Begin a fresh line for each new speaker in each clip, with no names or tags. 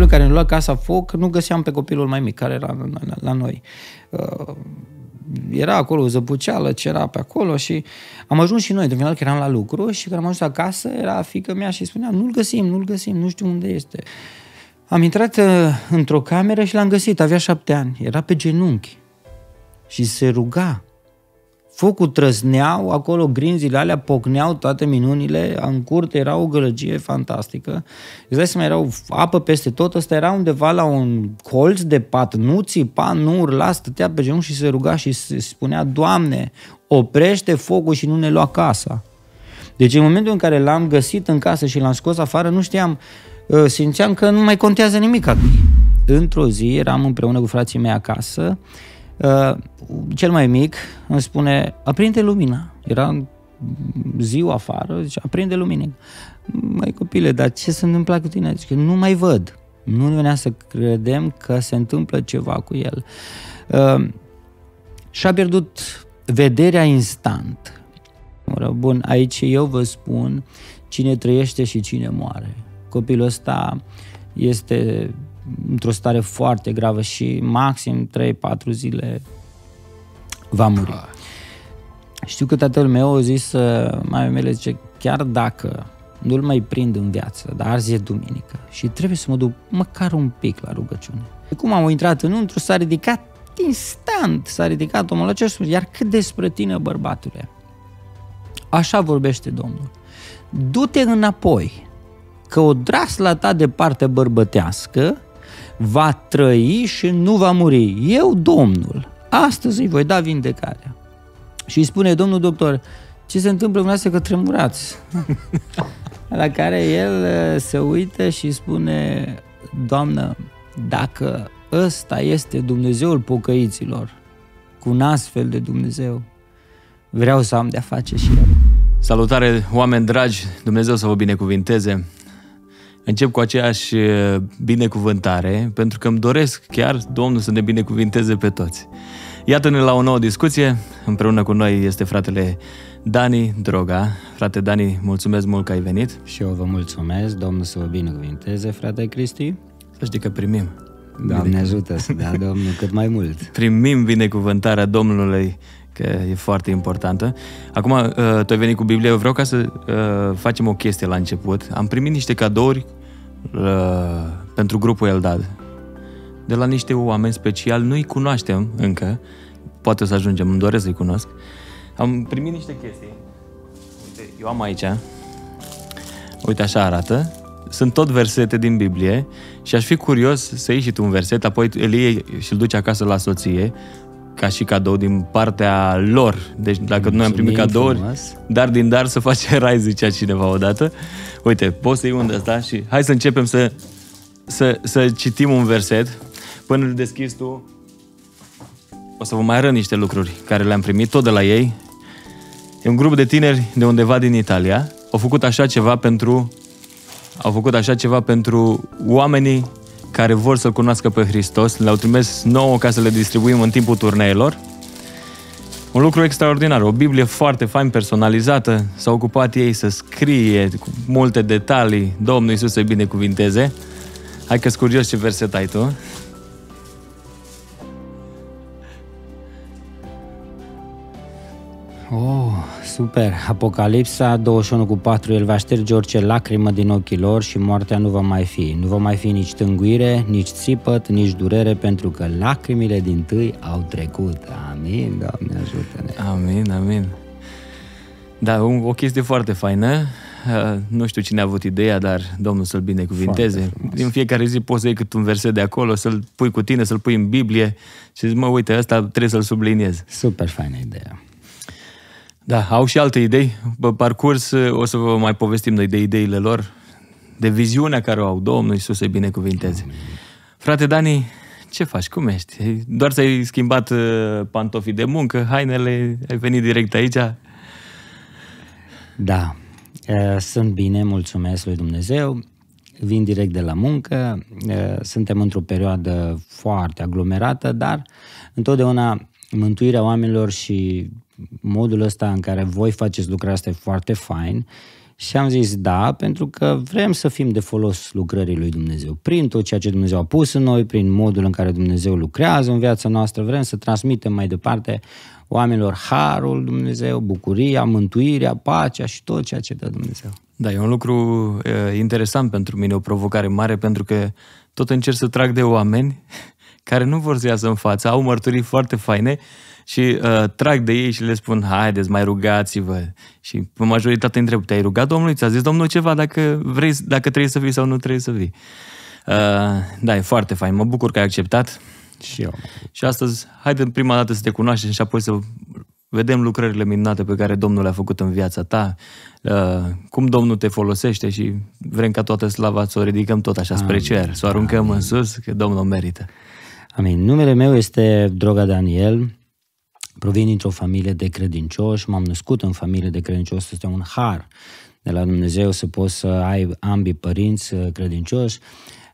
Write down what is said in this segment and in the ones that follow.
momentul în care ne lua casa foc, nu găseam pe copilul mai mic care era la, la, la noi. Uh, era acolo o zăpuceală ce era pe acolo și am ajuns și noi, de final că eram la lucru și când am ajuns acasă era fică mea și spunea nu-l găsim, nu-l găsim, nu știu unde este. Am intrat uh, într-o cameră și l-am găsit, avea șapte ani, era pe genunchi și se ruga focul trăzneau, acolo grinzile alea pocneau toate minunile, în curte era o gălăgie fantastică. Îți dai seama, erau apă peste tot, ăsta era undeva la un colț de pat, nu țipa, nu urla, stătea pe genunchi și se ruga și se spunea, Doamne, oprește focul și nu ne lua casa. Deci în momentul în care l-am găsit în casă și l-am scos afară, nu știam, uh, simțeam că nu mai contează nimic. Într-o zi eram împreună cu frații mei acasă Uh, cel mai mic îmi spune, aprinde lumina. Era ziua afară, zice, aprinde lumina. Mai copile, dar ce se întâmplă cu tine? Zice, nu mai văd. Nu ne venea să credem că se întâmplă ceva cu el. Uh, și-a pierdut vederea instant. Bun, aici eu vă spun cine trăiește și cine moare. Copilul ăsta este într-o stare foarte gravă și maxim 3-4 zile va muri. Ah. Știu că tatăl meu a zis, uh, mai mele zice, chiar dacă nu-l mai prind în viață, dar azi e duminică și trebuie să mă duc măcar un pic la rugăciune. Cum am intrat untru, s-a ridicat instant, s-a ridicat omul acesta și iar cât despre tine, bărbatule, așa vorbește Domnul, du-te înapoi, că o draslă ta de parte bărbătească va trăi și nu va muri. Eu, Domnul, astăzi îi voi da vindecarea. Și îi spune, domnul doctor, ce se întâmplă cu că tremurați? La care el uh, se uită și spune, Doamnă, dacă ăsta este Dumnezeul pocăiților, cu un astfel de Dumnezeu, vreau să am de-a face și eu.
Salutare, oameni dragi! Dumnezeu să vă binecuvinteze! încep cu aceeași binecuvântare, pentru că îmi doresc chiar Domnul să ne binecuvinteze pe toți. Iată-ne la o nouă discuție. Împreună cu noi este fratele Dani Droga.
Frate Dani, mulțumesc mult că ai venit. Și eu vă mulțumesc. Domnul să vă binecuvinteze, frate Cristi. Să știi că primim. Doamne ajută să dea Domnul cât mai mult.
Primim binecuvântarea Domnului că e foarte importantă. Acum, tu ai venit cu Biblia, eu vreau ca să facem o chestie la început. Am primit niște cadouri uh, pentru grupul Eldad. De la niște oameni speciali, nu-i cunoaștem încă, poate o să ajungem, îmi doresc să-i cunosc. Am primit niște chestii. Uite, eu am aici, uite așa arată, sunt tot versete din Biblie și aș fi curios să iei și tu un verset, apoi îl iei și îl duci acasă la soție, ca și cadou din partea lor. Deci dacă Mulțumim noi am primit cadouri, dar din dar să face rai, zicea cineva odată. Uite, poți să iei unde asta și hai să începem să, să, să citim un verset până îl deschizi tu. O să vă mai arăt niște lucruri care le-am primit tot de la ei. E un grup de tineri de undeva din Italia. Au făcut așa ceva pentru au făcut așa ceva pentru oamenii care vor să-L cunoască pe Hristos, le-au trimis nouă ca să le distribuim în timpul turneelor. Un lucru extraordinar, o Biblie foarte fain personalizată, s-au ocupat ei să scrie cu multe detalii, Domnul Iisus să binecuvinteze. Hai că-s curios ce verset ai tu.
super. Apocalipsa 21 cu 4, el va șterge orice lacrimă din ochii lor și moartea nu va mai fi. Nu va mai fi nici tânguire, nici țipăt, nici durere, pentru că lacrimile din tâi au trecut. Amin, Doamne ajută-ne. Amin, amin. Da, o chestie
foarte faină. Uh, nu știu cine a avut ideea, dar Domnul să-l binecuvinteze. Din fiecare zi poți să iei cât un verset de acolo, să-l pui cu tine, să-l pui în Biblie și zici, mă, uite, ăsta trebuie să-l subliniez.
Super faină ideea.
Da, au și alte idei. Pe parcurs eh, o să vă mai povestim noi de ideile lor, de viziunea care o au. Domnul Iisus să-i binecuvinteze. Frate Dani, ce faci? Cum ești? Doar ți-ai schimbat eh, pantofii de muncă, hainele, ai venit direct aici?
Da, eh, sunt bine, mulțumesc lui Dumnezeu. Vin direct de la muncă, suntem într-o perioadă foarte aglomerată, dar întotdeauna mântuirea oamenilor și modul ăsta în care voi faceți lucrarea asta e foarte fain și am zis da, pentru că vrem să fim de folos lucrării lui Dumnezeu. Prin tot ceea ce Dumnezeu a pus în noi, prin modul în care Dumnezeu lucrează în viața noastră, vrem să transmitem mai departe oamenilor harul Dumnezeu, bucuria, mântuirea, pacea și tot ceea ce dă Dumnezeu.
Da, e un lucru e, interesant pentru mine, o provocare mare, pentru că tot încerc să trag de oameni care nu vor să iasă în față, au mărturii foarte faine, și uh, trag de ei și le spun, haideți, mai rugați-vă. Și majoritatea întreb, te-ai rugat Domnului? Ți-a zis Domnul ceva dacă, vrei, dacă trebuie să vii sau nu trebuie să vii? Uh, da, e foarte fain. Mă bucur că ai acceptat. Și eu. Și astăzi, haide prima dată să te cunoaștem și apoi să vedem lucrările minunate pe care Domnul le-a făcut în viața ta, uh, cum Domnul te folosește și vrem ca toată slava să o ridicăm tot așa spre cer, să o aruncăm Amin. în sus,
că Domnul merită. Amin. Numele meu este Droga Daniel provin dintr-o familie de credincioși, m-am născut în familie de credincioși, este un har de la Dumnezeu să poți să ai ambii părinți uh, credincioși.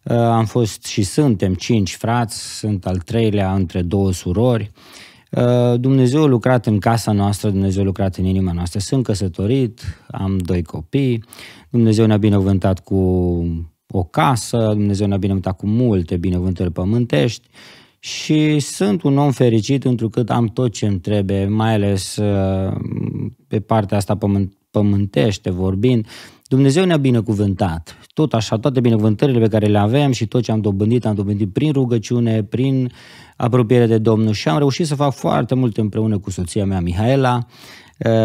Uh, am fost și suntem cinci frați, sunt al treilea între două surori. Uh, Dumnezeu a lucrat în casa noastră, Dumnezeu a lucrat în inima noastră. Sunt căsătorit, am doi copii, Dumnezeu ne-a binevântat cu o casă, Dumnezeu ne-a binevântat cu multe binevântări pământești și sunt un om fericit întrucât am tot ce îmi trebuie, mai ales uh, pe partea asta pământește vorbind. Dumnezeu ne-a binecuvântat. Tot așa, toate binecuvântările pe care le avem și tot ce am dobândit, am dobândit prin rugăciune, prin apropiere de Domnul și am reușit să fac foarte multe împreună cu soția mea, Mihaela,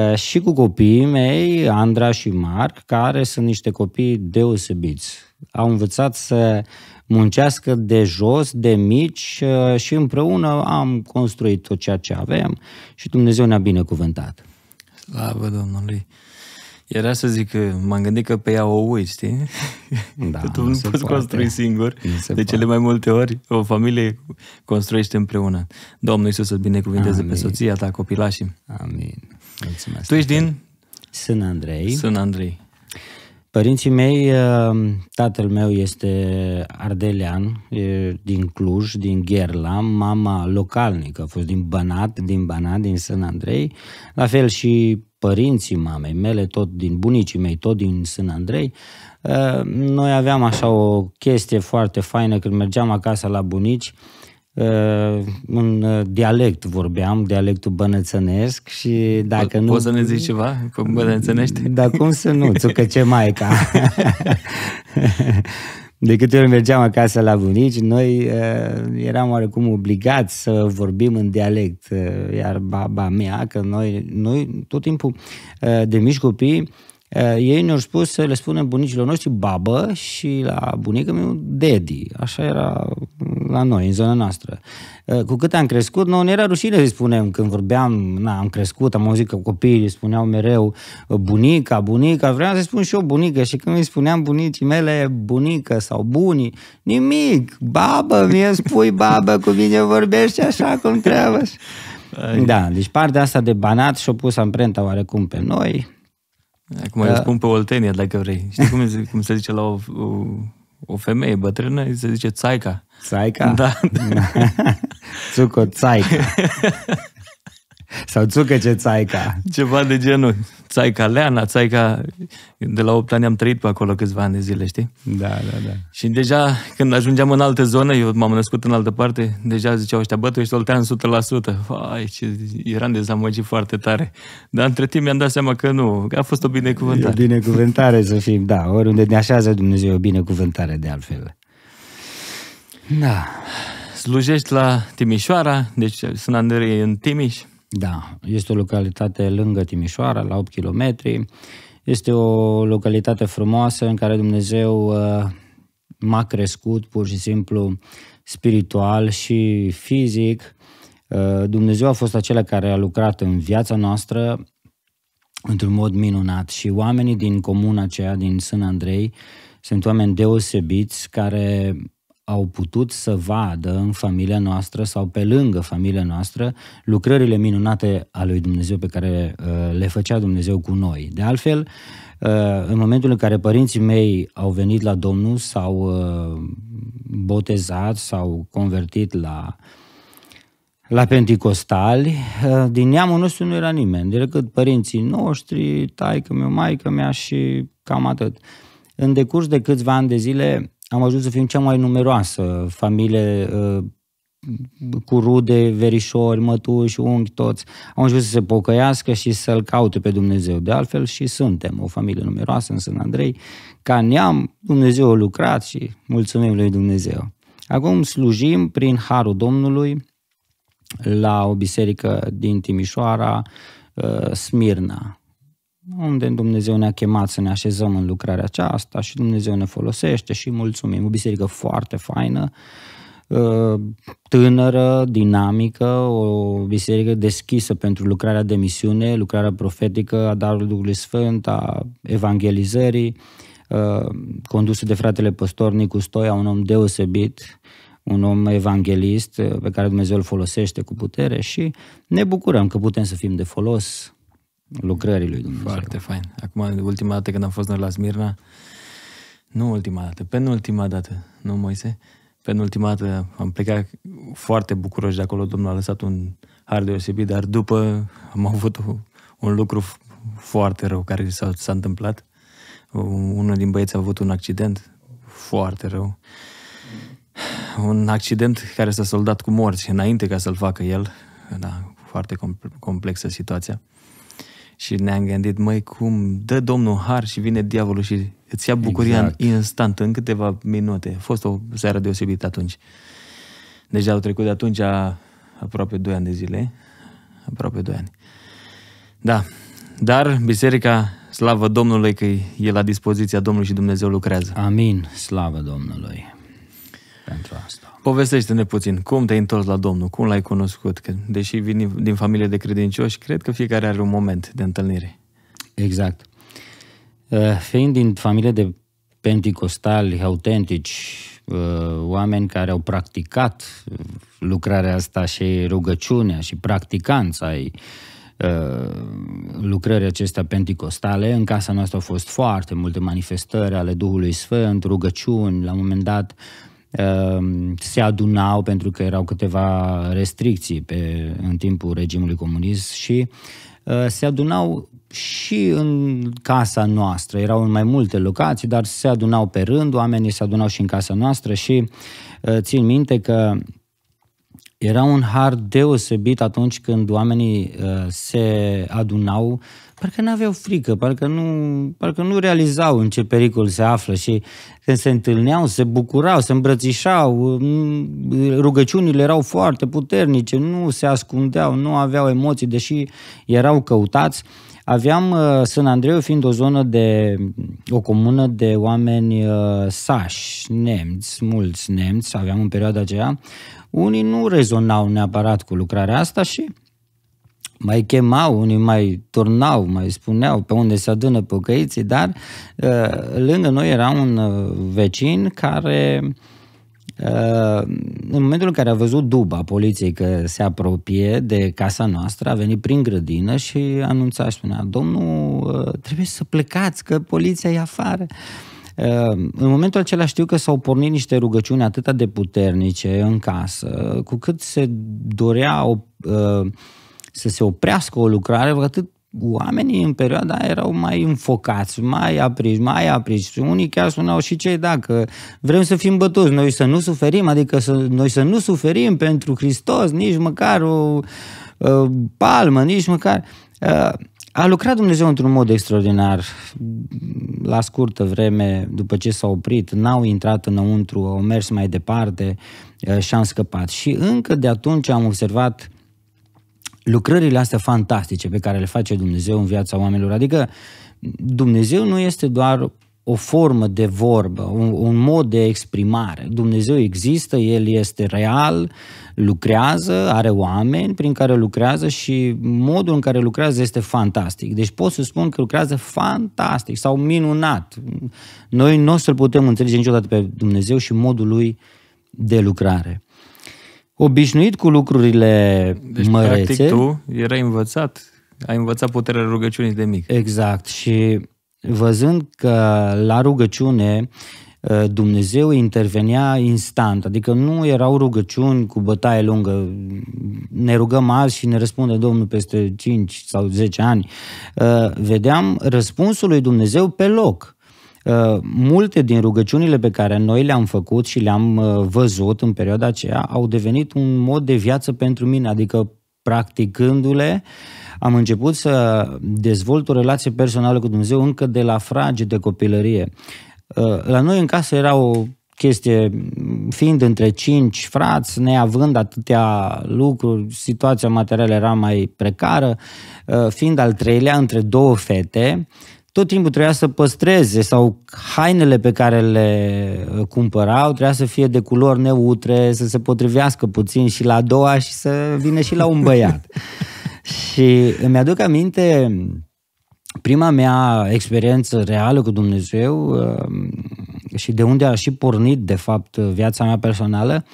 uh, și cu copiii mei, Andra și Marc, care sunt niște copii deosebiți. Au învățat să muncească de jos, de mici uh, și împreună am construit tot ceea ce avem și Dumnezeu ne-a binecuvântat. Slavă Domnului!
Era să zic că m-am gândit că pe ea o uiți, știi? Da, că tu nu poți poate. construi singur. De poate. cele mai multe ori o familie construiește împreună. Domnul Iisus să
binecuvinteze Amin. pe soția ta, copilașii. Amin. Mulțumesc. Tu ești din? Sunt Andrei. Sunt Andrei. Părinții mei, uh, tatăl meu este ardelean, din Cluj, din Gherla, mama localnică, a fost din Banat, din Banat, din San Andrei, la fel și părinții mamei mele, tot din bunicii mei, tot din San Andrei. Uh, noi aveam așa o chestie foarte faină când mergeam acasă la bunici, un uh, dialect vorbeam, dialectul bănățănesc și dacă po- nu... Poți să ne zici ceva Cum bănățănești? Da, cum să nu, Țucă ce maica. De câte ori mergeam acasă la bunici, noi uh, eram oarecum obligați să vorbim în dialect. Uh, iar baba mea, că noi, noi tot timpul uh, de mici copii, uh, Eh, ei ne-au spus să le spunem bunicilor noștri babă și la bunicul meu dedi. Așa era la noi, în zona noastră. Eh, cu cât am crescut, noi ne era rușine să spunem când vorbeam, na, am crescut, am auzit că copiii spuneau mereu eh, bunica, bunica, vreau să spun și eu bunică și când îi spuneam bunicii mele bunică sau buni, nimic, babă, mi spui babă, cu mine vorbești așa cum trebuie. Da, deci partea asta de banat și o pus amprenta oarecum pe noi Acum da. eu spun
pe Oltenia, dacă vrei. Știi cum, e, cum se zice la o, o, o femeie bătrână? Se zice țaica. Țaica? Da.
Țucă țaica. Sau ce țaica.
Ceva de genul. Țaica Leana, țaica... De la 8 ani am trăit pe acolo câțiva ani de zile, știi? Da, da, da. Și deja când ajungeam în altă zonă, eu m-am născut în altă parte, deja ziceau ăștia, bă, tu ești oltean 100%. Vai, ce... eram dezamăgit foarte tare. Dar între timp mi-am dat seama că nu, a fost o binecuvântare. E o binecuvântare
să fim, da. Oriunde ne așează Dumnezeu, o binecuvântare de altfel. Da.
Slujești la Timișoara, deci sunt Andrei
în Timiș, da, este o localitate lângă Timișoara, la 8 km. Este o localitate frumoasă în care Dumnezeu uh, m-a crescut pur și simplu spiritual și fizic. Uh, Dumnezeu a fost acela care a lucrat în viața noastră într-un mod minunat și oamenii din comuna aceea, din Sân Andrei, sunt oameni deosebiți care au putut să vadă în familia noastră sau pe lângă familia noastră lucrările minunate ale lui Dumnezeu pe care uh, le făcea Dumnezeu cu noi. De altfel, uh, în momentul în care părinții mei au venit la Domnul, s-au uh, botezat, s-au convertit la la Pentecostali, din neamul nostru nu era nimeni, decât părinții noștri, taică mea maică mea și cam atât. În decurs de câțiva ani de zile, am ajuns să fim cea mai numeroasă familie uh, cu rude, verișori, mătuși, unghi, toți, Am ajuns să se pocăiască și să-L caute pe Dumnezeu. De altfel și suntem o familie numeroasă în Sân Andrei, ca neam, Dumnezeu a lucrat și mulțumim lui Dumnezeu. Acum slujim prin Harul Domnului la o biserică din Timișoara, uh, Smirna unde Dumnezeu ne-a chemat să ne așezăm în lucrarea aceasta și Dumnezeu ne folosește și mulțumim. O biserică foarte faină, ă, tânără, dinamică, o biserică deschisă pentru lucrarea de misiune, lucrarea profetică, a darului Duhului Sfânt, a evangelizării, ă, condusă de fratele păstor Nicu Stoia, un om deosebit, un om evanghelist pe care Dumnezeu îl folosește cu putere și ne bucurăm că putem să fim de folos lucrării lui Dumnezeu. Foarte fain. Acum,
ultima dată când am fost noi la Smirna, nu ultima dată, penultima dată, nu Moise? Penultima dată am plecat foarte bucuroși de acolo, Domnul a lăsat un har deosebit, dar după am avut un lucru foarte rău care s-a, s-a întâmplat. Unul din băieți a avut un accident foarte rău. Un accident care s-a soldat cu morți înainte ca să-l facă el. Da, foarte complexă situația. Și ne-am gândit, măi, cum dă Domnul har și vine diavolul și îți ia bucuria exact. în instant, în câteva minute. A fost o seară deosebită atunci. deja au trecut de atunci a, aproape 2 ani de zile. Aproape 2 ani. Da. Dar biserica, slavă Domnului că e la dispoziția Domnului și Dumnezeu lucrează. Amin, slavă Domnului
pentru asta.
Povestește-ne puțin, cum te-ai întors la Domnul, cum l-ai cunoscut? Că, deși vin din familie de credincioși, cred că fiecare are un moment de întâlnire.
Exact. Uh, fiind din familie de penticostali autentici, uh, oameni care au practicat uh, lucrarea asta și rugăciunea și practicanța ai lucrării acestea penticostale. În casa noastră au fost foarte multe manifestări ale Duhului Sfânt, rugăciuni, la un moment dat Ehm, se adunau pentru că erau câteva restricții pe, în timpul regimului comunist și eh, se adunau și în casa noastră. Erau în mai multe locații, dar se adunau pe rând, oamenii se adunau și în casa noastră și eh, țin minte că era un har deosebit atunci când oamenii eh, se adunau parcă nu aveau frică, parcă nu, parcă nu realizau în ce pericol se află și când se întâlneau, se bucurau, se îmbrățișau, mm, rugăciunile erau foarte puternice, nu se ascundeau, nu aveau emoții, deși erau căutați. Aveam uh, San Andreu fiind o zonă de, o comună de oameni uh, sași, nemți, mulți nemți, aveam în perioada aceea, unii nu rezonau neapărat cu lucrarea asta și mai chemau, unii mai turnau, mai spuneau pe unde se adună pocăiții, dar uh, lângă noi era un uh, vecin care uh, în momentul în care a văzut duba poliției că se apropie de casa noastră, a venit prin grădină și anunța, spunea, domnul, trebuie să plecați, că poliția e afară. În momentul acela știu că s-au pornit niște rugăciuni atât de puternice în casă, cu cât se dorea o să se oprească o lucrare, atât oamenii în perioada aia erau mai înfocați, mai apriși, mai apriși. Și unii chiar spuneau și cei dacă vrem să fim bătuți, noi să nu suferim, adică să, noi să nu suferim pentru Hristos, nici măcar o o palmă, nici măcar... A, a lucrat Dumnezeu într-un mod extraordinar. La scurtă vreme, după ce s-a oprit, n-au intrat înăuntru, au mers mai departe și am scăpat. Și încă de atunci am observat lucrările astea fantastice pe care le face Dumnezeu în viața oamenilor. Adică Dumnezeu nu este doar o formă de vorbă, un, un mod de exprimare. Dumnezeu există, El este real, lucrează, are oameni prin care lucrează și modul în care lucrează este fantastic. Deci pot să spun că lucrează fantastic sau minunat. Noi nu o să-L putem înțelege niciodată pe Dumnezeu și modul Lui de lucrare obișnuit cu lucrurile deci, mărețe. practic, tu
erai învățat, ai învățat puterea rugăciunii de mic.
Exact și văzând că la rugăciune ă, Dumnezeu intervenea instant, adică nu erau rugăciuni cu bătaie lungă, ne rugăm azi și ne răspunde Domnul peste 5 sau 10 ani. Ă, vedeam răspunsul lui Dumnezeu pe loc. Uh, multe din rugăciunile pe care noi le-am făcut și le-am uh, văzut în perioada aceea au devenit un mod de viață pentru mine, adică practicându-le, am început să dezvolt o relație personală cu Dumnezeu încă de la frage de copilărie. Uh, la noi în casă era o chestie, fiind între cinci frați, neavând atâtea lucruri, situația materială era mai precară, fiind al treilea între două fete, uh, tot timpul trebuia să păstreze sau hainele pe care le uh, cumpărau trebuia să fie de culori neutre, să se potrivească puțin și la a doua și să vină și la un băiat. și îmi aduc aminte prima mea experiență reală cu Dumnezeu uh, și de unde a și pornit, de fapt, viața mea personală,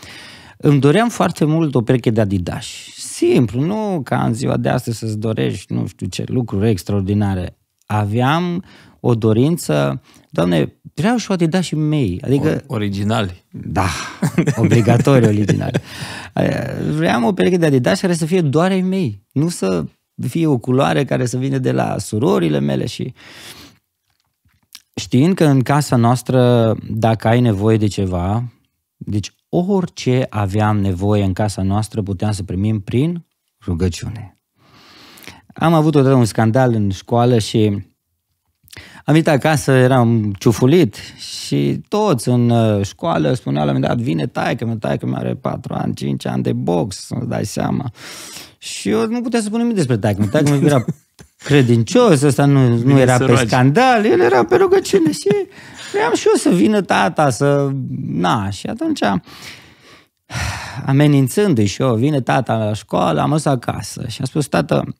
îmi doream foarte mult o pereche de adidași. Simplu, nu ca în ziua de astăzi să-ți dorești, nu știu ce, lucruri extraordinare aveam o dorință, Doamne, vreau și o da și mei. Adică, o,
originali.
Da, obligatoriu originali. Vreau o pereche de Adidas care să fie doar ai mei, nu să fie o culoare care să vină de la surorile mele și știind că în casa noastră, dacă ai nevoie de ceva, deci orice aveam nevoie în casa noastră puteam să primim prin rugăciune. Am avut odată un scandal în școală și am venit acasă, eram ciufulit și toți în uh, școală spuneau la un moment dat, vine taică, mă taică, mi are 4 ani, 5 ani de box, să dai seama. Și eu nu puteam să spun nimic despre taică, taică mă era credincios, ăsta nu, nu era pe rogi. scandal, el era pe rugăciune și vreau și eu să vină tata să... Na, și atunci amenințându-i și eu, vine tata la școală, am ajuns acasă și am spus, tată,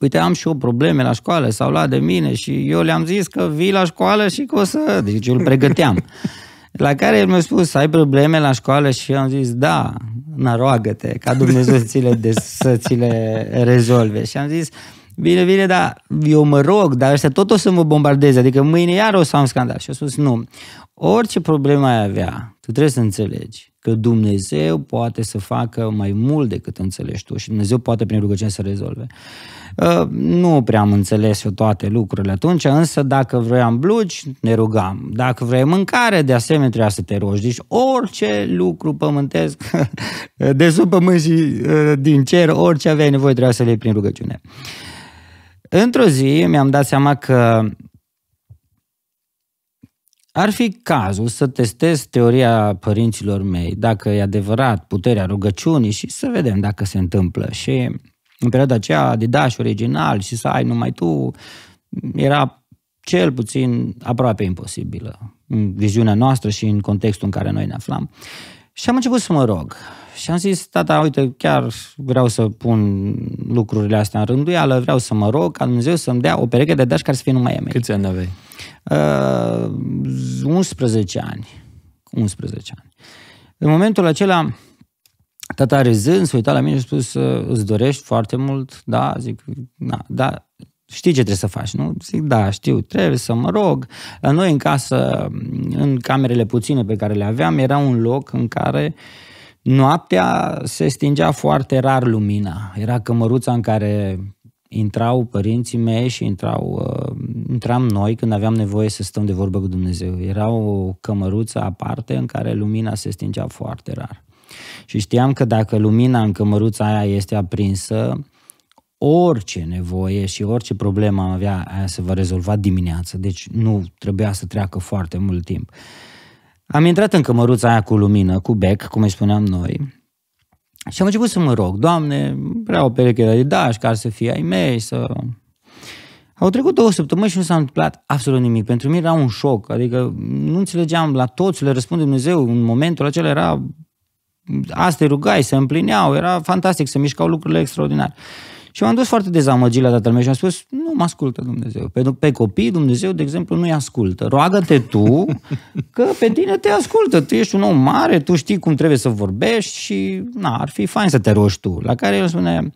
uite, am și eu probleme la școală, s-au luat de mine și eu le-am zis că vii la școală și că o să... Deci eu îl pregăteam. La care el mi-a spus, ai probleme la școală? Și eu am zis, da, na, roagă-te, ca Dumnezeu ți le de, să ți le rezolve. Și am zis, bine, bine, dar eu mă rog, dar ăștia tot o să mă bombardeze, adică mâine iar o să am scandal. Și a spus, nu, orice problemă ai avea, tu trebuie să înțelegi că Dumnezeu poate să facă mai mult decât înțelegi tu și Dumnezeu poate prin rugăciune să rezolve. Ă, nu prea am înțeles eu toate lucrurile atunci, însă dacă vroiam blugi, ne rugam. Dacă vrei mâncare, de asemenea trebuia să te rogi. Deci orice lucru pământesc de sub pământ și ă, din cer, orice aveai nevoie trebuia să le prin rugăciune. Într-o zi mi-am dat seama că ar fi cazul să testez teoria părinților mei, dacă e adevărat puterea rugăciunii și să vedem dacă se întâmplă. Și în perioada aceea, daș original și să ai numai tu, era cel puțin aproape imposibilă în viziunea noastră și în contextul în care noi ne aflam. Și am început să mă rog. Și am zis, tata, uite, chiar vreau să pun lucrurile astea în rânduială, vreau să mă rog ca Dumnezeu să-mi dea o pereche de dași care să fie numai a mea. Câți ani aveai? Uh, 11 ani. 11 ani. În momentul acela, Tata râzând s-a uitat la mine și a spus, îți dorești foarte mult? Da, zic, na, da, știi ce trebuie să faci, nu? Zic, da, știu, trebuie să mă rog. La noi în casă, în camerele puține pe care le aveam, era un loc în care noaptea se stingea foarte rar lumina. Era cămăruța în care intrau părinții mei și intrau, uh, intram noi când aveam nevoie să stăm de vorbă cu Dumnezeu. Era o cămăruță aparte în care lumina se stingea foarte rar. Și știam că dacă lumina în cămăruța aia este aprinsă, orice nevoie și orice problemă avea aia se va rezolva dimineață, deci nu trebuia să treacă foarte mult timp. Am intrat în cămăruța aia cu lumină, cu bec, cum îi spuneam noi, și am început să mă rog, Doamne, vreau o pereche de dași care să fie ai mei, să... Au trecut două săptămâni și nu s-a întâmplat absolut nimic. Pentru mine era un șoc, adică nu înțelegeam, la toți le răspunde Dumnezeu, în momentul acela era astea rugai, se împlineau, era fantastic, se mișcau lucrurile extraordinare. Și m-am dus foarte dezamăgit la tatăl meu și am spus, nu mă ascultă Dumnezeu. Pe, pe copii Dumnezeu, de exemplu, nu-i ascultă. Roagă-te tu că pe tine te ascultă. Tu ești un om mare, tu știi cum trebuie să vorbești și na, ar fi fain să te rogi tu. La care el spune,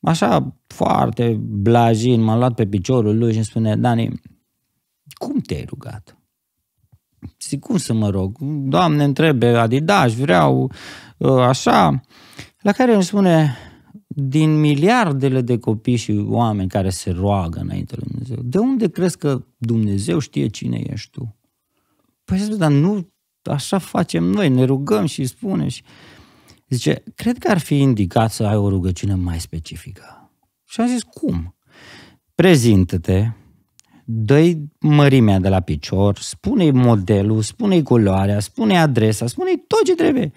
așa foarte blajin, m-a luat pe piciorul lui și îmi spune, Dani, cum te-ai rugat? Zic, cum să mă rog? Doamne, întrebe Adidas, vreau ă, așa. La care îmi spune, din miliardele de copii și oameni care se roagă înainte lui Dumnezeu, de unde crezi că Dumnezeu știe cine ești tu? Păi zice, dar nu așa facem noi, ne rugăm și spune și... Zice, cred că ar fi indicat să ai o rugăciune mai specifică. Și am zis, cum? Prezintă-te dă mărimea de la picior, spune-i modelul, spune-i culoarea, spune-i adresa, spune-i tot ce trebuie.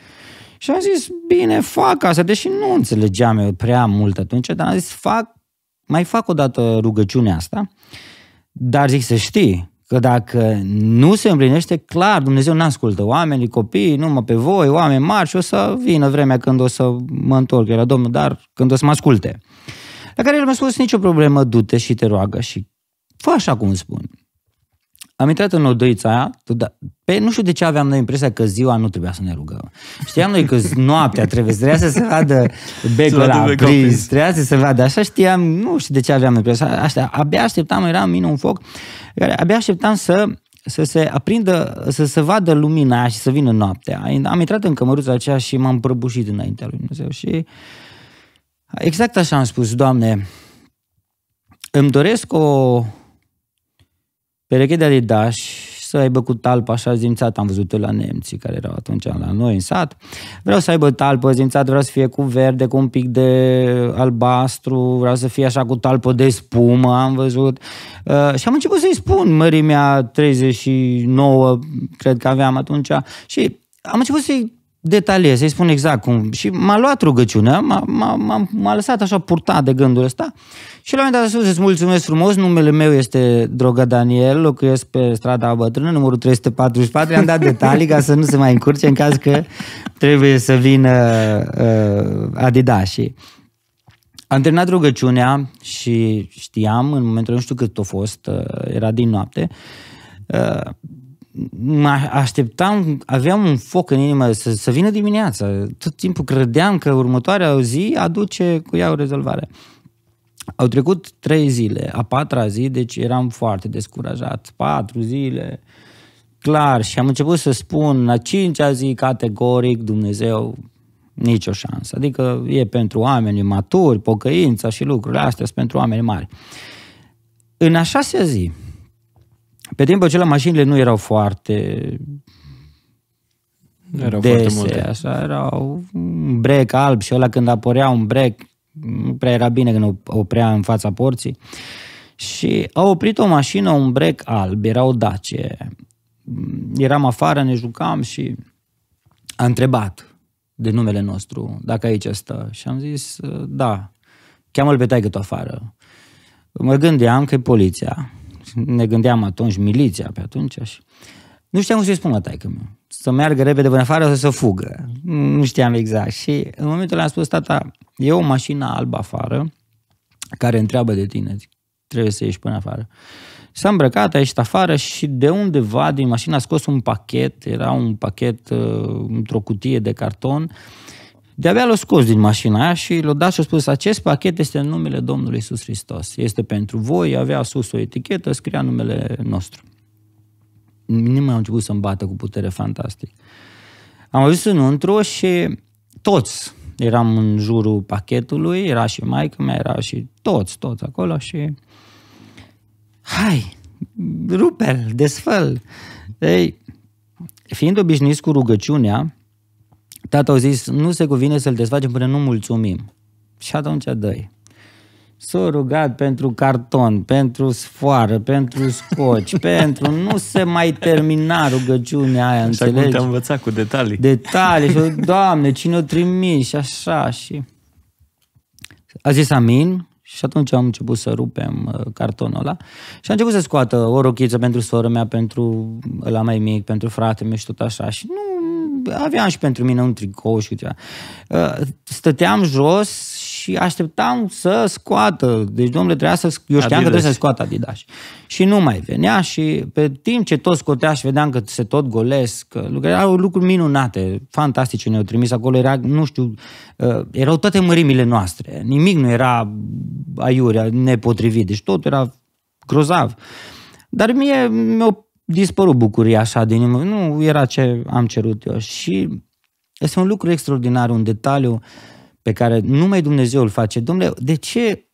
Și am zis, bine, fac asta, deși nu înțelegeam eu prea mult atunci, dar am zis, fac, mai fac o dată rugăciunea asta, dar zic să știi că dacă nu se împlinește, clar, Dumnezeu nu ascultă oamenii, copii, numai pe voi, oameni mari și o să vină vremea când o să mă întorc la Domnul, dar când o să mă asculte. La care el mi-a spus, nicio problemă, du-te și te roagă și fă așa cum spun. Am intrat în odăița aia, da, pe, nu știu de ce aveam noi impresia că ziua nu trebuia să ne rugăm. Știam noi că noaptea trebuie, trebuia să se vadă becul la priz, trebuia să se vadă, așa știam, nu știu de ce aveam impresia asta. Abia așteptam, era în mine un foc, care abia așteptam să să se aprindă, să se vadă lumina aia și să vină noaptea. Am intrat în cămăruța aceea și m-am prăbușit înaintea lui Dumnezeu și exact așa am spus, Doamne, îmi doresc o, pereche de Adidas să aibă cu talpă așa zimțat, am văzut la nemții care erau atunci la noi în sat. Vreau să aibă talpă zimțat, vreau să fie cu verde, cu un pic de albastru, vreau să fie așa cu talpă de spumă, am văzut. Uh, și am început să-i spun mărimea 39, cred că aveam atunci, și am început să-i detaliez, să-i spun exact cum. Și m-a luat rugăciunea, m-a, m-a, m-a lăsat așa purtat de gândul ăsta. Și la un moment dat a spus, îți mulțumesc frumos, numele meu este Droga Daniel, locuiesc pe strada Bătrână, numărul 344, i-am dat detalii ca să nu se mai încurce în caz că trebuie să vină uh, adidașii. Am terminat rugăciunea și știam, în momentul nu știu cât a fost, uh, era din noapte, uh, mă așteptam, aveam un foc în inimă să, să vină dimineața. Tot timpul credeam că următoarea zi aduce cu ea o rezolvare. Au trecut trei zile, a patra zi, deci eram foarte descurajat. Patru zile, clar, și am început să spun la cincea zi categoric, Dumnezeu, nicio șansă. Adică e pentru oameni maturi, pocăința și lucrurile astea sunt pentru oameni mari. În a șasea zi, pe timpul acela mașinile nu erau foarte nu erau dese, foarte multe. așa, erau un brec alb și ăla când apărea un brec, nu prea era bine când oprea în fața porții. Și a oprit o mașină, un brec alb, era o Dace. Eram afară, ne jucam și a întrebat de numele nostru, dacă aici stă. Și am zis, da, cheamă-l pe taică afară. Mă gândeam că e poliția ne gândeam atunci, miliția pe atunci și nu știam cum să-i spun la taică meu. Să meargă repede până afară sau să fugă. Nu știam exact. Și în momentul ăla am spus, tata, e o mașină albă afară care întreabă de tine. Zic, trebuie să ieși până afară. S-a îmbrăcat, a ieșit afară și de undeva din mașină a scos un pachet, era un pachet uh, într-o cutie de carton uh, de-abia l-a scos din mașina aia și l-a dat și a spus, acest pachet este în numele Domnului Iisus Hristos. Este pentru voi, avea sus o etichetă, scria numele nostru. Nimeni a început să-mi bată cu putere fantastic. Am ajuns înăuntru și toți eram în jurul pachetului, era și maică mea, era și toți, toți acolo și hai, rupel, desfăl. Ei, fiind obișnuiți cu rugăciunea, Tata a zis, nu se cuvine să-l desfacem până nu mulțumim. Și atunci dă S-a rugat pentru carton, pentru sfoară, pentru scoci, pentru... Nu se mai termina rugăciunea aia, și înțelegi? Și învățat cu detalii. Detalii. Și Doamne, cine o trimis? Și așa, și... A zis amin și atunci am început să rupem uh, cartonul ăla și am început să scoată o rochiță pentru sora mea, pentru la mai mic, pentru fratele meu și tot așa. Și nu aveam și pentru mine un tricou și ceva. Uh, stăteam jos și așteptam să scoată. Deci, domnule, trebuia să... Eu știam Adidas. că trebuie să scoată Adidas. Și nu mai venea și pe timp ce tot scotea și vedeam că se tot golesc, erau lucruri minunate, fantastice ne-au trimis acolo. Era, nu știu, uh, erau toate mărimile noastre. Nimic nu era aiurea, nepotrivit. Deci tot era grozav. Dar mie mi-a dispărut bucuria așa din inimă, nu era ce am cerut eu. Și este un lucru extraordinar, un detaliu pe care numai Dumnezeu îl face. Domnule, de ce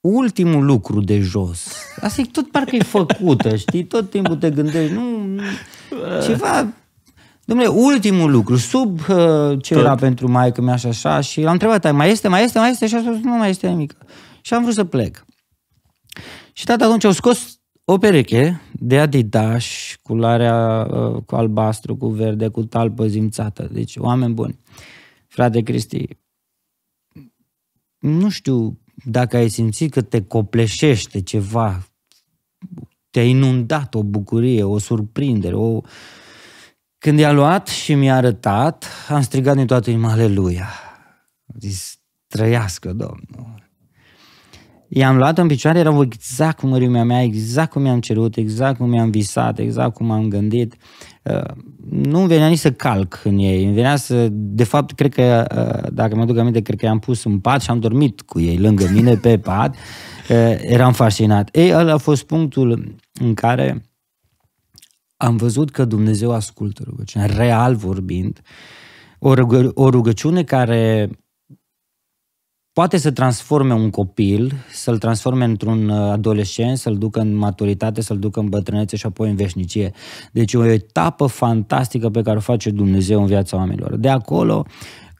ultimul lucru de jos? Asta e tot parcă e făcută, știi? Tot timpul te gândești, nu... Ceva... Domnule, ultimul lucru, sub uh, ce tot. era pentru maică mea și așa, și l-am întrebat, mai este, mai este, mai este? Și a spus, nu mai este nimic. Și am vrut să plec. Și tata atunci au scos o pereche de Adidas cu larea ă, cu albastru, cu verde, cu talpă zimțată. Deci, oameni buni. Frate Cristi, nu știu dacă ai simțit că te copleșește ceva, te-a inundat o bucurie, o surprindere, o... Când i-a luat și mi-a arătat, am strigat din toată inima, aleluia. A zis, trăiască, Domnul i-am luat în picioare, erau exact cum mărimea mea, exact cum mi-am cerut, exact cum mi-am visat, exact cum am gândit. Uh, nu îmi venea nici să calc în ei, îmi venea să, de fapt, cred că, uh, dacă mă duc aminte, cred că i-am pus în pat și am dormit cu ei lângă mine pe pat, uh, eram fascinat. Ei, ăla a fost punctul în care am văzut că Dumnezeu ascultă rugăciunea, real vorbind, o rugăciune care poate să transforme un copil, să-l transforme într-un uh, adolescent, să-l ducă în maturitate, să-l ducă în bătrânețe și apoi în veșnicie. Deci o etapă fantastică pe care o face Dumnezeu în viața oamenilor. De acolo,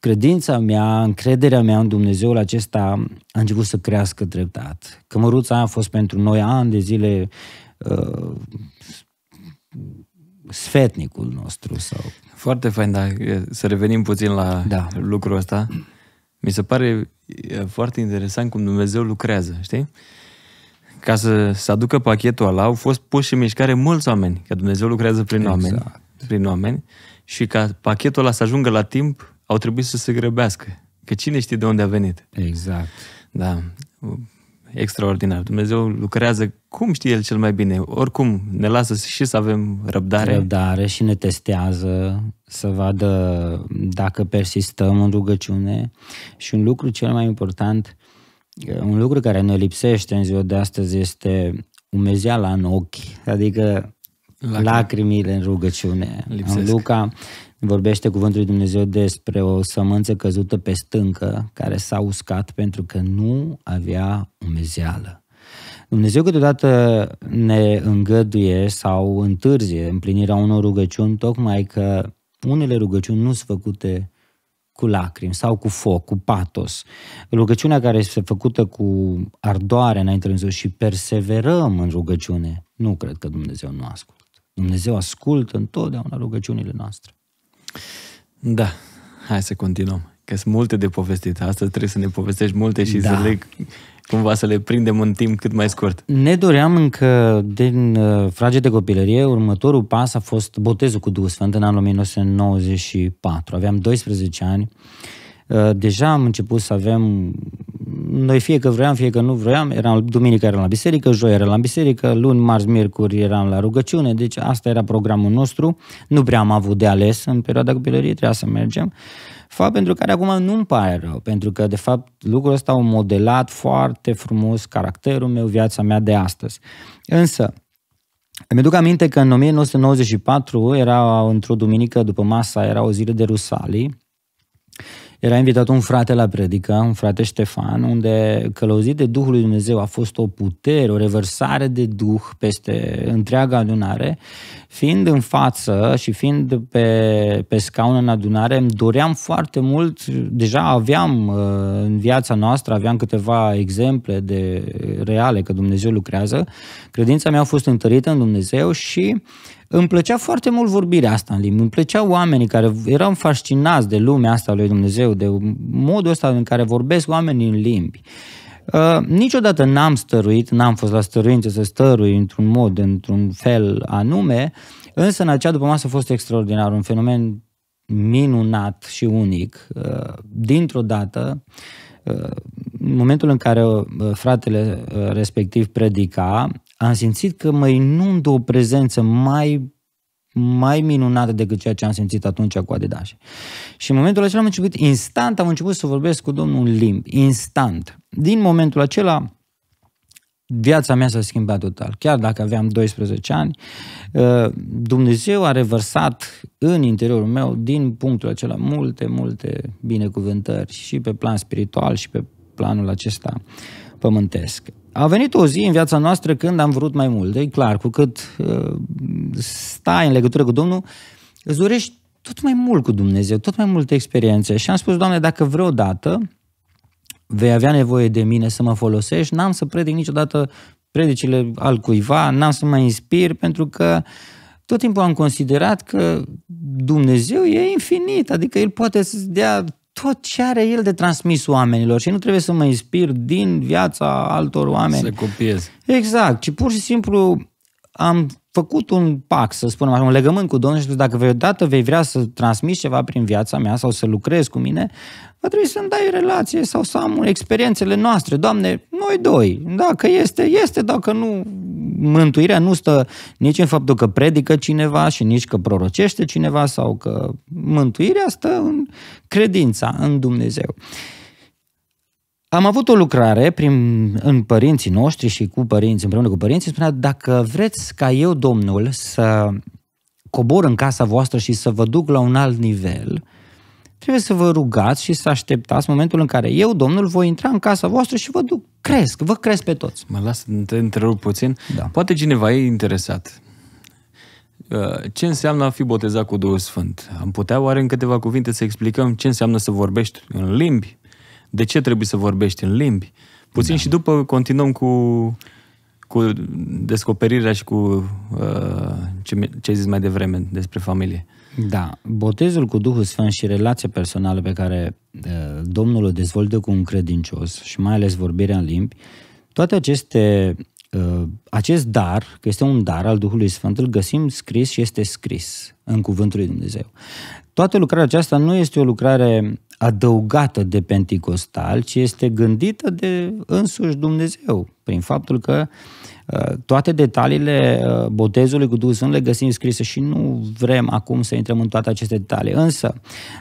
credința mea, încrederea mea în Dumnezeul acesta a început să crească treptat. Cămăruța aia a fost pentru noi ani de zile uh, sfetnicul nostru. Sau... Foarte fain, dar
să revenim puțin la da. lucrul ăsta. Mi se pare foarte interesant cum Dumnezeu lucrează, știi? Ca să, se aducă pachetul ăla, au fost puși în mișcare mulți oameni, că Dumnezeu lucrează prin exact. oameni, prin oameni și ca pachetul ăla să ajungă la timp, au trebuit să se grăbească. Că cine știe de unde a venit. Exact. Da extraordinar. Dumnezeu lucrează cum știe El cel mai bine. Oricum, ne lasă și să avem
răbdare. Răbdare și ne testează să vadă dacă persistăm în rugăciune. Și un lucru cel mai important, un lucru care ne lipsește în ziua de astăzi este umezeala în ochi, adică Lacrimi. lacrimile în rugăciune. Lipsesc. În Luca vorbește cuvântul lui Dumnezeu despre o sămânță căzută pe stâncă care s-a uscat pentru că nu avea umezeală. Dumnezeu câteodată ne îngăduie sau întârzie împlinirea unor rugăciuni tocmai că unele rugăciuni nu sunt făcute cu lacrimi sau cu foc, cu patos. Rugăciunea care este făcută cu ardoare înainte lui Dumnezeu și perseverăm în rugăciune, nu cred că Dumnezeu nu ascultă. Dumnezeu ascultă întotdeauna rugăciunile noastre.
Da, hai să continuăm. Că sunt multe de povestit. Astăzi trebuie să ne povestești multe și da. să le, cumva să le prindem în timp cât mai scurt.
Ne doream încă din uh, frage de copilărie, următorul pas a fost botezul cu Duhul Sfânt în anul 1994. Aveam 12 ani. Uh, deja am început să avem noi fie că vroiam, fie că nu vroiam, eram duminică eram la biserică, joi eram la biserică, luni, marți, miercuri eram la rugăciune, deci asta era programul nostru. Nu prea am avut de ales în perioada copilăriei, trebuia să mergem. Fapt pentru care acum nu mi pare rău, pentru că de fapt lucrul ăsta a modelat foarte frumos caracterul meu, viața mea de astăzi. Însă, îmi duc aminte că în 1994 era într-o duminică după masa, era o zi de Rusalii, era invitat un frate la predică, un frate Ștefan, unde călăuzit de Duhul lui Dumnezeu a fost o putere, o revărsare de Duh peste întreaga adunare. Fiind în față și fiind pe, pe scaun în adunare, îmi doream foarte mult, deja aveam uh, în viața noastră, aveam câteva exemple de reale că Dumnezeu lucrează. Credința mea a fost întărită în Dumnezeu și uh, îmi plăcea foarte mult vorbirea asta în limbi, îmi plăceau oamenii care erau fascinați de lumea asta lui Dumnezeu, de modul ăsta în care vorbesc oamenii în limbi. Uh, niciodată n-am stăruit, n-am fost la stăruință să stărui într-un mod, într-un fel anume, însă în acea după masă a fost extraordinar, un fenomen minunat și unic. Uh, dintr-o dată, uh, în momentul în care uh, fratele uh, respectiv predica, am simțit că mă inundă o prezență mai mai minunată decât ceea ce am simțit atunci cu Adidas. Și în momentul acela am început, instant am început să vorbesc cu Domnul în instant. Din momentul acela, viața mea s-a schimbat total. Chiar dacă aveam 12 ani, uh, Dumnezeu a revărsat în interiorul meu, din punctul acela, multe, multe binecuvântări și pe plan spiritual și pe planul acesta pământesc. A venit o zi în viața noastră când am vrut mai mult. E clar, cu cât uh, stai în legătură cu Domnul, îți dorești tot mai mult cu Dumnezeu, tot mai multe experiențe. Și am spus, Doamne, dacă vreodată vei avea nevoie de mine să mă folosești, n-am să predic niciodată predicile al cuiva, n-am să mă inspir, pentru că tot timpul am considerat că Dumnezeu e infinit, adică El poate să-ți dea tot ce are el de transmis oamenilor și nu trebuie să mă inspir din viața altor oameni. Să copiez. Exact, ci pur și simplu am făcut un pact, să spunem așa, un legământ cu Domnul și dacă vreodată vei vrea să transmiți ceva prin viața mea sau să lucrezi cu mine, va trebui să-mi dai relație sau să am experiențele noastre. Doamne, noi doi, dacă este, este, dacă nu, mântuirea nu stă nici în faptul că predică cineva și nici că prorocește cineva sau că mântuirea stă în credința în Dumnezeu. Am avut o lucrare prin, în părinții noștri și cu părinți, împreună cu părinții, spunea, dacă vreți ca eu, Domnul, să cobor în casa voastră și să vă duc la un alt nivel, uh, trebuie să vă rugați și să așteptați momentul în care eu, Domnul, voi intra în casa voastră și vă duc, cresc, vă cresc pe toți. Mă las să te întrerup puțin. Da. Poate cineva e interesat.
Uh, ce înseamnă a fi botezat cu Duhul Sfânt? Am putea oare în câteva cuvinte să explicăm ce înseamnă să vorbești în limbi? De ce trebuie să vorbești în limbi? Puțin da. și după continuăm cu cu descoperirea și cu uh, ce, ce ai zis mai devreme despre familie.
Da, botezul cu Duhul Sfânt și relația personală pe care uh, Domnul o dezvoltă cu un credincios și mai ales vorbirea în limbi, toate aceste, uh, acest dar, că este un dar al Duhului Sfânt, îl găsim scris și este scris în Cuvântul lui Dumnezeu. Toată lucrarea aceasta nu este o lucrare adăugată de Pentecostal, ci este gândită de însuși Dumnezeu, prin faptul că uh, toate detaliile uh, botezului cu Duhul Sfânt le găsim scrise și nu vrem acum să intrăm în toate aceste detalii. Însă,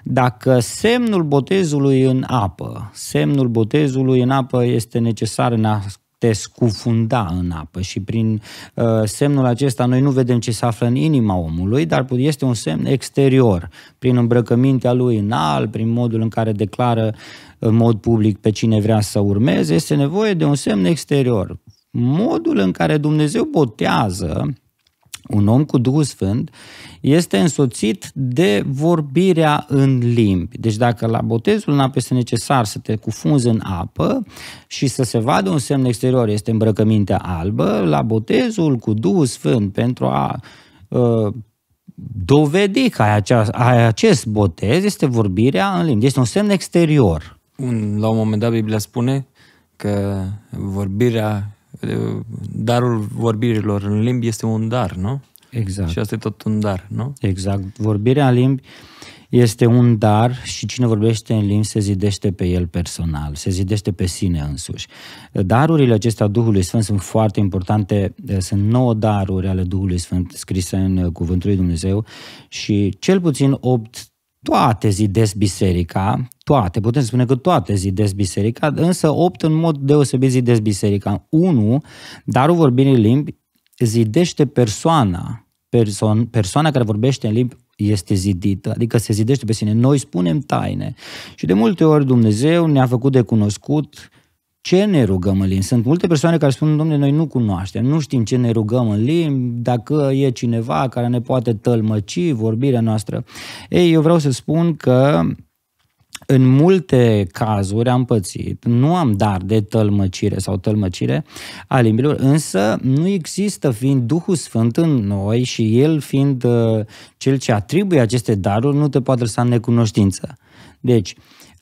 dacă semnul botezului în apă, semnul botezului în apă este necesar în a te scufunda în apă și prin uh, semnul acesta noi nu vedem ce se află în inima omului, dar este un semn exterior, prin îmbrăcămintea lui în alt, prin modul în care declară în mod public pe cine vrea să urmeze, este nevoie de un semn exterior modul în care Dumnezeu botează un om cu Duhul Sfânt este însoțit de vorbirea în limbi. Deci dacă la botezul în apă este necesar să te cufunzi în apă și să se vadă un semn exterior, este îmbrăcămintea albă, la botezul cu Duhul Sfânt pentru a ă, dovedi că ai, acea, ai acest botez este vorbirea în limbi. Este un semn exterior.
Un, la un moment dat Biblia spune că vorbirea darul vorbirilor în limbi este un dar,
nu? Exact. Și asta
e tot un dar, nu? Exact.
Vorbirea în limbi este un dar și cine vorbește în limbi se zidește pe el personal, se zidește pe sine însuși. Darurile acestea Duhului Sfânt sunt foarte importante, sunt nouă daruri ale Duhului Sfânt scrise în Cuvântul lui Dumnezeu și cel puțin opt toate zidesc biserica, toate, putem spune că toate zidesc biserica, însă opt în mod deosebit zidesc biserica. Unu, darul vorbirii limbi zidește persoana, perso- persoana care vorbește în limbi este zidită, adică se zidește pe sine. Noi spunem taine și de multe ori Dumnezeu ne-a făcut de cunoscut ce ne rugăm în limbi? Sunt multe persoane care spun, domnule, noi nu cunoaștem, nu știm ce ne rugăm în limbi, dacă e cineva care ne poate tălmăci vorbirea noastră. Ei, eu vreau să spun că în multe cazuri am pățit, nu am dar de tălmăcire sau tălmăcire a limbilor, însă nu există, fiind Duhul Sfânt în noi și El fiind uh, Cel ce atribuie aceste daruri, nu te poate lăsa în necunoștință. Deci,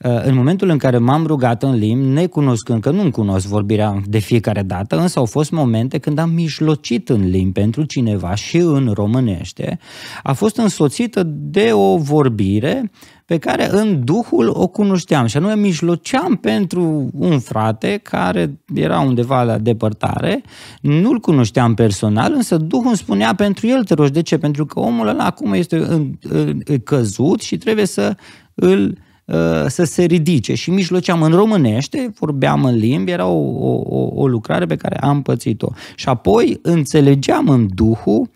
uh, în momentul în care m-am rugat în limbi, necunoscând că nu-mi cunosc vorbirea de fiecare dată, însă au fost momente când am mijlocit în limbi pentru cineva și în românește, a fost însoțită de o vorbire pe care în Duhul o cunoșteam și anume mijloceam pentru un frate care era undeva la depărtare, nu-l cunoșteam personal, însă Duhul îmi spunea pentru el te rogi. De ce? Pentru că omul ăla acum este în căzut și trebuie să îl ă, să se ridice și mijloceam în românește, vorbeam în limbi, era o, o, o lucrare pe care am pățit-o. Și apoi înțelegeam în Duhul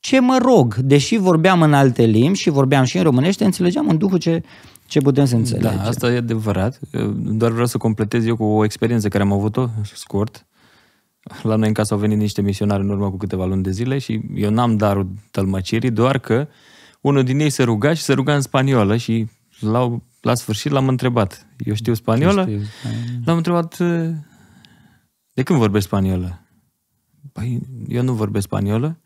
ce mă rog, deși vorbeam în alte limbi și vorbeam și în românește, înțelegeam în Duhul ce, ce putem să da, înțelegem. Da,
asta e adevărat. Doar vreau să completez eu cu o experiență care am avut-o, scurt. La noi în casă au venit niște misionari în urmă cu câteva luni de zile și eu n-am darul tălmăcirii, doar că unul din ei se ruga și se ruga în spaniolă și la, la sfârșit l-am întrebat. Eu știu spaniolă? Știu. L-am întrebat, eh, de când vorbești spaniolă? Păi, eu nu vorbesc spaniolă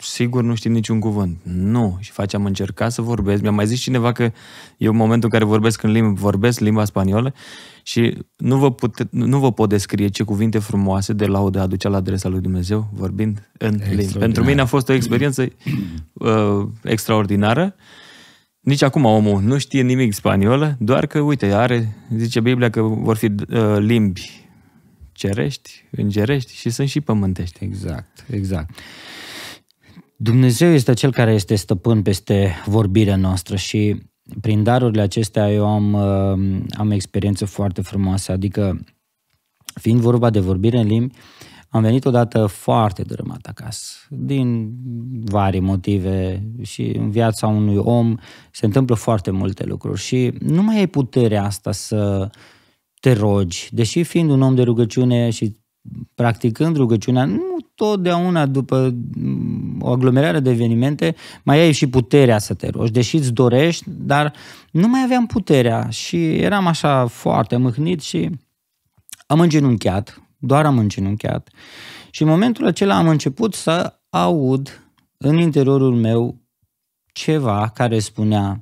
sigur nu știm niciun cuvânt. Nu. Și face, am încercat să vorbesc. Mi-a mai zis cineva că eu în momentul în care vorbesc în limba, vorbesc limba spaniolă și nu vă, pute, nu vă pot descrie ce cuvinte frumoase de laudă aducea la adresa lui Dumnezeu vorbind în limba. Pentru mine a fost o experiență uh, extraordinară. Nici acum omul nu știe nimic spaniolă, doar că, uite, are, zice Biblia că vor fi uh, limbi
cerești, îngerești și sunt și pământești. Exact, exact. Dumnezeu este cel care este stăpân peste vorbirea noastră și prin darurile acestea eu am, uh, am experiență foarte frumoasă, adică fiind vorba de vorbire în limbi, am venit odată foarte dărâmat acasă, din vari motive și în viața unui om se întâmplă foarte multe lucruri și nu mai ai puterea asta să te rogi, deși fiind un om de rugăciune și practicând rugăciunea, nu totdeauna după mm, o aglomerare de evenimente mai ai și puterea să te rogi, deși îți dorești, dar nu mai aveam puterea și eram așa foarte mâhnit și am îngenunchiat, doar am îngenunchiat. Și în momentul acela am început să aud în interiorul meu ceva care spunea,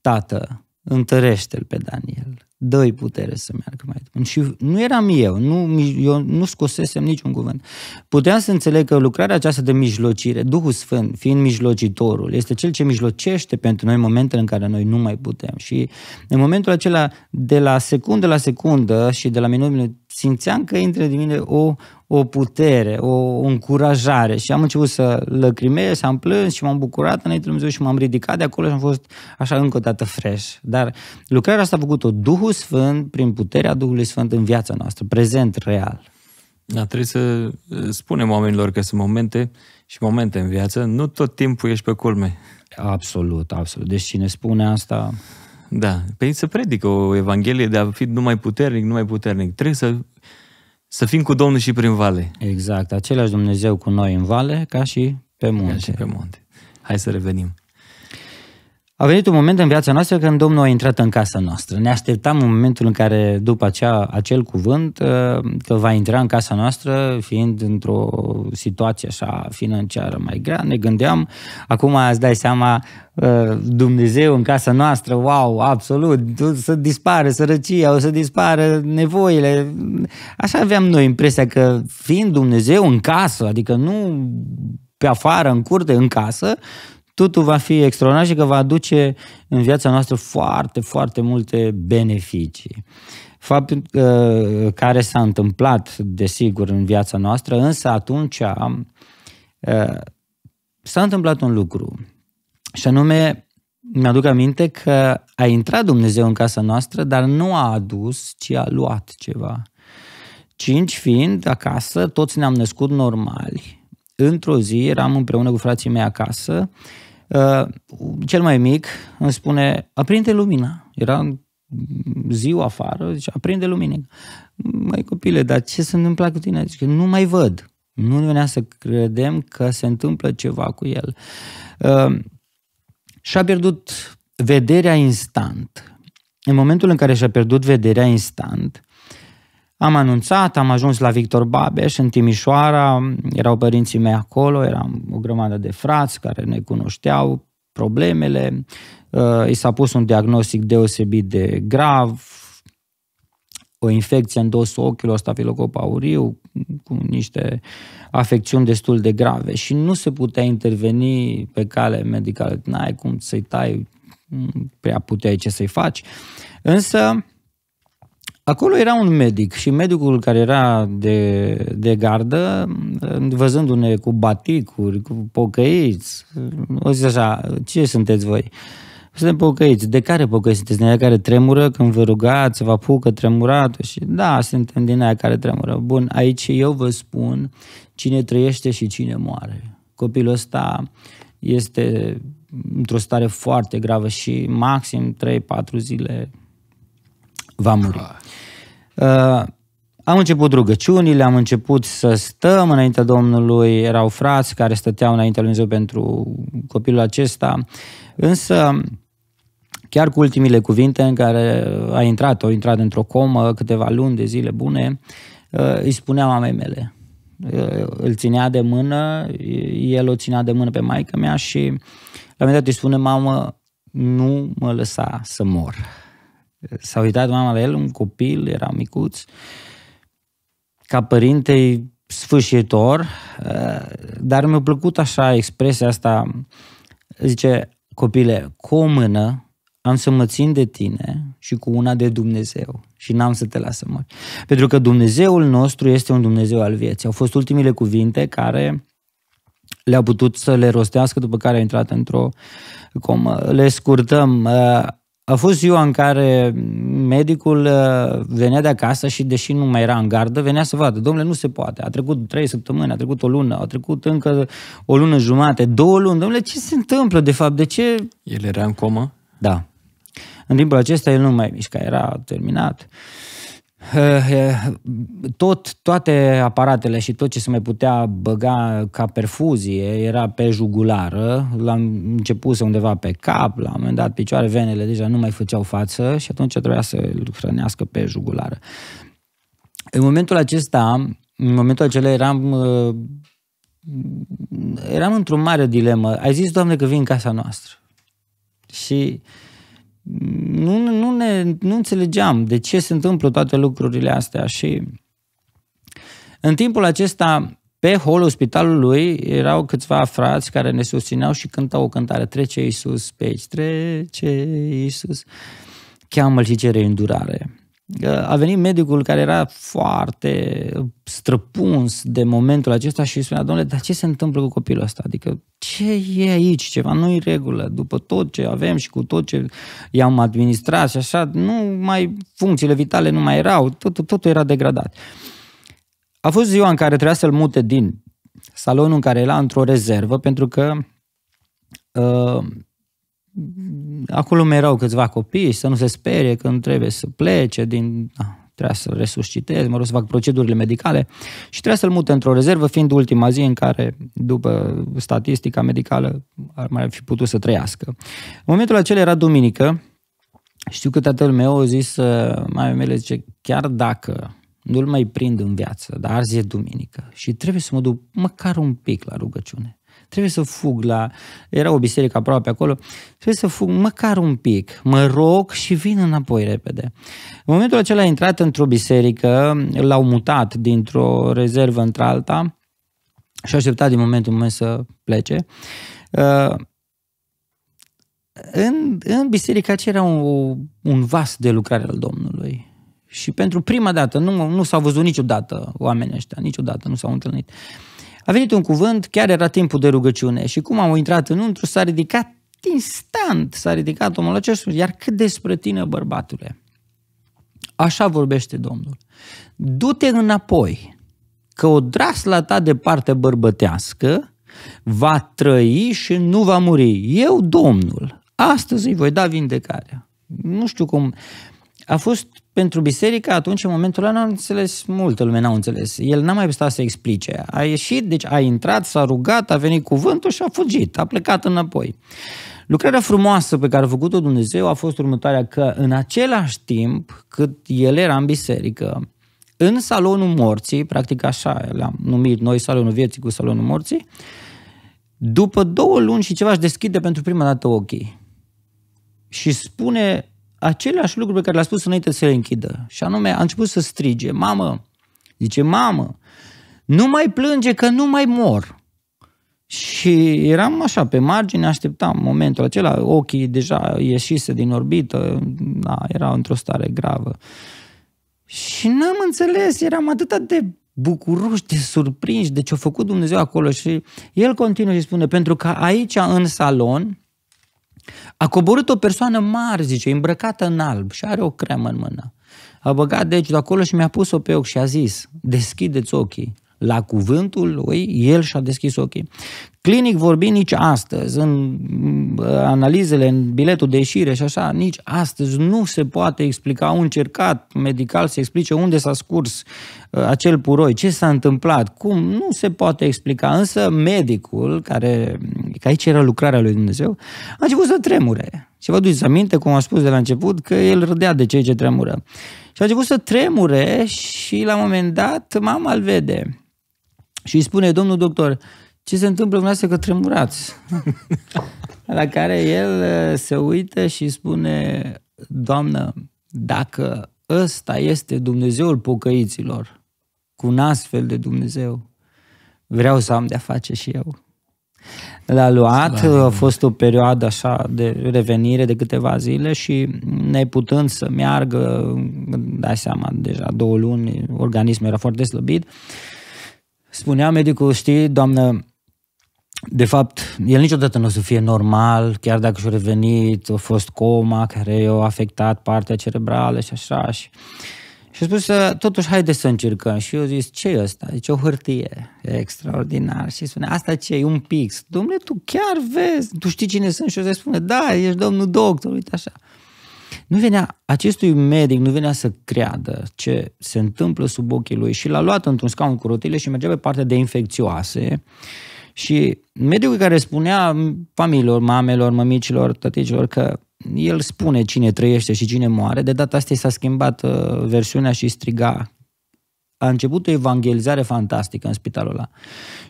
tată, întărește-l pe Daniel dă putere să meargă mai departe. Și nu eram eu, nu, eu nu scosesem niciun cuvânt. Puteam să înțeleg că lucrarea aceasta de mijlocire, Duhul Sfânt, fiind mijlocitorul, este cel ce mijlocește pentru noi momentele în care noi nu mai putem. Și în momentul acela, de la secundă la secundă și de la minut, minut simțeam că intră din mine o, o putere, o, o încurajare și am început să lăcrimez, am plâns și m-am bucurat înainte Dumnezeu și m-am ridicat de acolo și am fost așa încă o dată fresh. Dar lucrarea asta a făcut-o Duhul Sfânt prin puterea Duhului Sfânt în viața noastră, prezent, real.
Da, trebuie să eh, spunem oamenilor că sunt momente și momente în viață, nu tot timpul ești pe culme. Absolut, absolut. Deci cine spune asta... Da, pe ei se predică o evanghelie de a fi numai puternic, numai puternic. Trebuie să, să fim cu Domnul și prin vale.
Exact, același Dumnezeu cu noi în vale ca și pe munte. Ca și pe munte. Hai să revenim. A venit un moment în viața noastră când Domnul a intrat în casa noastră. Ne așteptam în momentul în care, după acea, acel cuvânt, uh, că va intra în casa noastră, fiind într-o situație așa financiară mai grea, ne gândeam, acum îți dai seama, uh, Dumnezeu în casa noastră, wow, absolut, o să dispare sărăcia, o să dispare nevoile. Așa aveam noi impresia că fiind Dumnezeu în casă, adică nu pe afară, în curte, în casă, totul va fi extraordinar și că va aduce în viața noastră foarte, foarte multe beneficii. Faptul uh, care s-a întâmplat, desigur, în viața noastră, însă atunci uh, s-a întâmplat un lucru. Și anume, mi-aduc aminte că a intrat Dumnezeu în casa noastră, dar nu a adus, ci a luat ceva. Cinci fiind acasă, toți ne-am născut normali. Într-o zi eram împreună cu frații mei acasă Uh, cel mai mic îmi spune, aprinde lumina. Era ziua afară, zice, aprinde lumina. Mai copile, dar ce se întâmplă cu tine? Zice, nu mai văd. Nu ne venea să credem că se întâmplă ceva cu el. Uh, și-a pierdut vederea instant. În momentul în care și-a pierdut vederea instant, am anunțat, am ajuns la Victor Babeș în Timișoara, erau părinții mei acolo, eram o grămadă de frați care ne cunoșteau problemele, uh, i s-a pus un diagnostic deosebit de grav, o infecție în dosul ochiului, stafilocop auriu, cu niște afecțiuni destul de grave și nu se putea interveni pe cale medicală. N-ai cum să-i tai, prea puteai ce să-i faci. Însă, Acolo era un medic și medicul care era de, de gardă, văzându-ne cu baticuri, cu pocăiți, o zis așa, ce sunteți voi? Suntem pocăiți. De care pocăiți sunteți? Din aia care tremură când vă rugați, vă apucă tremuratul? Și da, suntem din aia care tremură. Bun, aici eu vă spun cine trăiește și cine moare. Copilul ăsta este într-o stare foarte gravă și maxim 3-4 zile va muri. Uh, am început rugăciunile, am început să stăm înaintea Domnului, erau frați care stăteau înaintea lui Dumnezeu pentru copilul acesta, însă chiar cu ultimile cuvinte în care a intrat, a intrat într-o comă câteva luni de zile bune, uh, îi spunea mamei mele. Uh, îl ținea de mână, el o ținea de mână pe maica mea și la un moment dat îi spune, mamă, nu mă lăsa să mor S-a uitat mama la el, un copil, era micuț, ca părinte sfâșietor, eh, dar mi-a plăcut așa expresia asta, zice, copile, cu o mână am să mă țin de tine și cu una de Dumnezeu și n-am să te las să mori. Pentru că Dumnezeul nostru este un Dumnezeu al vieții. Au fost ultimile cuvinte care le-au putut să le rostească după care a intrat într-o comă. Le scurtăm, eh, a fost ziua în care medicul uh, venea de acasă și, deși nu mai era în gardă, venea să vadă. Domnule, nu se poate. A trecut trei săptămâni, a trecut o lună, a trecut încă o lună jumate, două luni. Domnule, ce se întâmplă, de fapt? De ce... El era în comă? Da. În timpul acesta el nu mai mișca, era terminat. Uh, Eh, eh, tot, toate aparatele și tot ce se mai putea băga ca perfuzie era pe jugulară, l-am început undeva pe cap, la un moment dat picioare, venele deja nu mai făceau față și atunci trebuia să îl hrănească pe jugulară. În momentul acesta, în momentul acela eram eh, eram într-o mare dilemă. Ai zis, Doamne, că vii în casa noastră. Și nu, nu, ne, nu înțelegeam de ce se întâmplă toate lucrurile astea și în timpul acesta pe holul spitalului erau câțiva frați care ne susțineau și cântau o cântare, trece Iisus pe aici, trece Iisus, cheamă-L și cere îndurare a venit medicul care era foarte străpuns de momentul acesta și spunea, domnule, dar ce se întâmplă cu copilul ăsta? Adică ce e aici? Ceva nu e regulă. După tot ce avem și cu tot ce i-am administrat și așa, nu mai funcțiile vitale nu mai erau, totul, totul era degradat. A fost ziua în care trebuia să-l mute din salonul în care era într-o rezervă, pentru că uh, acolo mai erau câțiva copii, să nu se sperie când trebuie să plece din... Da, trebuia să-l resuscitez, mă rog, să fac procedurile medicale și trebuia să-l mute într-o rezervă, fiind ultima zi în care, după statistica medicală, ar mai fi putut să trăiască. În momentul acela era duminică, știu că tatăl meu a zis, mai mele zice, chiar dacă nu-l mai prind în viață, dar azi e duminică și trebuie să mă duc măcar un pic la rugăciune trebuie să fug la... Era o biserică aproape acolo. Trebuie să fug măcar un pic, mă rog și vin înapoi repede. În momentul acela a intrat într-o biserică, l-au mutat dintr-o rezervă într-alta și a așteptat din momentul în moment să plece. Uh, în, în biserica aceea era un, un vas de lucrare al Domnului. Și pentru prima dată, nu, nu s-au văzut niciodată oamenii ăștia, niciodată nu s-au întâlnit. Uh, a venit un cuvânt, chiar era timpul de rugăciune și cum am intrat untru, s-a ridicat instant, s-a ridicat omul acesta, iar cât despre tine, bărbatule, așa vorbește Domnul, du-te înapoi, că o drasla ta de parte bărbătească va trăi și nu va muri. Eu, Domnul, astăzi îi voi da vindecarea. Nu știu cum, a fost pentru biserică atunci, în momentul ăla, n-a înțeles, multă lume n-a înțeles. El n-a mai stat să explice. A ieșit, deci a intrat, s-a rugat, a venit cuvântul și a fugit, a plecat înapoi. Lucrarea frumoasă pe care a făcut-o Dumnezeu a fost următoarea că în același timp cât el era în biserică, în salonul morții, practic așa l-am numit noi salonul vieții cu salonul morții, după două luni și ceva își deschide pentru prima dată ochii și spune aceleași lucruri pe care le-a spus înainte să le închidă. Și anume, a început să strige, mamă, zice, mamă, nu mai plânge că nu mai mor. Și eram așa, pe margine, așteptam momentul acela, ochii deja ieșise din orbită, da, era într-o stare gravă. Și n-am înțeles, eram atât de bucuroși, de surprinși de ce a făcut Dumnezeu acolo și el continuă și spune, pentru că aici în salon a coborât o persoană mare, zice, îmbrăcată în alb și are o cremă în mână. A băgat deci de acolo și mi-a pus-o pe ochi și a zis, deschideți ochii la cuvântul lui, el și-a deschis ochii. Clinic vorbind, nici astăzi, în mm, analizele, în biletul de ieșire și așa, nici astăzi nu se poate explica, au încercat medical să explice unde s-a scurs uh, acel puroi, ce s-a întâmplat, cum, nu se poate explica. Însă medicul, care, mm, că aici era lucrarea lui Dumnezeu, a început să tremure. Și vă duceți aminte, cum am spus de la început, că el râdea de cei ce tremură. Și a început să tremure și la un moment dat mama îl vede și îi spune, domnul doctor, ce se întâmplă cu că tremurați? La care el uh, se uită și spune, doamnă, dacă ăsta este Dumnezeul pocăiților, cu un astfel de Dumnezeu, vreau să am de-a face și eu. L-a luat, da. a fost o perioadă așa de revenire de câteva zile și neputând să meargă, dai seama, deja două luni, organismul era foarte slăbit, uh, spunea medicul, știi, doamnă, de fapt, el niciodată nu o să fie normal, chiar dacă și-a revenit, a fost coma care i-a afectat partea cerebrală și așa. Și, și a spus, totuși, haide să încercăm. Și eu zis, ce e asta? Zice, o hârtie. E extraordinar. Și spune, asta ce e? Un pix. Dom'le, tu chiar vezi? Tu știi cine sunt? Și o să spune, da, ești domnul doctor, uite așa nu venea, acestui medic nu venea să creadă ce se întâmplă sub ochii lui și l-a luat într-un scaun cu rotile și mergea pe partea de infecțioase și medicul care spunea familiilor, mamelor, mămicilor, tăticilor că el spune cine trăiește și cine moare, de data asta i s-a schimbat uh, versiunea și striga a început o evangelizare fantastică în spitalul ăla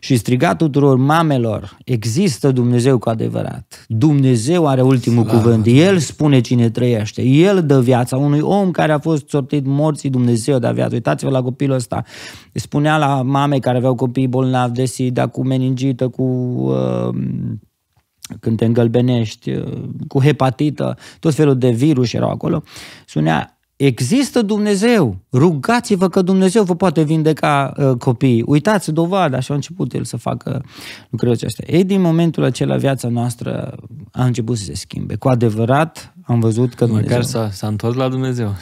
și striga tuturor mamelor, există Dumnezeu cu adevărat, Dumnezeu are ultimul Slavă cuvânt, El spune cine trăiește, El dă viața unui om care a fost sortit morții, Dumnezeu dă viață. Uitați-vă la copilul ăsta, spunea la mame care aveau copii bolnavi de sida, cu meningită, cu... Uh, când te îngălbenești, uh, cu hepatită, tot felul de virus erau acolo, spunea, Există Dumnezeu, rugați-vă că Dumnezeu vă poate vindeca uh, copiii. Uitați dovada și a început el să facă lucrurile acestea. Ei, din momentul acela, viața noastră a început să se schimbe. Cu adevărat am văzut că Dumnezeu... Măcar s-a,
s-a întors la Dumnezeu.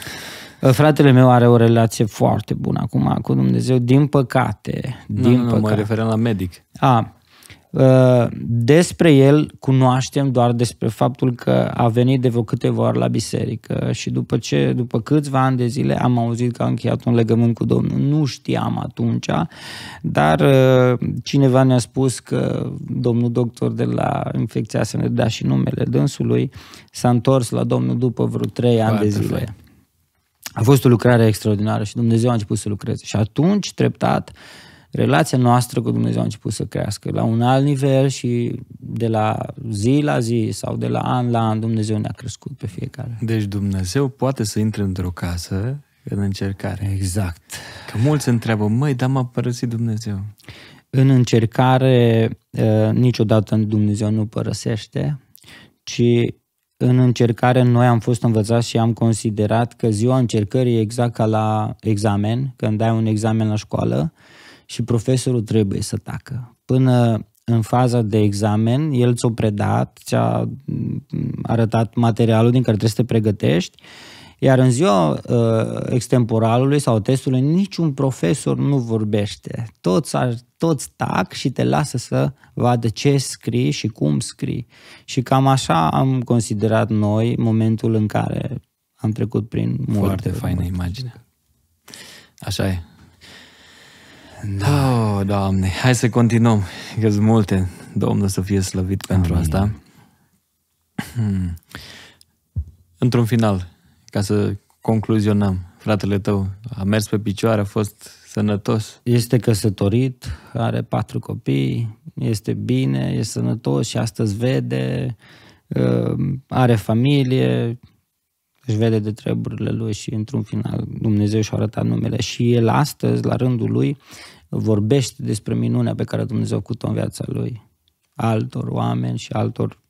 Uh, fratele meu are o relație foarte bună acum cu Dumnezeu, din păcate. Din nu, nu, păcate. mă referam la medic. A, despre el cunoaștem doar despre faptul că a venit de vreo câteva ori la biserică și după ce, după câțiva ani de zile am auzit că a încheiat un legământ cu Domnul. Nu știam atunci, dar uh, cineva ne-a spus că domnul doctor de la infecția să ne dea și numele dânsului s-a întors la Domnul după vreo trei ani de zile. A fost o lucrare extraordinară și Dumnezeu a început să lucreze. Și atunci, treptat, uh, relația noastră cu Dumnezeu a început să crească la un alt nivel și de la zi la zi sau de la an la an Dumnezeu ne-a crescut pe fiecare. Deci Dumnezeu
poate să intre într-o casă în încercare. Exact. Că mulți întreabă, măi,
dar m-a părăsit Dumnezeu. În încercare ă, niciodată Dumnezeu nu părăsește, ci în încercare noi am fost învățați și am considerat că ziua încercării e exact ca la examen, când dai un examen la școală, și profesorul trebuie să tacă. Până în faza de examen, el ți-a predat, ți-a mm, arătat materialul din care trebuie să te pregătești, iar în ziua uh, extemporalului sau testului niciun profesor nu vorbește. Toți, ar, toți tac și te lasă să vadă ce scrii și cum scrii. Și cam așa am considerat noi momentul în care am trecut prin multe. Foarte faină imagine. Așa e.
Da. Oh, Doamne, hai să continuăm, că sunt multe. Domnul să fie slăvit Amin. pentru asta. Hmm. Într-un final, ca să concluzionăm, fratele tău a mers pe picioare, a fost sănătos?
Este căsătorit, are patru copii, este bine, e sănătos și astăzi vede, uh, are familie, își vede de treburile lui și într-un final Dumnezeu și-a arătat numele și el astăzi, la rândul lui, vorbește despre minunea pe care Dumnezeu a făcut-o în viața lui altor oameni și altor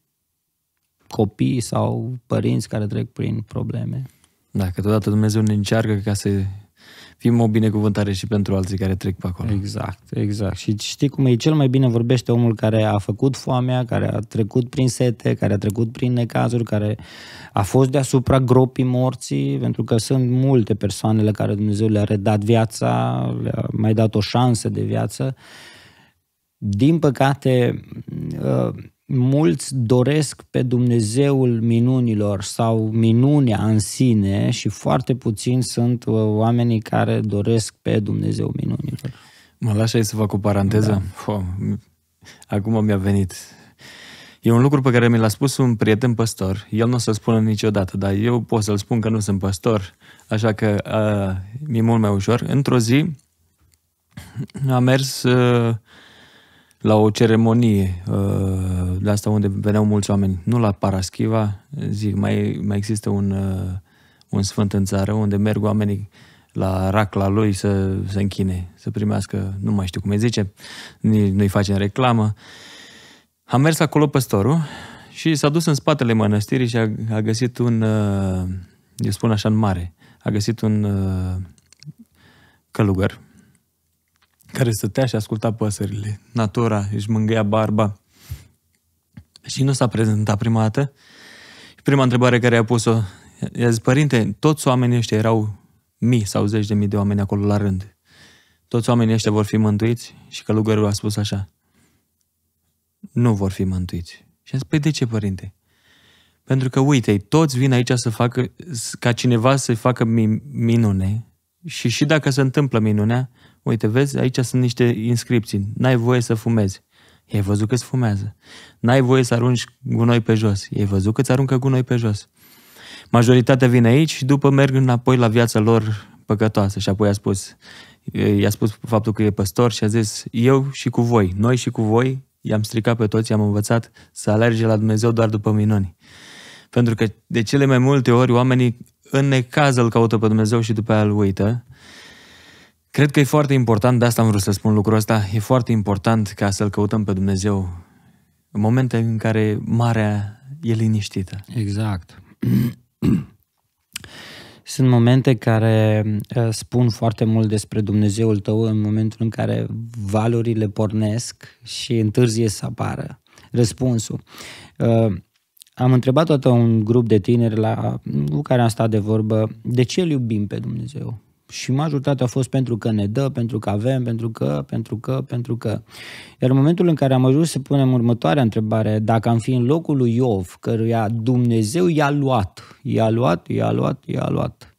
copii sau părinți care trec prin probleme. Da,
câteodată Dumnezeu ne încearcă ca să fim o binecuvântare și pentru alții care
trec pe acolo. Exact, exact. Și știi cum e, cel mai bine vorbește omul care a făcut foamea, care a trecut prin sete, care a trecut prin necazuri, care a fost deasupra gropii morții, pentru că sunt multe persoanele care Dumnezeu le-a redat viața, le-a mai dat o șansă de viață. Din păcate, uh, mulți doresc pe Dumnezeul minunilor sau minunea în sine și foarte puțin sunt uh, oamenii care doresc pe Dumnezeu minunilor.
Mă aici să fac o paranteză? Da. acum mi-a venit. E un lucru pe care mi l-a spus un prieten păstor. El nu o să spună niciodată, dar eu pot să-l spun că nu sunt păstor, așa că uh, mi-e mult mai ușor. Într-o zi am mers... Uh, la o ceremonie uh, de asta unde veneau mulți oameni, nu la Paraschiva, zic, mai, mai există un, uh, un sfânt în țară unde merg oamenii la racla lui să se închine, să primească, nu mai știu cum îi zice, nu-i facem reclamă. Am mers acolo păstorul și s-a dus în spatele mănăstirii și a, a găsit un, uh, eu spun așa în mare, a găsit un călugăr care stătea și asculta păsările, natura, își mângâia barba. Și nu s-a prezentat prima dată. Și prima întrebare care a pus-o, i-a zis, părinte, toți oamenii ăștia erau mii sau zeci de mii de oameni acolo la rând. Toți oamenii ăștia vor fi mântuiți? Și călugărul a spus așa, nu vor fi mântuiți. Și a zis, păi de ce, părinte? Pentru că, uite, toți vin aici să facă, ca cineva să facă minune și și dacă se întâmplă minunea, Uite, vezi, aici sunt niște inscripții. N-ai voie să fumezi. Ei văzut că-ți fumează. N-ai voie să arunci gunoi pe jos. Ei văzut că-ți aruncă gunoi pe jos. Majoritatea vine aici și după merg înapoi la viața lor păcătoasă. Și apoi a spus, i-a spus faptul că e păstor și a zis, eu și cu voi, noi și cu voi, i-am stricat pe toți, i-am învățat să alerge la Dumnezeu doar după minuni. Pentru că de cele mai multe ori oamenii în necază îl caută pe Dumnezeu și după aia îl uită Cred că e foarte important, de asta am vrut să spun lucrul ăsta, e foarte important ca să-L căutăm pe Dumnezeu în momente
în care marea e liniștită. Exact. Sunt momente care ă, spun foarte mult despre Dumnezeul tău în momentul în care valurile pornesc și întârzie să apară răspunsul. Ă, am întrebat toată un grup de tineri la, cu care am stat de vorbă, de ce îl iubim pe Dumnezeu? și majoritatea a fost pentru că ne dă, pentru că avem, pentru că, pentru că, pentru că. Iar în momentul în care am ajuns să punem următoarea întrebare, dacă am fi în locul lui Iov, căruia Dumnezeu i-a luat, i-a luat, i-a luat, i-a luat,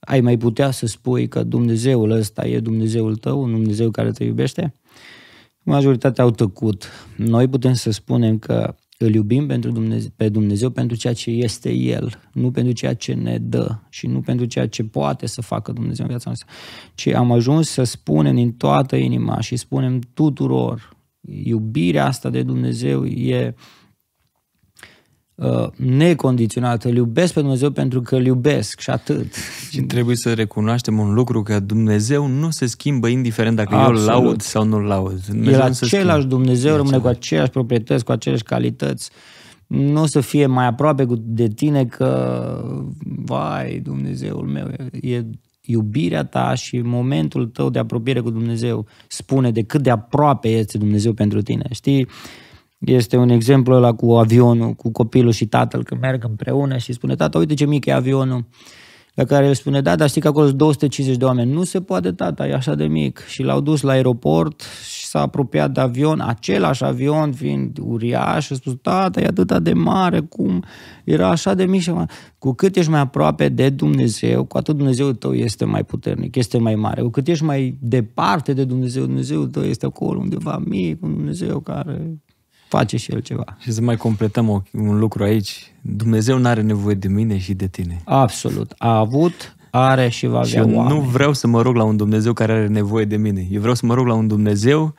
ai mai putea să spui că Dumnezeul ăsta e Dumnezeul tău, un Dumnezeu care te iubește? Majoritatea au tăcut. Noi putem să spunem că îl iubim pentru Dumnezeu, pe Dumnezeu pentru ceea ce este El, nu pentru ceea ce ne dă și nu pentru ceea ce poate să facă Dumnezeu în viața noastră, ci am ajuns să spunem din toată inima și spunem tuturor, iubirea asta de Dumnezeu e uh, necondiționată uh, necondiționat, îl iubesc pe Dumnezeu pentru că îl iubesc și atât.
Și trebuie să recunoaștem un lucru, că Dumnezeu nu se schimbă indiferent dacă Absolut. eu îl laud sau nu îl laud. Dumnezeu El același
Dumnezeu, rămâne cu aceleași proprietăți, cu aceleași calități nu o să fie mai aproape de tine că, vai, Dumnezeul meu, e iubirea ta și momentul tău de apropiere cu Dumnezeu spune de cât de aproape este Dumnezeu pentru tine. Știi, este un exemplu ăla cu avionul, cu copilul și tatăl, când merg împreună și spune, tată uite ce mic e avionul. La care el spune, da, dar știi că acolo sunt 250 de oameni. Nu se poate, tata, e așa de mic. Și l-au dus la aeroport și s-a apropiat de avion, același avion fiind uriaș, și a spus, tata, e atâta de mare, cum? Era așa de mic și mai... Cu cât ești mai aproape de Dumnezeu, cu atât Dumnezeu tău este mai puternic, este mai mare. Cu cât ești mai departe de Dumnezeu, Dumnezeu tău este acolo undeva mic, un Dumnezeu care face și el ceva.
Și să mai completăm un lucru aici. Dumnezeu nu are nevoie de mine și de tine.
Absolut. A avut, are și va avea și eu oameni. nu vreau
să mă rog la un Dumnezeu care are nevoie de mine. Eu vreau să mă rog la un Dumnezeu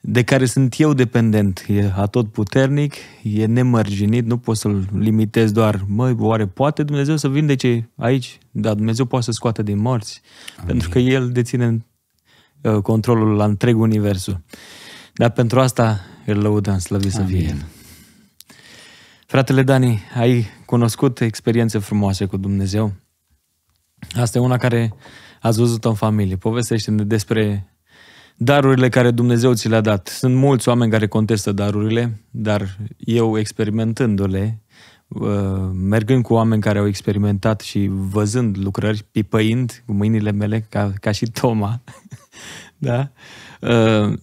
de care sunt eu dependent. E atot puternic, e nemărginit, nu pot să-l limitez doar, măi, oare poate Dumnezeu să vindece aici? Da, Dumnezeu poate să scoată din morți, Amin. pentru că El deține uh, controlul la întreg universul. Dar pentru asta îl lăudăm, slăvit să fie El. Fratele Dani, ai cunoscut experiențe frumoase cu Dumnezeu? Asta e una care ați văzut-o în familie. Povestește-ne despre darurile care Dumnezeu ți le-a dat. Sunt mulți oameni care contestă darurile, dar eu experimentându-le, uh, mergând cu oameni care au experimentat și văzând lucrări, pipăind cu mâinile mele, ca, ca și Toma, da? Uh,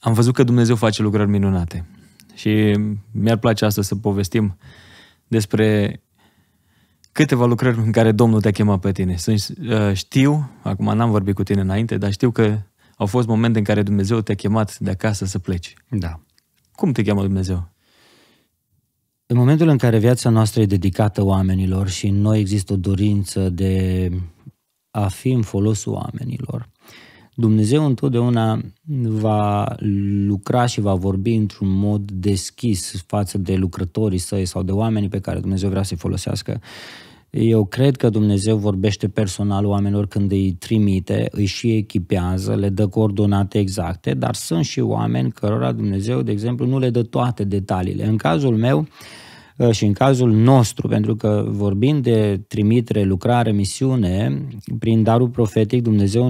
am văzut că Dumnezeu face lucrări minunate. Și mi-ar place asta să povestim despre câteva lucrări în care Domnul te-a chemat pe tine. Sunt, uh, știu, acum n-am vorbit cu tine înainte, dar știu că au fost momente în care Dumnezeu te-a chemat de acasă să pleci. Da. Cum te cheamă Dumnezeu?
În momentul în care viața noastră e dedicată oamenilor și în noi există o dorință de a fi în folosul oamenilor, Dumnezeu întotdeauna va lucra și va vorbi într-un mod deschis față de lucrătorii săi sau de oamenii pe care Dumnezeu vrea să-i folosească. Eu cred că Dumnezeu vorbește personal oamenilor când îi trimite, îi și echipează, le dă coordonate exacte, dar sunt și oameni cărora Dumnezeu, de exemplu, nu le dă toate detaliile. În cazul meu, uh, Ă, și în cazul nostru, pentru că vorbim de trimitere, lucrare, misiune, prin darul profetic Dumnezeu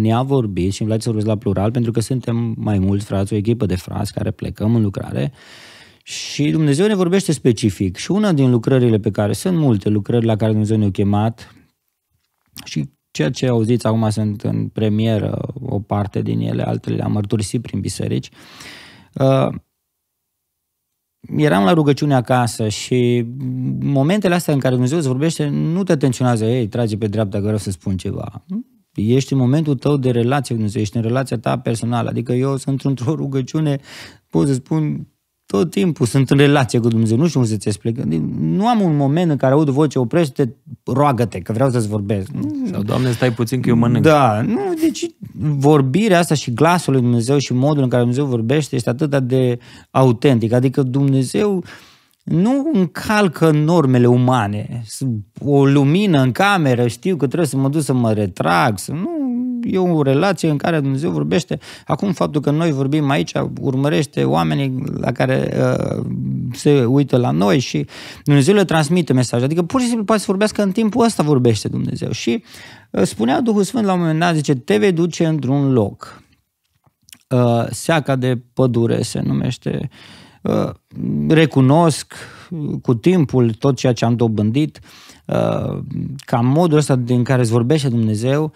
ne-a vorbit și îmi place să vorbesc la plural, pentru că suntem mai mulți frați, o echipă de frați care plecăm în lucrare și Dumnezeu ne vorbește specific. Și una din lucrările pe care sunt multe lucrări la care Dumnezeu ne-a chemat și ceea ce auziți acum sunt în premieră o parte din ele, altele le-am mărturisit prin biserici, uh, eram la rugăciune acasă și momentele astea în care Dumnezeu îți vorbește nu te atenționează, ei, trage pe dreapta că vreau să spun ceva. Ești în momentul tău de relație cu Dumnezeu, ești în relația ta personală. Adică eu sunt într-o rugăciune, pot să spun tot timpul sunt în relație cu Dumnezeu, nu știu cum să-ți explic. Nu am un moment în care aud voce, oprește, roagă-te, că vreau să-ți vorbesc.
Sau, Doamne, stai puțin că eu mănânc. Da, nu,
deci vorbirea asta și glasul lui Dumnezeu și modul în care Dumnezeu vorbește este atât de autentic. Adică Dumnezeu uh, nu încalcă normele umane. O lumină în cameră, știu că trebuie să mă duc să mă retrag, să nu e o relație în care Dumnezeu vorbește. Acum, faptul că noi vorbim aici urmărește oamenii la care uh, se uită la noi și Dumnezeu le transmite mesajul. Adică pur și simplu poate să vorbească în timpul ăsta vorbește Dumnezeu. Și uh, spunea Duhul Sfânt la un moment dat, zice, te vei duce într-un loc. Uh, seaca de pădure se numește uh, Uh, recunosc cu timpul tot ceea ce am dobândit, uh, ca modul ăsta din care îți vorbește Dumnezeu,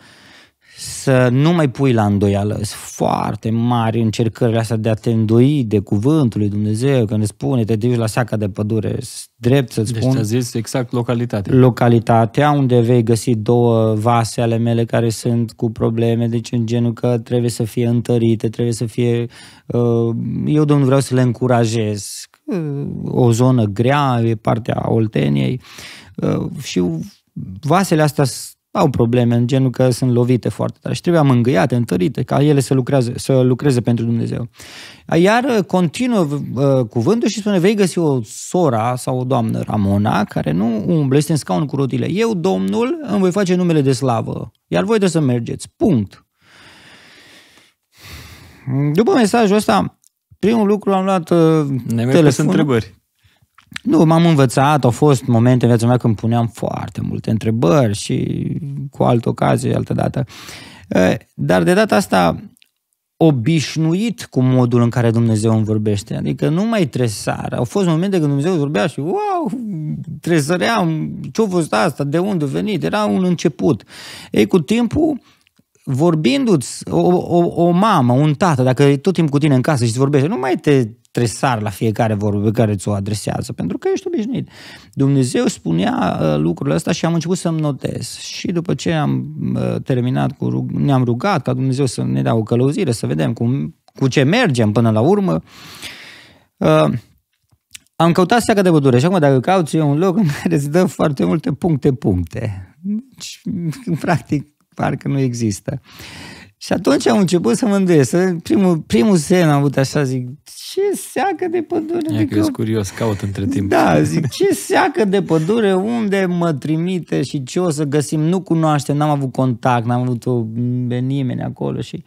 să nu mai pui la îndoială. Sunt foarte mari încercările astea de a te îndoi de cuvântul lui Dumnezeu, când îți spune, te duci la seaca de pădure, drept să-ți deci spun. Deci exact localitatea. Localitatea, unde vei găsi două vase ale mele care sunt cu probleme, deci în genul că trebuie să fie întărite, trebuie să fie... Uh, eu, domnul, vreau să le încurajez. Uh, o zonă grea, e partea Olteniei uh, și vasele astea au probleme, în genul că sunt lovite foarte tare și trebuie mângâiate, întărite, ca ele să, lucrează, să lucreze pentru Dumnezeu. Iar uh, continuă uh, cuvântul și spune, vei găsi o sora sau o doamnă, Ramona, care nu umblă, este în scaun cu rotile. Eu, Domnul, îmi voi face numele de slavă, iar voi trebuie să mergeți. Punct. După mesajul ăsta, primul lucru am luat uh, telefonul. întrebări. Nu, m-am învățat, au fost momente în viața mea când puneam foarte multe întrebări și cu altă ocazie, altă dată. Dar de data asta obișnuit cu modul în care Dumnezeu îmi vorbește. Adică nu mai tresar. Au fost momente când Dumnezeu vorbea și wow, tresăream, ce-a fost asta, de unde a venit, era un început. Ei, cu timpul vorbindu-ți o, o, o mamă, un tată, dacă e tot timpul cu tine în casă și îți vorbește, nu mai te tresar la fiecare vorbă pe care ți-o adresează, pentru că ești obișnuit. Dumnezeu spunea uh, lucrul astea și am început să-mi notez. Și după ce am uh, terminat cu rug... ne-am rugat ca Dumnezeu să ne dea o călăuzire, să vedem cum, cu ce mergem până la urmă, uh, am căutat seaca de pădure și acum dacă cauți e un loc în care îți dă foarte multe puncte-puncte. Deci, practic, parcă nu există. Și atunci am început să mă îndoiesc. Primul, primul semn am avut așa, zic, ce seacă de pădure? Ia că eu curios,
caut între timp. Da, zic,
ce seacă de pădure, unde mă trimite și ce o să găsim? Nu cunoaște, n-am avut contact, n-am avut o, pe nimeni acolo și...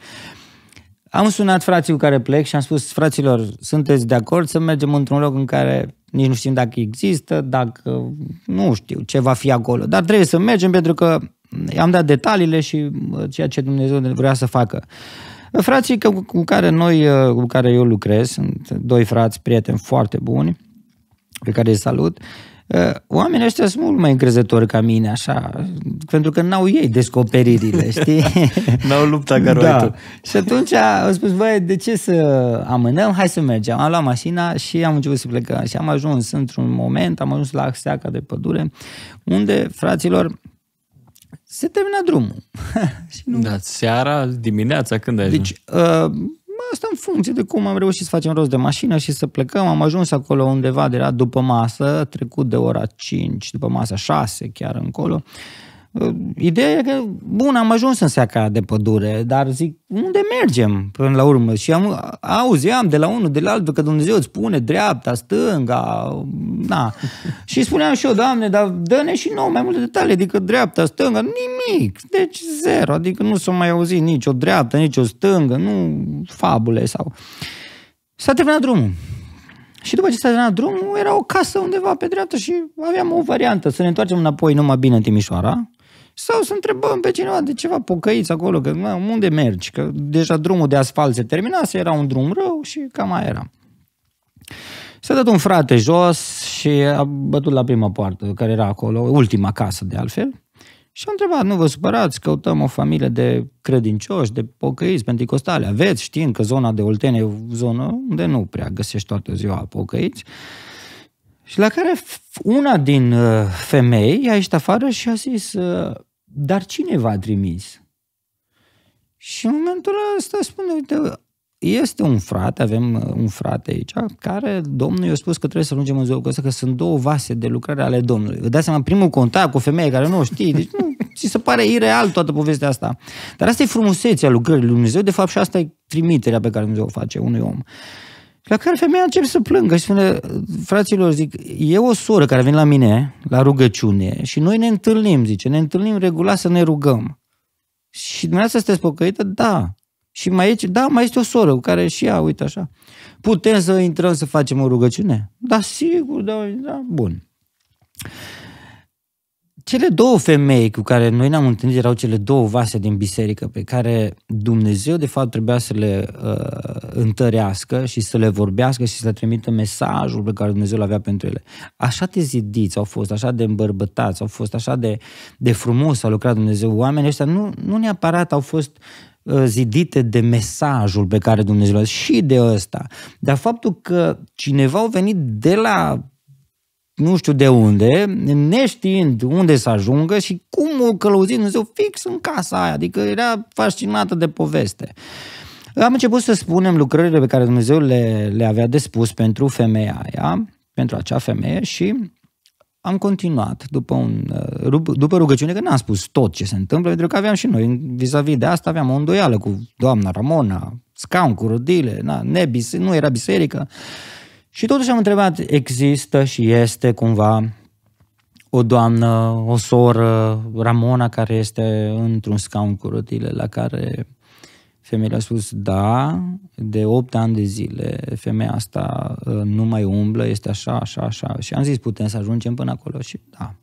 Am sunat frații cu care plec și am spus, fraților, sunteți de acord să mergem într-un loc în care nici nu știm dacă există, dacă, nu știu, ce va fi acolo. Dar trebuie să mergem pentru că I-am dat detaliile și uh, ceea ce Dumnezeu vrea să facă. Frații cu care noi, uh, cu care eu lucrez, sunt doi frați, prieteni foarte buni, pe care îi salut, uh, oamenii ăștia sunt mult mai încrezători ca mine, așa, pentru că n-au ei descoperirile, știi? n-au lupta ca da. Și atunci am spus, băi, de ce să amânăm? Hai să mergem. Am luat mașina și am început să plecăm. Și am ajuns într-un moment, am ajuns la Seaca de pădure, unde, fraților, se termină drumul.
și nu... Da, seara, dimineața, când ai Deci, uh,
asta în funcție de cum am reușit să facem rost de mașină și să plecăm. Am ajuns acolo undeva, de era după masă, trecut de ora 5, după masa 6 chiar încolo. Uh, Uh, ideea e că, bun, am ajuns în seaca de pădure, dar zic, unde mergem până la urmă? Și am, auzeam de la unul, de la altul, că Dumnezeu îți spune dreapta, stânga, na. și spuneam și eu, Doamne, dar dă-ne și nouă mai multe detalii, adică dreapta, stânga, nimic, deci zero, adică nu s a mai auzi nici o dreaptă, nici o stângă, nu fabule sau... S-a terminat drumul. Și după ce s-a terminat drumul, era o casă undeva pe dreapta și aveam o variantă, să ne întoarcem înapoi numai bine în Timișoara, sau să întrebăm pe cineva de ceva pocăiți acolo, că na, unde mergi? Că deja drumul de asfalt se terminase, era un drum rău și cam mai era. S-a dat un frate jos și a bătut la prima poartă, care era acolo, ultima casă de altfel, și a întrebat, nu vă supărați, căutăm o familie de credincioși, de pocăiți, pentecostale. Aveți, știind că zona de Oltene e o zonă unde nu prea găsești toată ziua pocăiți. Și la care una din uh, femei a ieșit afară și a zis, uh, dar cine v-a trimis? Și în momentul ăsta spune, uite, este un frate, avem uh, un frate aici, care domnul i-a spus că trebuie să ajungem în ziua cu asta, că sunt două vase de lucrare ale domnului. Vă dați seama, primul contact cu o femeie care nu o știe, deci nu, ți se pare ireal toată povestea asta. Dar asta e frumusețea lucrării lui Dumnezeu, de fapt și asta e trimiterea pe care Dumnezeu o face unui om. La care femeia începe să plângă și spune, fraților, zic, e o soră care vine la mine, la rugăciune, și noi ne întâlnim, zice, ne întâlnim regulat să ne rugăm. Și dumneavoastră sunteți pocăită? Da. Și mai e, da, mai este o soră cu care și ea, uite așa. Putem să intrăm să facem o rugăciune? Da, sigur, da, da bun. Cele două femei cu care noi ne-am întâlnit erau cele două vase din biserică pe care Dumnezeu, de fapt, trebuia să le uh, întărească și să le vorbească și să le trimită mesajul pe care Dumnezeu l-avea pentru ele. Așa de zidiți au fost, așa de îmbărbătați, au fost așa de, de frumos a lucrat Dumnezeu. Oamenii ăștia nu, nu neapărat au fost uh, zidite de mesajul pe care Dumnezeu l-a și de ăsta. Dar faptul că cineva a venit de la nu știu de unde, neștiind unde să ajungă și cum o călăuzi Dumnezeu fix în casa aia, adică era fascinată de poveste. Am început să spunem lucrările pe care Dumnezeu le, le avea de spus pentru femeia aia, pentru acea femeie și am continuat după, un, după rugăciune, că n-am spus tot ce se întâmplă, pentru că aveam și noi, vis-a-vis de asta, aveam o îndoială cu doamna Ramona, scaun cu rodile, na, nebis, nu era biserică. Și totuși am întrebat, există și este cumva o doamnă, o soră, Ramona, care este într-un scaun cu rotile, la care femeia a spus, da, de 8 ani de zile, femeia asta ă, nu mai umblă, este așa, așa, așa. Și am zis, putem să ajungem până acolo și da.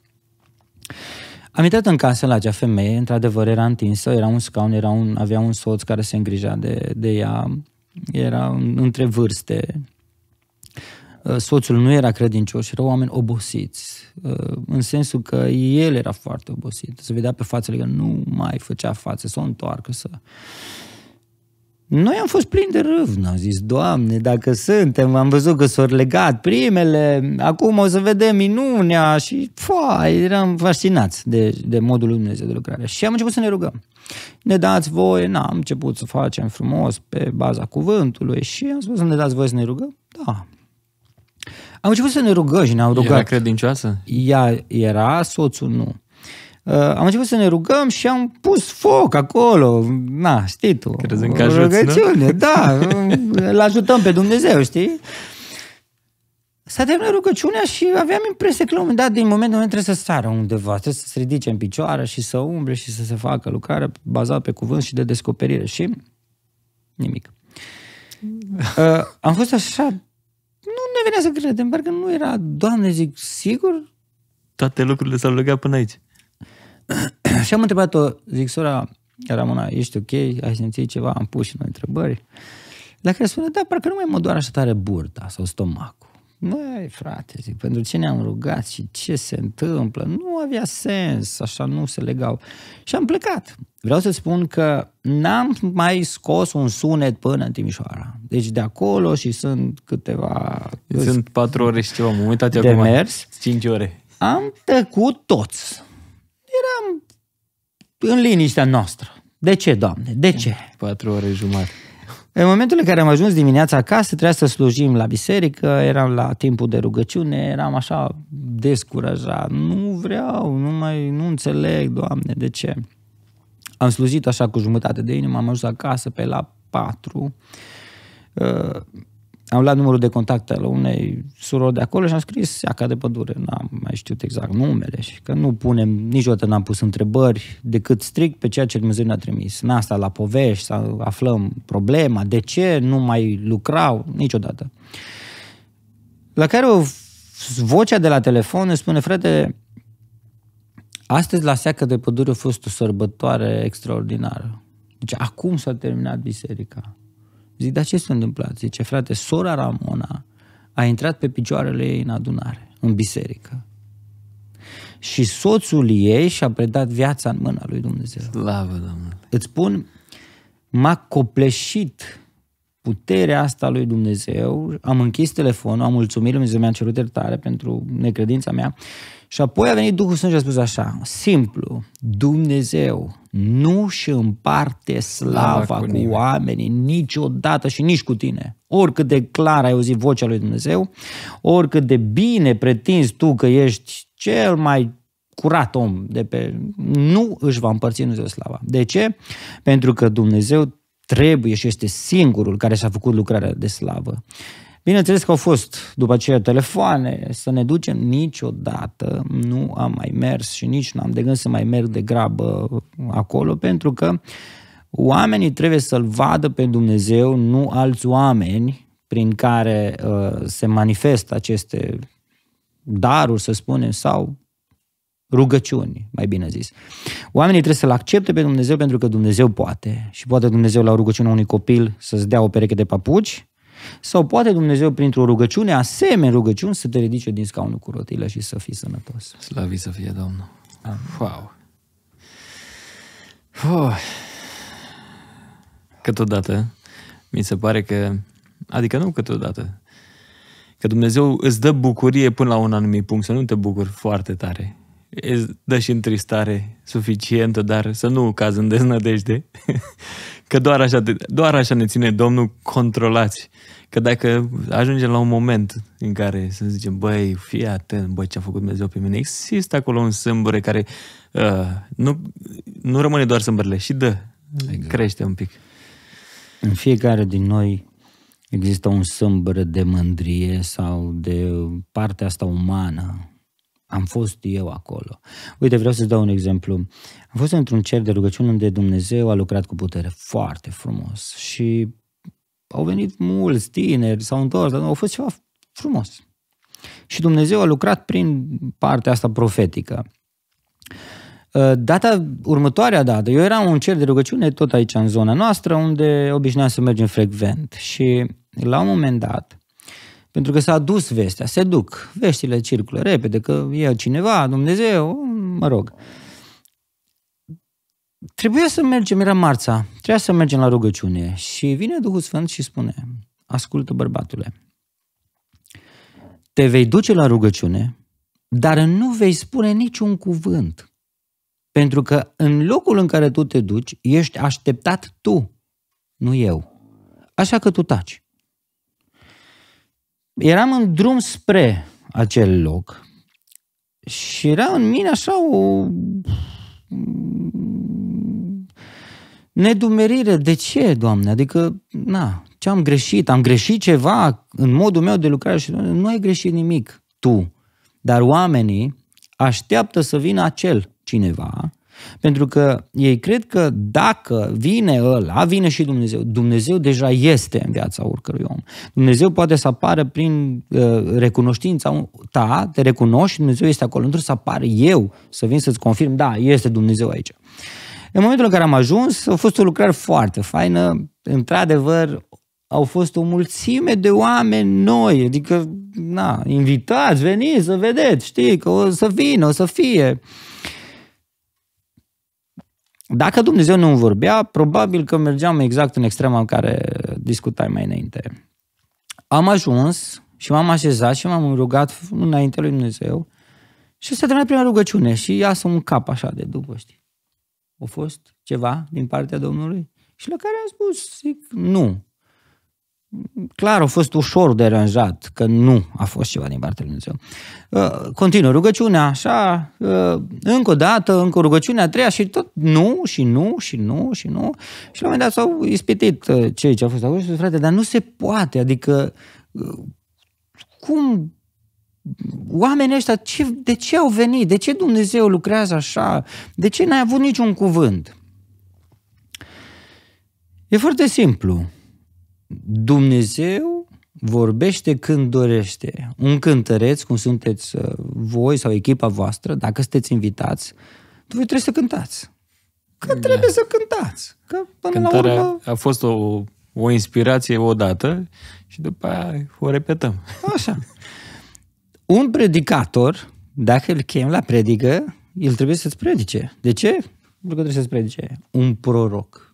Am intrat în casă la acea femeie, într-adevăr era întinsă, era un scaun, era un, avea un soț care se îngrija de, de ea, era între vârste, Uh, soțul nu era credincios, erau oameni obosiți, uh, în sensul că el era foarte obosit, se vedea pe fațele că nu mai făcea față, să o întoarcă, să... Noi am fost plini de râvnă, am zis, Doamne, dacă suntem, am văzut că s-au legat primele, acum o să vedem minunea și, foai, eram fascinați de, de modul lui Dumnezeu de lucrare. Și am început să ne rugăm. Ne dați voie, n am început să facem frumos pe baza cuvântului și am spus să ne dați voie să ne rugăm? Da, am început să ne rugăm și ne-au rugat. Era credincioasă? Ea era, soțul nu. Uh, am început să ne rugăm și am pus foc acolo, na, știi tu. Crezi că ajuți, Rugăciune, da, îl ajutăm pe Dumnezeu, știi? S-a terminat rugăciunea și aveam impresia că la un moment dat, din moment în moment, trebuie să sară undeva, trebuie să se ridice în picioare și să umble și să se facă lucrare bazat pe cuvânt și de descoperire și nimic. Uh, am fost așa venea să credem, parcă nu era, doamne, zic, sigur? Toate lucrurile s-au legat până aici. și am întrebat-o, zic, sora Ramona, ești ok? Ai simțit ceva? Am pus și noi întrebări. La care spune, da, parcă nu mai mă doar așa tare burta sau stomacul. Măi, frate, zic, pentru ce ne-am rugat și ce se întâmplă? Nu avea sens, așa nu se legau. Și am plecat. Vreau să spun că n-am mai scos un sunet până în Timișoara. Deci de acolo și sunt câteva... Sunt
patru ore și ceva,
mă uitați de acum. mers. Cinci ore. Am tăcut toți. Eram în liniștea noastră. De ce, Doamne? De ce? Patru ore jumătate. În momentul în care am ajuns dimineața acasă, trebuia să slujim la biserică, eram la timpul de rugăciune, eram așa descurajat. Nu vreau, nu mai, nu înțeleg, Doamne, de ce. Am slujit așa cu jumătate de inimă, am ajuns acasă pe la patru. Ă, am luat numărul de contact al unei surori de acolo și am scris seaca de pădure. N-am mai știut exact numele și că nu punem, niciodată n-am pus întrebări decât strict pe ceea ce Dumnezeu ne-a trimis. În asta la povești, să aflăm problema, de ce nu mai lucrau, niciodată. La care o vocea de la telefon îmi spune, frate, astăzi la seacă de pădure a fost o sărbătoare extraordinară. Deci acum s-a terminat biserica Zic, dar ce s-a întâmplat? Zice, frate, sora Ramona a intrat pe picioarele ei în adunare, în biserică. Și soțul ei și-a predat viața în mâna lui Dumnezeu. Slavă, Domnule! Îți spun, m-a copleșit puterea asta lui Dumnezeu, am închis telefonul, am mulțumit lui Dumnezeu, mi-a cerut iertare pentru necredința mea și apoi a venit Duhul Sfânt și a spus așa, simplu, Dumnezeu nu își împarte slava cu, cu oamenii niciodată și nici cu tine. Oricât de clar ai auzit vocea lui Dumnezeu, oricât de bine pretinzi tu că ești cel mai curat om de pe... Nu își va împărți Dumnezeu slava. De ce? Pentru că Dumnezeu trebuie și este singurul care și-a făcut lucrarea de slavă. Bineînțeles că au fost după aceea telefoane să ne ducem niciodată, nu am mai mers și nici nu am de gând să mai merg de grabă acolo, pentru că oamenii trebuie să-L vadă pe Dumnezeu, nu alți oameni prin care uh, se manifestă aceste daruri, să spunem, sau rugăciuni, mai bine zis. Oamenii trebuie să-L accepte pe Dumnezeu pentru că Dumnezeu poate și poate Dumnezeu la rugăciunea unui copil să-ți dea o pereche de papuci sau poate Dumnezeu, printr-o rugăciune, asemenea rugăciuni, să te ridice din scaunul cu rotile și să fii sănătos. Slavii să fie Domnul. Amin. Wow! Oh. Câteodată,
mi se pare că, adică nu câteodată, că Dumnezeu îți dă bucurie până la un anumit punct, să nu te bucuri foarte tare dă și întristare suficientă, dar să nu cazi în deznădejde, că doar așa, doar așa ne ține Domnul controlați. Că dacă ajungem la un moment în care să zicem, băi, fii atent, băi, ce a făcut Dumnezeu pe mine, există acolo un sâmbure care uh, nu, nu rămâne doar sâmbările, și dă, exact. crește un pic.
În fiecare din noi există un sâmbure de mândrie sau de partea asta umană am fost eu acolo. Uite, vreau să-ți dau un exemplu. Am fost într-un cer de rugăciune unde Dumnezeu a lucrat cu putere foarte frumos și au venit mulți tineri, s-au întors, dar au fost ceva frumos. Și Dumnezeu a lucrat prin partea asta profetică. Ă, data următoarea dată, eu eram un cer de rugăciune tot aici în zona noastră, unde obișnuiam să mergem frecvent și la un moment dat pentru că s-a dus vestea, se duc, veștile circulă repede, că e cineva, Dumnezeu, mă rog. Trebuia să mergem, era marța, trebuia să mergem la rugăciune și vine Duhul Sfânt și spune, ascultă bărbatule, te vei duce la rugăciune, dar nu vei spune niciun cuvânt. Pentru că în locul în care tu te duci, ești așteptat tu, nu eu. Așa că tu taci eram în drum spre acel loc și era în mine așa o nedumerire. De ce, Doamne? Adică, na, ce am greșit? Am greșit ceva în modul meu de lucrare și nu ai greșit nimic, tu. Dar oamenii așteaptă să vină acel cineva pentru că ei cred că dacă vine ăla, vine și Dumnezeu. Dumnezeu deja este în viața oricărui om. Dumnezeu poate să apară prin uh, recunoștința ta, te recunoști, Dumnezeu este acolo. Într-o să apar eu, să vin să-ți confirm, da, este Dumnezeu aici. În momentul în care am ajuns, a fost o lucrare foarte faină. Într-adevăr, au fost o mulțime de oameni noi, adică, na, invitați, veniți să vedeți, știi, că o să vină, o să fie. Uh, dacă Dumnezeu nu vorbea, probabil că mergeam exact în extrema în care discutai mai înainte. Am ajuns și m-am așezat și m-am rugat înainte lui Dumnezeu și s-a terminat prima rugăciune și iasă un cap așa de după, știi? A fost ceva din partea Domnului? Și la care am spus, zic, nu clar, a fost ușor deranjat că nu a fost ceva din partea lui Dumnezeu. Uh, continuă rugăciunea, așa, uh, încă o dată, încă rugăciunea a treia și tot nu, și nu, și nu, și nu. Și la un moment dat s-au ispitit uh, cei ce au fost acolo și spus, frate, dar nu se poate, adică cum oamenii ăștia, ce, de ce au venit? De ce Dumnezeu lucrează așa? De ce n-ai avut niciun cuvânt? E foarte simplu. Dumnezeu vorbește când dorește. Un cântăreț, cum sunteți uh, voi sau echipa voastră, dacă sunteți invitați, voi trebuie să cântați. Că da. trebuie să cântați. Că până la urmă... a fost o, o inspirație odată și după aia o repetăm. Așa. Un predicator, dacă îl chem la predică, el trebuie să-ți predice. De ce? Pentru că trebuie să-ți predice. Un proroc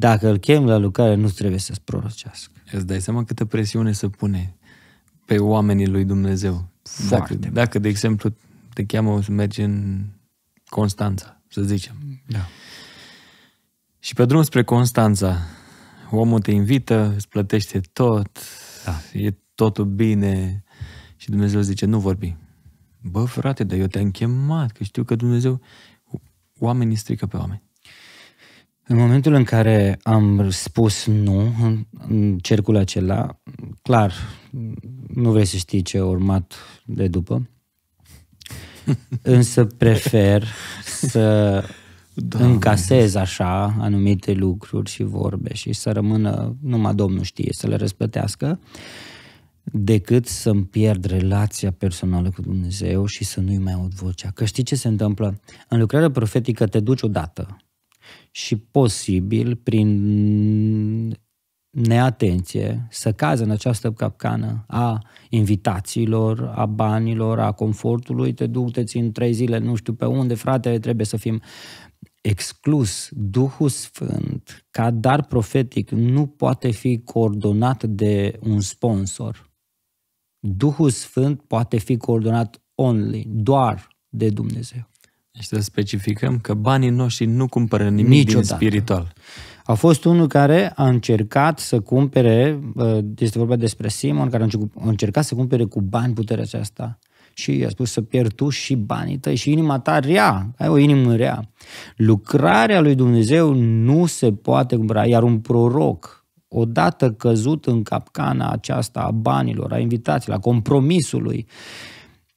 dacă îl chem la lucrare, nu trebuie să-ți prorocească.
Îți dai seama câtă presiune să pune pe oamenii lui Dumnezeu. Foarte dacă, dacă, de exemplu, te cheamă să mergi în Constanța, să zicem. Da. Și pe drum spre Constanța, omul te invită, îți plătește tot, da. e totul bine și Dumnezeu zice, nu vorbi. Bă, frate, dar eu te-am chemat, că știu că Dumnezeu...
Oamenii strică pe oameni. În momentul în care am spus nu în cercul acela, clar, nu vrei să știi ce a urmat de după, însă prefer să Doamne. încasez așa anumite lucruri și vorbe și să rămână, numai Domnul știe, să le răspătească, decât să-mi pierd relația personală cu Dumnezeu și să nu-i mai aud vocea. Că știi ce se întâmplă? În lucrarea profetică te duci odată și posibil, prin neatenție, să cază în această capcană a invitațiilor, a banilor, a confortului, te duc, te țin trei zile, nu știu pe unde, frate, trebuie să fim exclus. Duhul Sfânt, ca dar profetic, nu poate fi coordonat de un sponsor. Duhul Sfânt poate fi coordonat only, doar de Dumnezeu. Și să
specificăm că banii noștri nu cumpără nimic Niciodată. din spiritual.
A fost unul care a încercat să cumpere, uh, este vorba despre Simon, care a încercat să cumpere cu bani puterea aceasta și i-a spus să pierd tu și banii tăi și inima ta rea, ai o inimă rea. Lucrarea lui Dumnezeu nu se poate cumpăra, iar un proroc, odată căzut în capcana aceasta a banilor, a invitațiilor, a compromisului,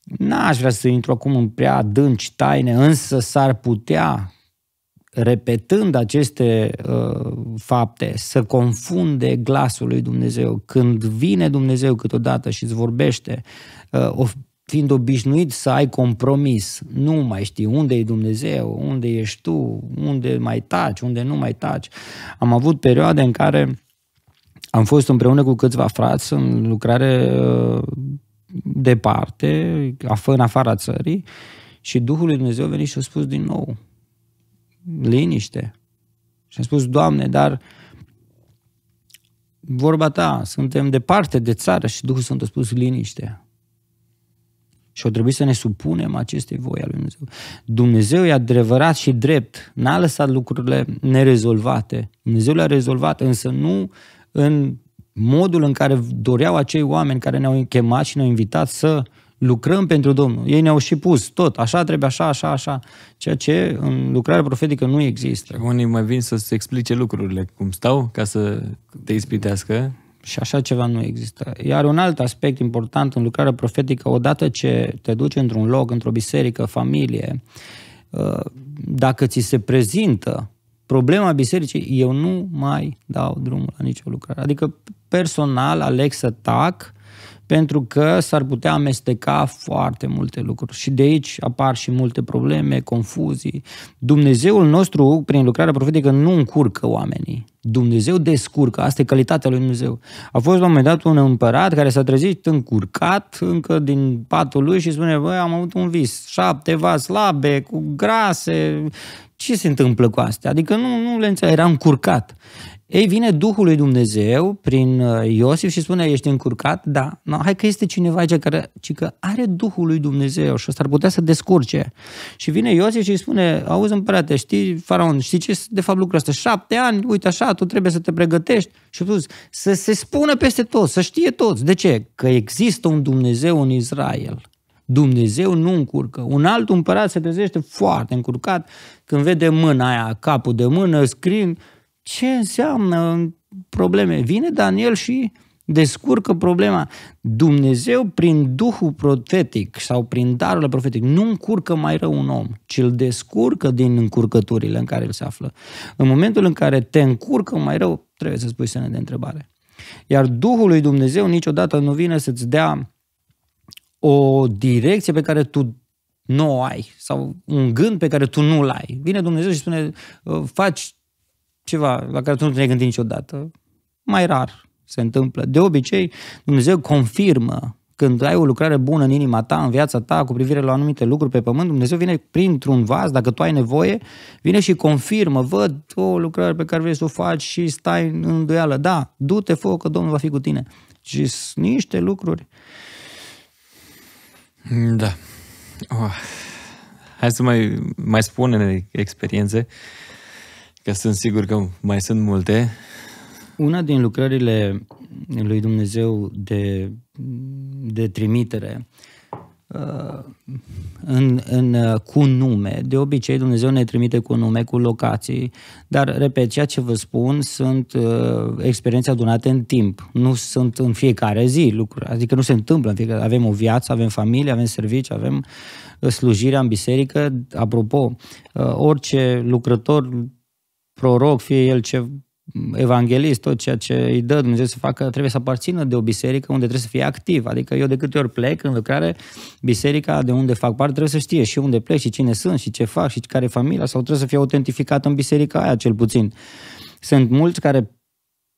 N-aș vrea să intru acum în prea adânci taine, însă s-ar putea, repetând aceste uh, fapte, să confunde glasul lui Dumnezeu. Când vine Dumnezeu câteodată și îți vorbește, uh, o, fiind obișnuit să ai compromis, nu mai știi unde e Dumnezeu, unde ești tu, unde mai taci, unde nu mai taci. Am avut perioade în care am fost împreună cu câțiva frați în lucrare uh, departe, în afara țării, și Duhul lui Dumnezeu a venit și a spus din nou, liniște. Și a spus, Doamne, dar vorba ta, suntem departe de țară și Duhul Sfânt a spus, liniște. Și o trebuie să ne supunem acestei voi al lui Dumnezeu. Dumnezeu e adevărat și drept. N-a lăsat lucrurile nerezolvate. Dumnezeu le-a rezolvat, însă nu în modul în care doreau acei oameni care ne-au chemat și ne-au invitat să lucrăm pentru Domnul. Ei ne-au și pus tot, așa trebuie, așa, așa, așa, ceea ce în lucrarea profetică nu există. Unii mai vin să-ți explice lucrurile cum stau ca
să te ispitească.
Și așa ceva nu există. Iar un alt aspect important în lucrarea profetică, odată ce te duci într-un loc, într-o biserică, familie, ă, dacă ți se prezintă Problema bisericii, eu nu mai dau drumul la nicio lucrare. Adică personal aleg să tac pentru că s-ar putea amesteca foarte multe lucruri. Și de aici apar și multe probleme, confuzii. Dumnezeul nostru, prin lucrarea profetică, nu încurcă oamenii. Dumnezeu descurcă, asta e calitatea lui Dumnezeu. A fost la un moment dat un împărat care s-a trezit încurcat încă din patul lui și spune, băi, am avut un vis, șapte vas slabe, cu grase, ce se întâmplă cu astea? Adică nu, nu le înțeleg, era încurcat. Ei, vine Duhul lui Dumnezeu prin uh, Iosif și spune, ești încurcat, da, no, hai că este cineva aici care ci că are Duhul lui Dumnezeu și ăsta ar putea să descurce. Și vine Iosif și îi spune, auzi împărate, știi, faraon, știi ce de fapt lucrul ăsta? Șapte ani, uite așa, tu trebuie să te pregătești. Și plus, să se spună peste tot, să știe toți. De ce? Că există un Dumnezeu în Israel. Dumnezeu nu încurcă. Un alt împărat se trezește foarte încurcat când vede mâna aia, capul de mână, scrin, ce înseamnă probleme. Vine Daniel și descurcă problema. Dumnezeu, prin Duhul profetic sau prin darul profetic, nu încurcă mai rău un om, ci îl descurcă din încurcăturile în care el se află. În momentul în care te încurcă mai rău, trebuie să spui semne de întrebare. Iar Duhul lui Dumnezeu niciodată nu vine să-ți dea o direcție pe care tu nu o ai sau un gând pe care tu nu-l ai. Vine Dumnezeu și spune, ă, faci ceva la care tu nu te-ai gândit niciodată. Mai rar se întâmplă. De obicei, Dumnezeu confirmă când ai o lucrare bună în inima ta, în viața ta, cu privire la anumite lucruri pe pământ, Dumnezeu vine printr-un vas, dacă tu ai nevoie, vine și confirmă, văd o lucrare pe care vrei să o faci și stai în îndoială. Da, du-te, fă că Domnul va fi cu tine. Și niște lucruri.
Da. Oh. Hai să mai, mai spune experiențe. Uh, Că sunt sigur că mai sunt multe.
Una din lucrările lui Dumnezeu de, de trimitere uh, în, în, uh, cu nume. De obicei Dumnezeu ne trimite cu nume, cu locații, dar, repet, ceea ce vă spun sunt uh, experiențe adunate în timp. Nu sunt în fiecare zi lucruri, adică nu se întâmplă în adică fiecare Avem o viață, avem familie, avem servici, avem slujirea în biserică. Apropo, orice lucrător proroc, fie el ce evanghelist, tot ceea ce îi dă Dumnezeu să facă, trebuie să aparțină de o biserică unde trebuie să fie activ. Adică eu de câte ori plec în lucrare, biserica de unde fac parte trebuie să știe și unde plec și cine sunt și ce fac și care e familia sau trebuie să fie autentificat în biserica aia cel puțin. Sunt mulți care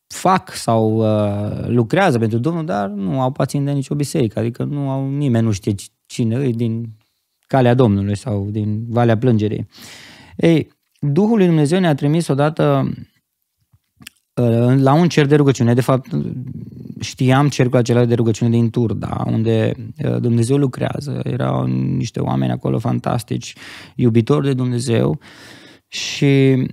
fac sau uh, lucrează pentru Domnul, dar nu au pațin de nicio biserică, adică nu au nimeni, nu știe cine e din calea Domnului sau din Valea Plângerii. Ei, Duhul lui Dumnezeu ne-a trimis odată uh, la un cer de rugăciune. De fapt, știam cercul acela de rugăciune din Turda, unde uh, Dumnezeu lucrează. Erau niște oameni acolo fantastici, iubitori de Dumnezeu. Și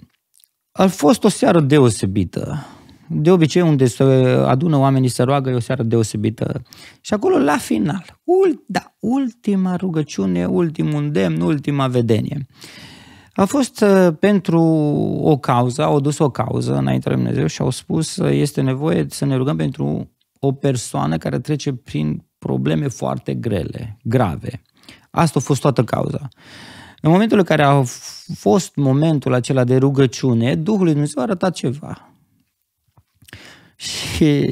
a fost o seară deosebită. De obicei, unde se adună oamenii să roagă, e o seară deosebită. Și acolo, la final, ul, da, ultima rugăciune, ultimul îndemn, ultima vedenie. Uh, a fost uh, pentru o cauză, au dus o cauză înaintea lui Dumnezeu și au spus uh, este nevoie să ne rugăm pentru o persoană care trece prin probleme foarte grele, grave. Asta a fost toată cauza. În momentul în care a fost momentul acela de rugăciune, Duhul lui Dumnezeu a arătat ceva. Și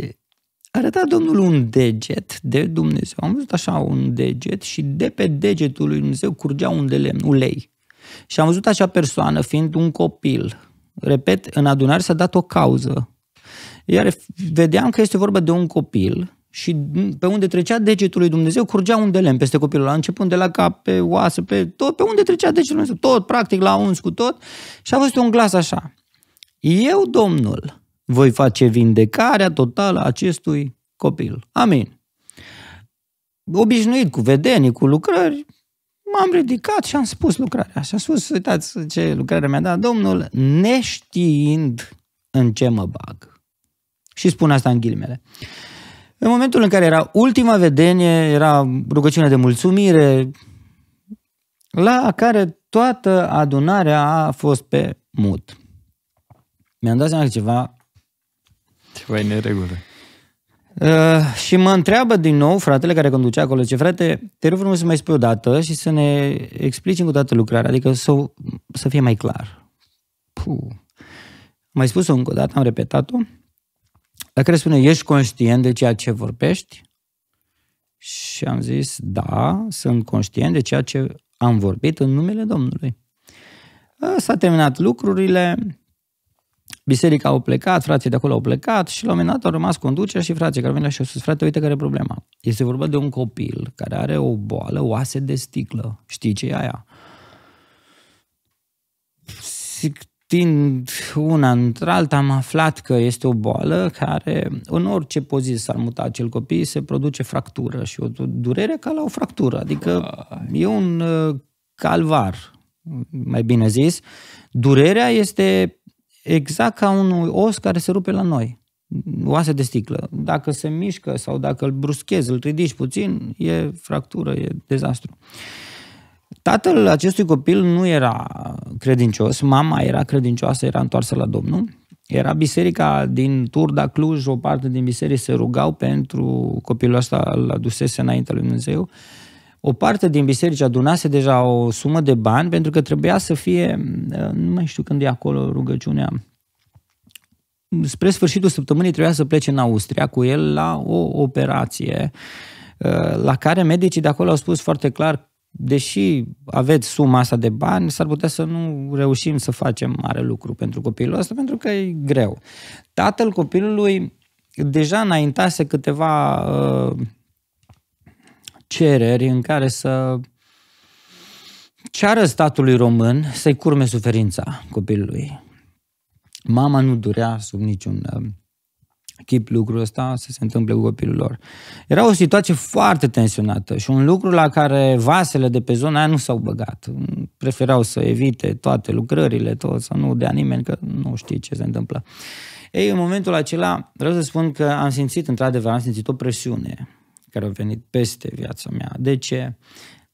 a arătat Domnul un deget de Dumnezeu. Am văzut așa un deget și de pe degetul lui Dumnezeu curgea un de lemn, ulei. Și am văzut acea persoană fiind un copil. Repet, în adunare s-a dat o cauză. Iar vedeam că este vorba de un copil și pe unde trecea degetul lui Dumnezeu curgea un de lemn peste copilul ăla, începând de la cap, pe oasă, pe tot, pe unde trecea degetul lui Dumnezeu, tot, practic, la uns cu tot. Și a fost un glas așa. Eu, Domnul, voi face vindecarea totală a acestui copil. Amin. Obișnuit cu vedenii, cu lucrări, M-am ridicat și am spus lucrarea. Și am spus, uitați ce lucrare mi-a dat Domnul, neștiind în ce mă bag. Și spun asta în ghilimele. În momentul în care era ultima vedenie, era rugăciunea de mulțumire, la care toată adunarea a fost pe mut. Mi-am dat seama că ceva...
Ceva e neregulă.
Uh, și mă întreabă din nou fratele care conducea acolo, ce frate, te rog frumos să mai spui o dată și să ne explici încă o dată lucrarea, adică să, să fie mai clar. Puh. Mai spus-o încă o dată, am repetat-o. La care spune, ești conștient de ceea ce vorbești? Și am zis, da, sunt conștient de ceea ce am vorbit în numele Domnului. Uh, s-a terminat lucrurile, biserica au plecat, frații de acolo au plecat și la un moment dat au rămas conducerea și frații care au venit și au spus, frate, uite care e problema. Este vorba de un copil care are o boală, oase de sticlă. Știi ce e aia? Tind una între alta, am aflat că este o boală care, în orice poziție s-ar muta acel copil, se produce fractură și o durere ca la o fractură. Adică e un uh, calvar, mai bine zis. Durerea este exact ca un os care se rupe la noi, oase de sticlă. Dacă se mișcă sau dacă îl bruschezi, îl ridici puțin, e fractură, e dezastru. Tatăl acestui copil nu era credincios, mama era credincioasă, era întoarsă la Domnul. Era biserica din Turda, Cluj, o parte din biserică se rugau pentru copilul ăsta, îl adusese înainte lui Dumnezeu. Uh, o parte din biserici adunase deja o sumă de bani pentru că trebuia să fie, uh, nu mai știu când e acolo rugăciunea, spre sfârșitul săptămânii trebuia să plece în Austria cu el la o operație uh, la care medicii de acolo au spus foarte clar deși aveți suma asta de bani, s-ar putea să nu reușim să facem mare lucru pentru copilul ăsta, pentru că e greu. Tatăl copilului deja înaintase câteva uh, cereri în care să ceară statului român să-i curme suferința copilului. Mama nu durea sub niciun uh, chip lucrul ăsta să se întâmple cu copilul lor. Era o situație foarte tensionată și un lucru la care vasele de pe zona aia nu s-au băgat. Preferau să evite toate lucrările, tot, să nu dea nimeni, că nu știe ce se întâmplă. Ei, în momentul acela, vreau să spun că am simțit, într-adevăr, am simțit o presiune care au venit peste viața mea. De ce?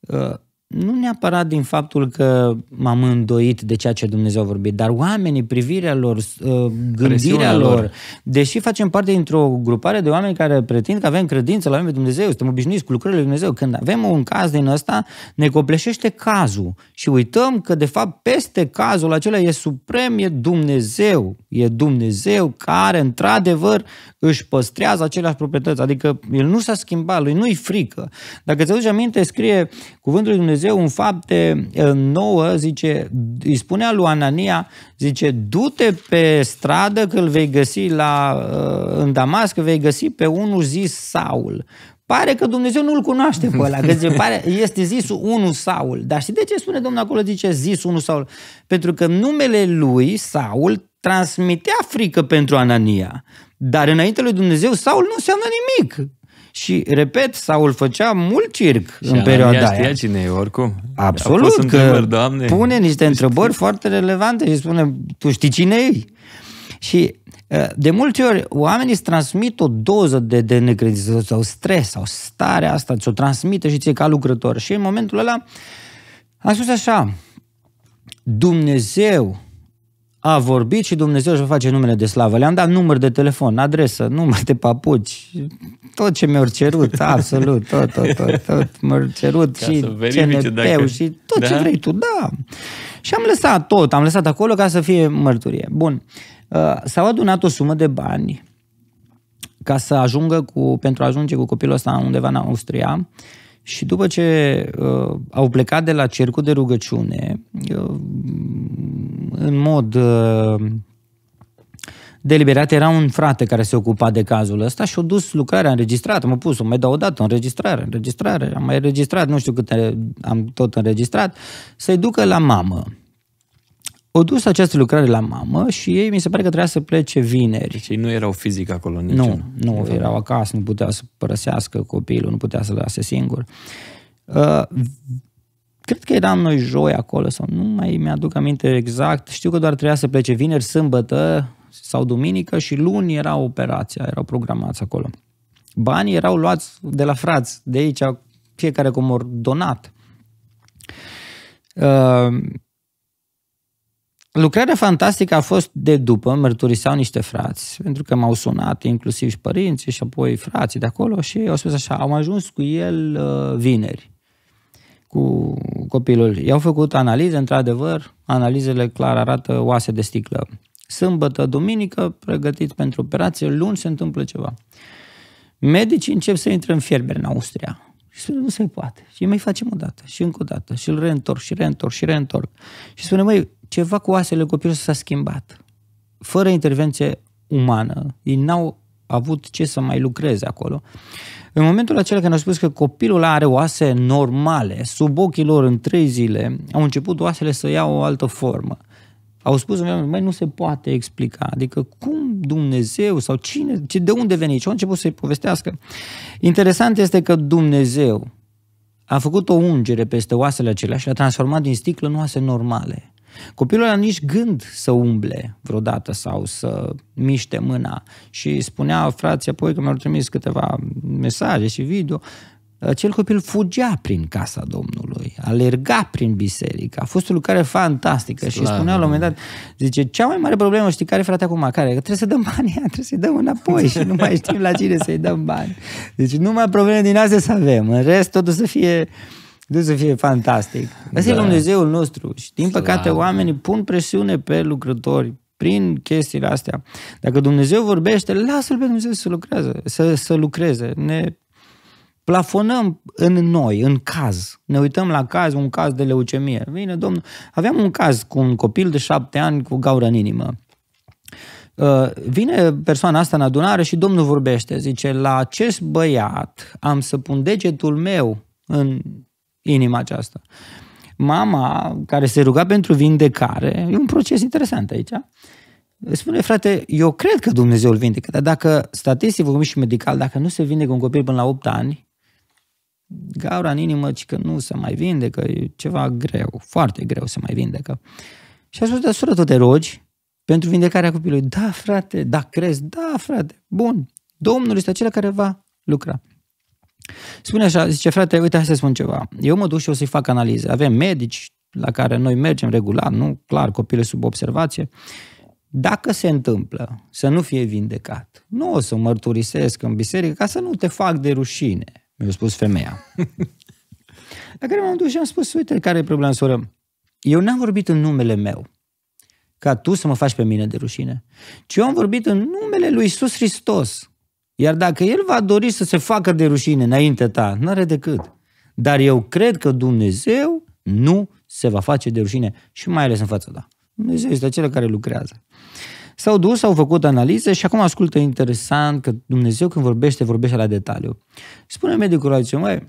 Uh, nu neapărat din faptul că m-am îndoit de ceea ce Dumnezeu a vorbit, dar oamenii, privirea lor, ă, gândirea lor, lor, deși facem parte dintr-o grupare de oameni care pretind că avem credință la oameni de Dumnezeu, suntem obișnuiți cu lucrurile lui Dumnezeu, când avem un caz din ăsta, ne copleșește cazul și uităm că de fapt peste cazul acela e suprem, e Dumnezeu, e Dumnezeu care într-adevăr își păstrează aceleași proprietăți, adică el nu s-a schimbat, lui nu-i frică. Dacă ți aduci aminte, scrie cuvântul lui Dumnezeu Dumnezeu în fapte nouă, zice, îi spunea lui Anania, zice, du-te pe stradă că îl vei găsi la, uh, în Damasc, că vei găsi pe unul zis Saul. Pare că Dumnezeu nu-l cunoaște pe ăla, că zice, pare, este zis unul Saul. Dar și de ce spune Domnul acolo, zice zis unul Saul? Pentru că numele lui, Saul, transmitea frică pentru Anania. Dar înainte lui Dumnezeu, Saul nu înseamnă nimic și, repet, Saul făcea mult circ și în perioada aia.
cine e, oricum. Absolut, că doamne,
pune niște întrebări foarte relevante și spune, tu știi cine e? Și ă, de multe ori, oamenii îți transmit o doză de, de necredință sau stres sau starea asta, ți-o transmită și ți ca lucrător. Și în momentul ăla, am spus așa, Dumnezeu a vorbit și Dumnezeu își va face numele de slavă. Le-am dat număr de telefon, adresă, număr de papuci, tot ce mi-au cerut, absolut, tot, tot, tot, tot mi-au cerut Ca și cnp dacă... și tot da? ce vrei tu, da. Și am lăsat tot, am lăsat acolo ca să fie mărturie. Bun, uh, s-au adunat o sumă de bani ca să ajungă cu, pentru a ajunge cu copilul ăsta undeva în Austria, și după ce uh, au plecat de la cercul de rugăciune, uh, în mod uh, deliberat, era un frate care se ocupa de cazul ăsta și au dus lucrarea înregistrată, m-a pus, mai dau o dată, înregistrare, înregistrare, am mai înregistrat, nu știu câte am tot înregistrat, să-i ducă la mamă o dus această lucrare la mamă și ei mi se pare că trebuia să plece vineri. Și nu erau fizic acolo nici. Nu, nu, erau, erau acasă, nu putea să părăsească copilul, nu putea să lase singur. Uh, cred că eram noi joi acolo sau nu mai mi-aduc aminte exact. Știu că doar trebuia să plece vineri, sâmbătă sau duminică și luni era operația, erau programați acolo. Banii erau luați de la frați, de aici fiecare comor donat. Uh, Lucrarea fantastică a fost de după, mărturiseau niște frați, pentru că m-au sunat inclusiv și părinții și apoi frații de acolo și au spus așa, am ajuns cu el uh, vineri, cu copilul. I-au făcut analize, într-adevăr, analizele clar arată oase de sticlă. Sâmbătă, duminică, pregătit pentru operație, luni se întâmplă ceva. Medicii încep să intre în fierbere în Austria. Și spune, nu se poate. Și mai facem o dată, și încă o dată, și îl reîntorc, și reîntorc, și reîntorc. Și spune, măi, ceva cu oasele copilului s-a schimbat. Fără intervenție umană, ei n-au avut ce să mai lucreze acolo. În momentul acela când au spus că copilul are oase normale, sub ochii lor în trei zile, au început oasele să iau o altă formă. Au spus, mai nu se poate explica, adică cum Dumnezeu sau cine, de unde veni? Și au început să-i povestească. Interesant este că Dumnezeu a făcut o ungere peste oasele acelea și le-a transformat din sticlă în oase normale. Copilul ăla nici gând să umble vreodată sau să miște mâna. Și spunea frații apoi că mi-au trimis câteva mesaje și video, acel copil fugea prin casa Domnului, alerga prin biserică. A fost o lucrare fantastică Slavă. și spunea la un moment dat, zice, cea mai mare problemă, știi care, frate, acum, care? Că trebuie să dăm bani, trebuie să-i dăm înapoi și nu mai știm la cine să-i dăm bani. Deci numai probleme din astea să avem, în rest totul să fie uh, nu să fie fantastic. Asta da. e Dumnezeul nostru. Și din Clar. păcate oamenii pun presiune pe lucrători prin chestiile astea. Dacă Dumnezeu vorbește, lasă-L pe Dumnezeu să lucreze. Să, să lucreze. Ne plafonăm în noi, în caz. Ne uităm la caz, un caz de leucemie. Vine, domnul, aveam un caz cu un copil de șapte ani cu gaură în inimă. Uh, vine persoana asta în adunare și domnul vorbește, zice, la acest băiat am să pun degetul meu în inima aceasta. Mama care se ruga pentru vindecare, e un proces interesant aici, spune, frate, eu cred că Dumnezeu îl vindecă, dar dacă, statistic vorbim și medical, dacă nu se vindecă un copil până la 8 ani, gaura în inimă, ci că nu se mai vindecă, e ceva greu, foarte greu să mai vindecă. Și a spus, dar sură, tu te rogi pentru vindecarea copilului. Da, frate, da, crezi, da, frate, bun. Domnul este acela care va lucra. Spune așa, zice, frate, uite, hai să spun ceva. Eu mă duc și o să-i fac analize. Avem medici la care noi mergem regulat, nu? Clar, copilul sub observație. Dacă se întâmplă să nu fie vindecat, nu o să mărturisesc în biserică ca să nu te fac de rușine, mi-a spus femeia. la care m-am dus și am spus, uite, care e problema, soră? Eu n-am vorbit în numele meu ca tu să mă faci pe mine de rușine, ci eu am vorbit în numele lui Iisus Hristos, iar dacă el va dori să se facă de rușine înaintea ta, n-are decât. Dar eu cred că Dumnezeu nu se va face de rușine și mai ales în fața ta. Dumnezeu este acela care lucrează. S-au dus, au făcut analize și acum ascultă interesant că Dumnezeu când vorbește, vorbește la detaliu. Spune medicul la zice, măi,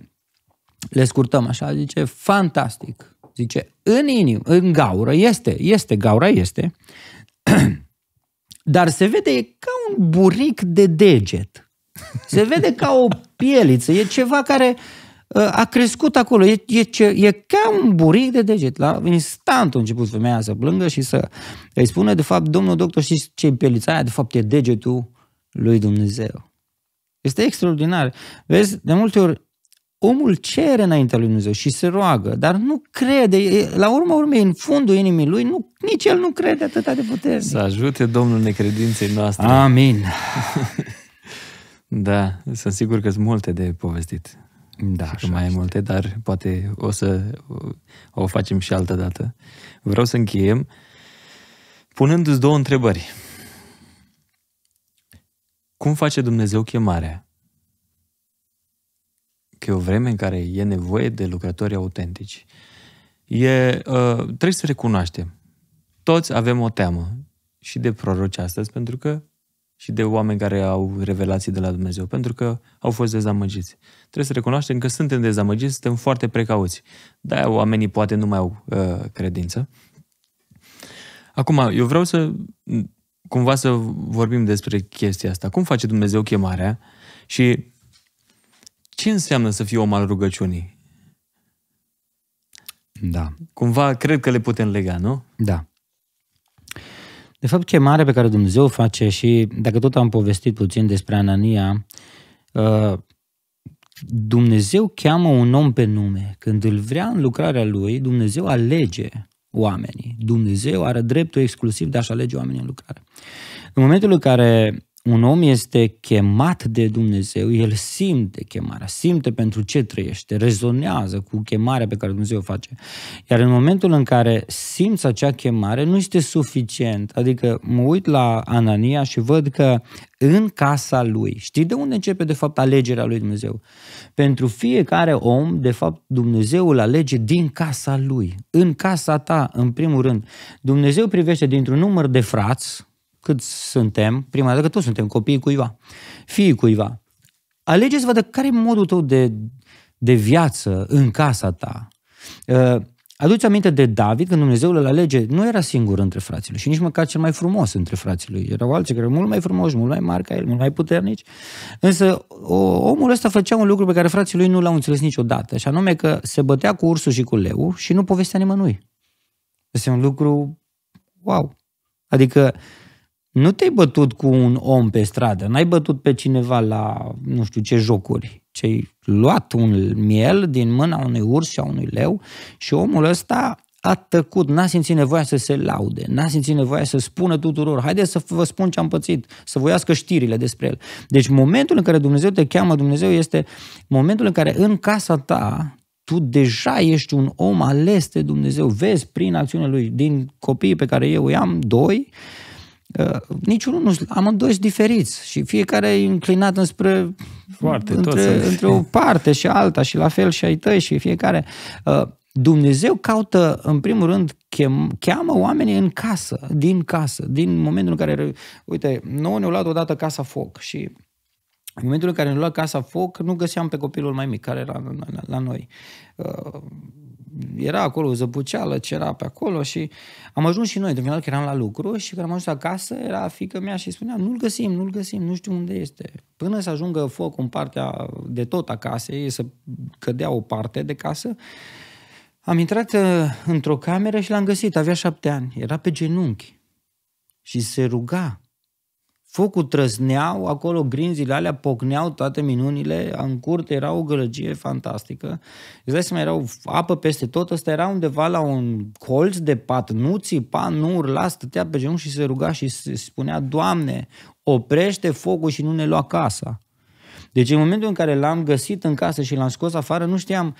le scurtăm așa, zice, fantastic. Zice, în inimă, în gaură, este, este, gaura este, dar se vede ca un buric de deget. Se vede ca o pieliță, e ceva care uh, a crescut acolo, e, e, ce, e ca un buric de deget. La instant a început femeia să plângă și să îi spune, de fapt, domnul doctor, știți ce e aia? De fapt, e degetul lui Dumnezeu. Este extraordinar. Vezi, de multe ori omul cere înaintea lui Dumnezeu și se roagă, dar nu crede. La urma urmei, în fundul inimii lui, nu, nici el nu crede atâta de puternic. Să
ajute Domnul necredinței noastre. Amin. da, sunt sigur că sunt multe de povestit. Da, și mai e multe, dar poate o să o facem și altă dată. Vreau să încheiem punându-ți două întrebări. Cum face Dumnezeu chemarea? că e o vreme în care e nevoie de lucrători autentici. E, uh, trebuie să recunoaștem. Toți avem o teamă și de proroci astăzi, pentru că și de oameni care au revelații de la Dumnezeu, pentru că au fost dezamăgiți. Trebuie să recunoaștem că suntem dezamăgiți, suntem foarte precauți. De-aia oamenii poate nu mai au uh, credință. Acum, eu vreau să cumva să vorbim despre chestia asta. Cum face Dumnezeu chemarea? Și ce înseamnă să fii om al rugăciunii? Da. Cumva cred că le putem lega, nu?
Da. De fapt, chemarea pe care Dumnezeu o face și dacă tot am povestit puțin despre Anania, uh, Dumnezeu cheamă un om pe nume. Când îl vrea în lucrarea lui, Dumnezeu alege oamenii. Dumnezeu are dreptul exclusiv de a-și alege oamenii în lucrare. În momentul în care un om este chemat de Dumnezeu, el simte chemarea, simte pentru ce trăiește, rezonează cu chemarea pe care Dumnezeu o face. Iar în momentul în care simți acea chemare, nu este suficient. Adică mă uit la Anania și văd că în casa lui, știi de unde începe de fapt alegerea lui Dumnezeu? Pentru fiecare om, de fapt, Dumnezeu îl alege din casa lui, în casa ta, în primul rând. Dumnezeu privește dintr-un număr de frați, cât suntem, prima dată că toți suntem copiii cuiva, fiii cuiva. Alegeți, vă, care e modul tău de, de viață în casa ta. Uh, aduți aminte de David, când Dumnezeu îl alege, nu era singur între frații lui și nici măcar cel mai frumos între frații lui. Erau alții care erau mult mai frumoși, mult mai mari ca el, mult mai puternici. Însă o, omul ăsta făcea un lucru pe care frații lui nu l-au înțeles niciodată, și anume că se bătea cu ursul și cu leu și nu povestea nimănui. Este un lucru wow. Adică nu te-ai bătut cu un om pe stradă, n-ai bătut pe cineva la nu știu ce jocuri, ci ai luat un miel din mâna unui urs sau unui leu și omul ăsta a tăcut, n-a simțit nevoia să se laude, n-a simțit nevoia să spună tuturor, haideți să vă spun ce am pățit, să voiască știrile despre el. Deci momentul în care Dumnezeu te cheamă, Dumnezeu este momentul în care în casa ta tu deja ești un om ales de Dumnezeu, vezi prin acțiunea lui, din copiii pe care eu i-am, doi, uh, Uh, niciunul nu amândoi sunt diferiți și fiecare e înclinat înspre Foarte, între, între o parte și alta și la fel și ai tăi și fiecare. Uh, Dumnezeu caută, în primul rând, chem, cheamă oamenii în casă, din casă, din momentul în care, uite, nouă ne-au luat odată casa foc și în momentul în care ne-au luat casa foc, nu găseam pe copilul mai mic care era la, la, la noi. Uh, era acolo o zăpuceală, ce era pe acolo și am ajuns și noi, de final că eram la lucru și când am ajuns acasă, era fică mea și spunea, nu-l găsim, nu-l găsim, nu știu unde este. Până să ajungă foc în partea de tot a casei, să cădea o parte de casă, am intrat uh, într-o cameră și l-am găsit, avea șapte ani, era pe genunchi și se ruga focul trăzneau, acolo grinzile alea pocneau toate minunile, în curte era o gălăgie fantastică. Îți să seama, erau apă peste tot, ăsta era undeva la un colț de pat, nu țipa, nu urla, stătea pe genunchi și se ruga și se spunea, Doamne, oprește focul și nu ne lua casa. Deci în momentul în care l-am găsit în casă și l-am scos afară, nu știam,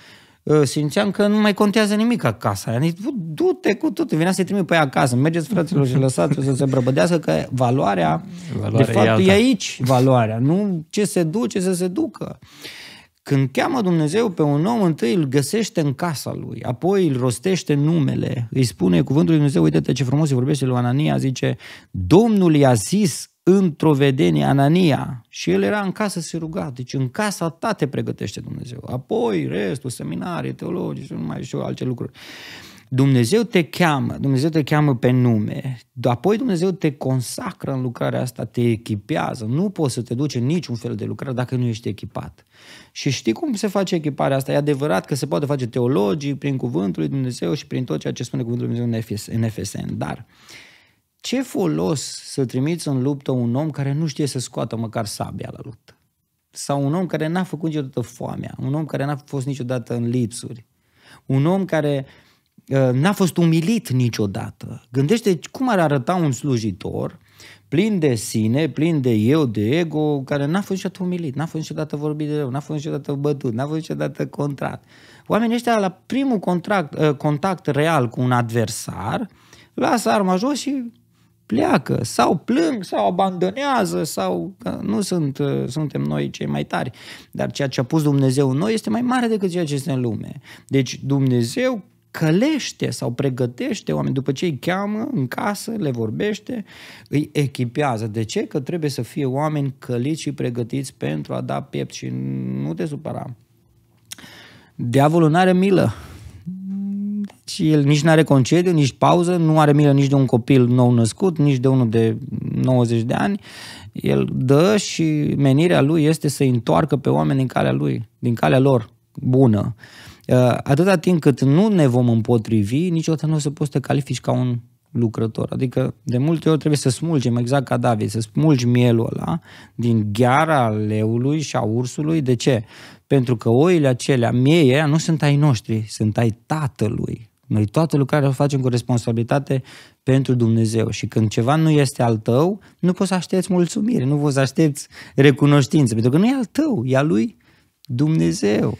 Ă, simțeam că nu mai contează nimic acasă. Am zis, du-te cu tot, vine să-i trimit pe ea acasă, mergeți fraților și lăsați să se brăbădească că valoarea, valoarea de fapt, e, e aici valoarea, nu ce se duce să se ducă. Când cheamă Dumnezeu pe un om, întâi îl găsește în casa lui, apoi îl rostește numele, îi spune cuvântul lui Dumnezeu, uite-te ce frumos îi vorbește lui Anania, zice, Domnul i-a zis într-o vedenie Anania și el era în casă se ruga. Deci în casa ta te pregătește Dumnezeu. Apoi restul, seminarii, teologii și nu mai știu alte lucruri. Dumnezeu te cheamă, Dumnezeu te cheamă pe nume, apoi Dumnezeu te consacră în lucrarea asta, te echipează. Nu poți să te duci în niciun fel de lucrare dacă nu ești echipat. Și știi cum se face echiparea asta? E adevărat că se poate face teologii prin cuvântul lui Dumnezeu și prin tot ceea ce spune cuvântul lui Dumnezeu în FSN, dar uh, ce folos să trimiți în luptă un om care nu știe să scoată măcar sabia la luptă? Sau un om care n-a făcut niciodată foamea, un om care n-a fost niciodată în lipsuri, un om care uh, n-a fost umilit niciodată. Gândește cum ar arăta un slujitor plin de sine, plin de eu, de ego, care n-a fost niciodată umilit, n-a fost niciodată vorbit de rău, n-a fost niciodată bătut, n-a fost niciodată contract. Oamenii ăștia la primul contract, uh, contact real cu un adversar, lasă arma jos și pleacă, sau plâng, sau abandonează, sau nu sunt, uh, suntem noi cei mai tari. Dar ceea ce a pus Dumnezeu în noi este mai mare decât ceea ce este în lume. Deci Dumnezeu călește sau pregătește oameni după ce îi cheamă în casă, le vorbește, îi echipează. De ce? Că trebuie să fie oameni căliți și pregătiți pentru a da piept și nu te supăra. Diavolul nu are milă și el nici nu are concediu, nici pauză, nu are milă nici de un copil nou născut, nici de unul de 90 de ani. El dă și menirea lui este să întoarcă pe oameni din calea lui, din calea lor bună. Uh, atâta timp cât nu ne vom împotrivi, niciodată nu o să poți să te califici ca un lucrător. Adică de multe ori trebuie să smulgem, exact ca David, să smulgi mielul ăla din gheara leului și a ursului. De ce? Pentru că oile acelea, mieia, nu sunt ai noștri, sunt ai tatălui. Noi toată lucrarea o facem cu responsabilitate pentru Dumnezeu și când ceva nu este al tău, nu poți să aștepți mulțumire, nu poți să aștepți recunoștință, pentru că nu e al tău, e al lui Dumnezeu.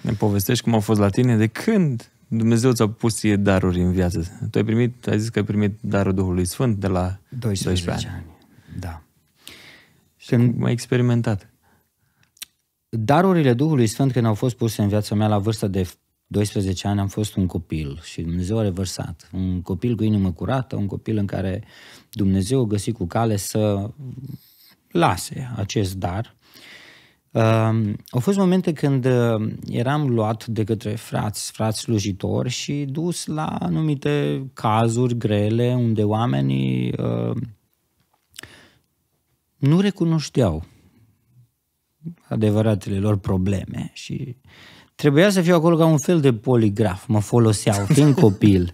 Ne povestești
cum a fost la tine, de când Dumnezeu ți-a pus ție daruri în viață. Tu ai primit, ai zis că ai
primit darul Duhului Sfânt de la 12, 12 ani. ani. Da. Și când m-ai experimentat. Darurile Duhului Sfânt când au fost puse în viața mea la vârsta de 12 ani am fost un copil și Dumnezeu a revărsat. Un copil cu inimă curată, un copil în care Dumnezeu a găsit cu cale să lase acest dar. Uh, au fost momente când uh, eram luat de către frați, frați slujitori și dus la anumite cazuri grele unde oamenii uh, nu recunoșteau adevăratele lor probleme și Trebuia să fiu acolo ca un fel de poligraf, mă foloseau, fiind copil.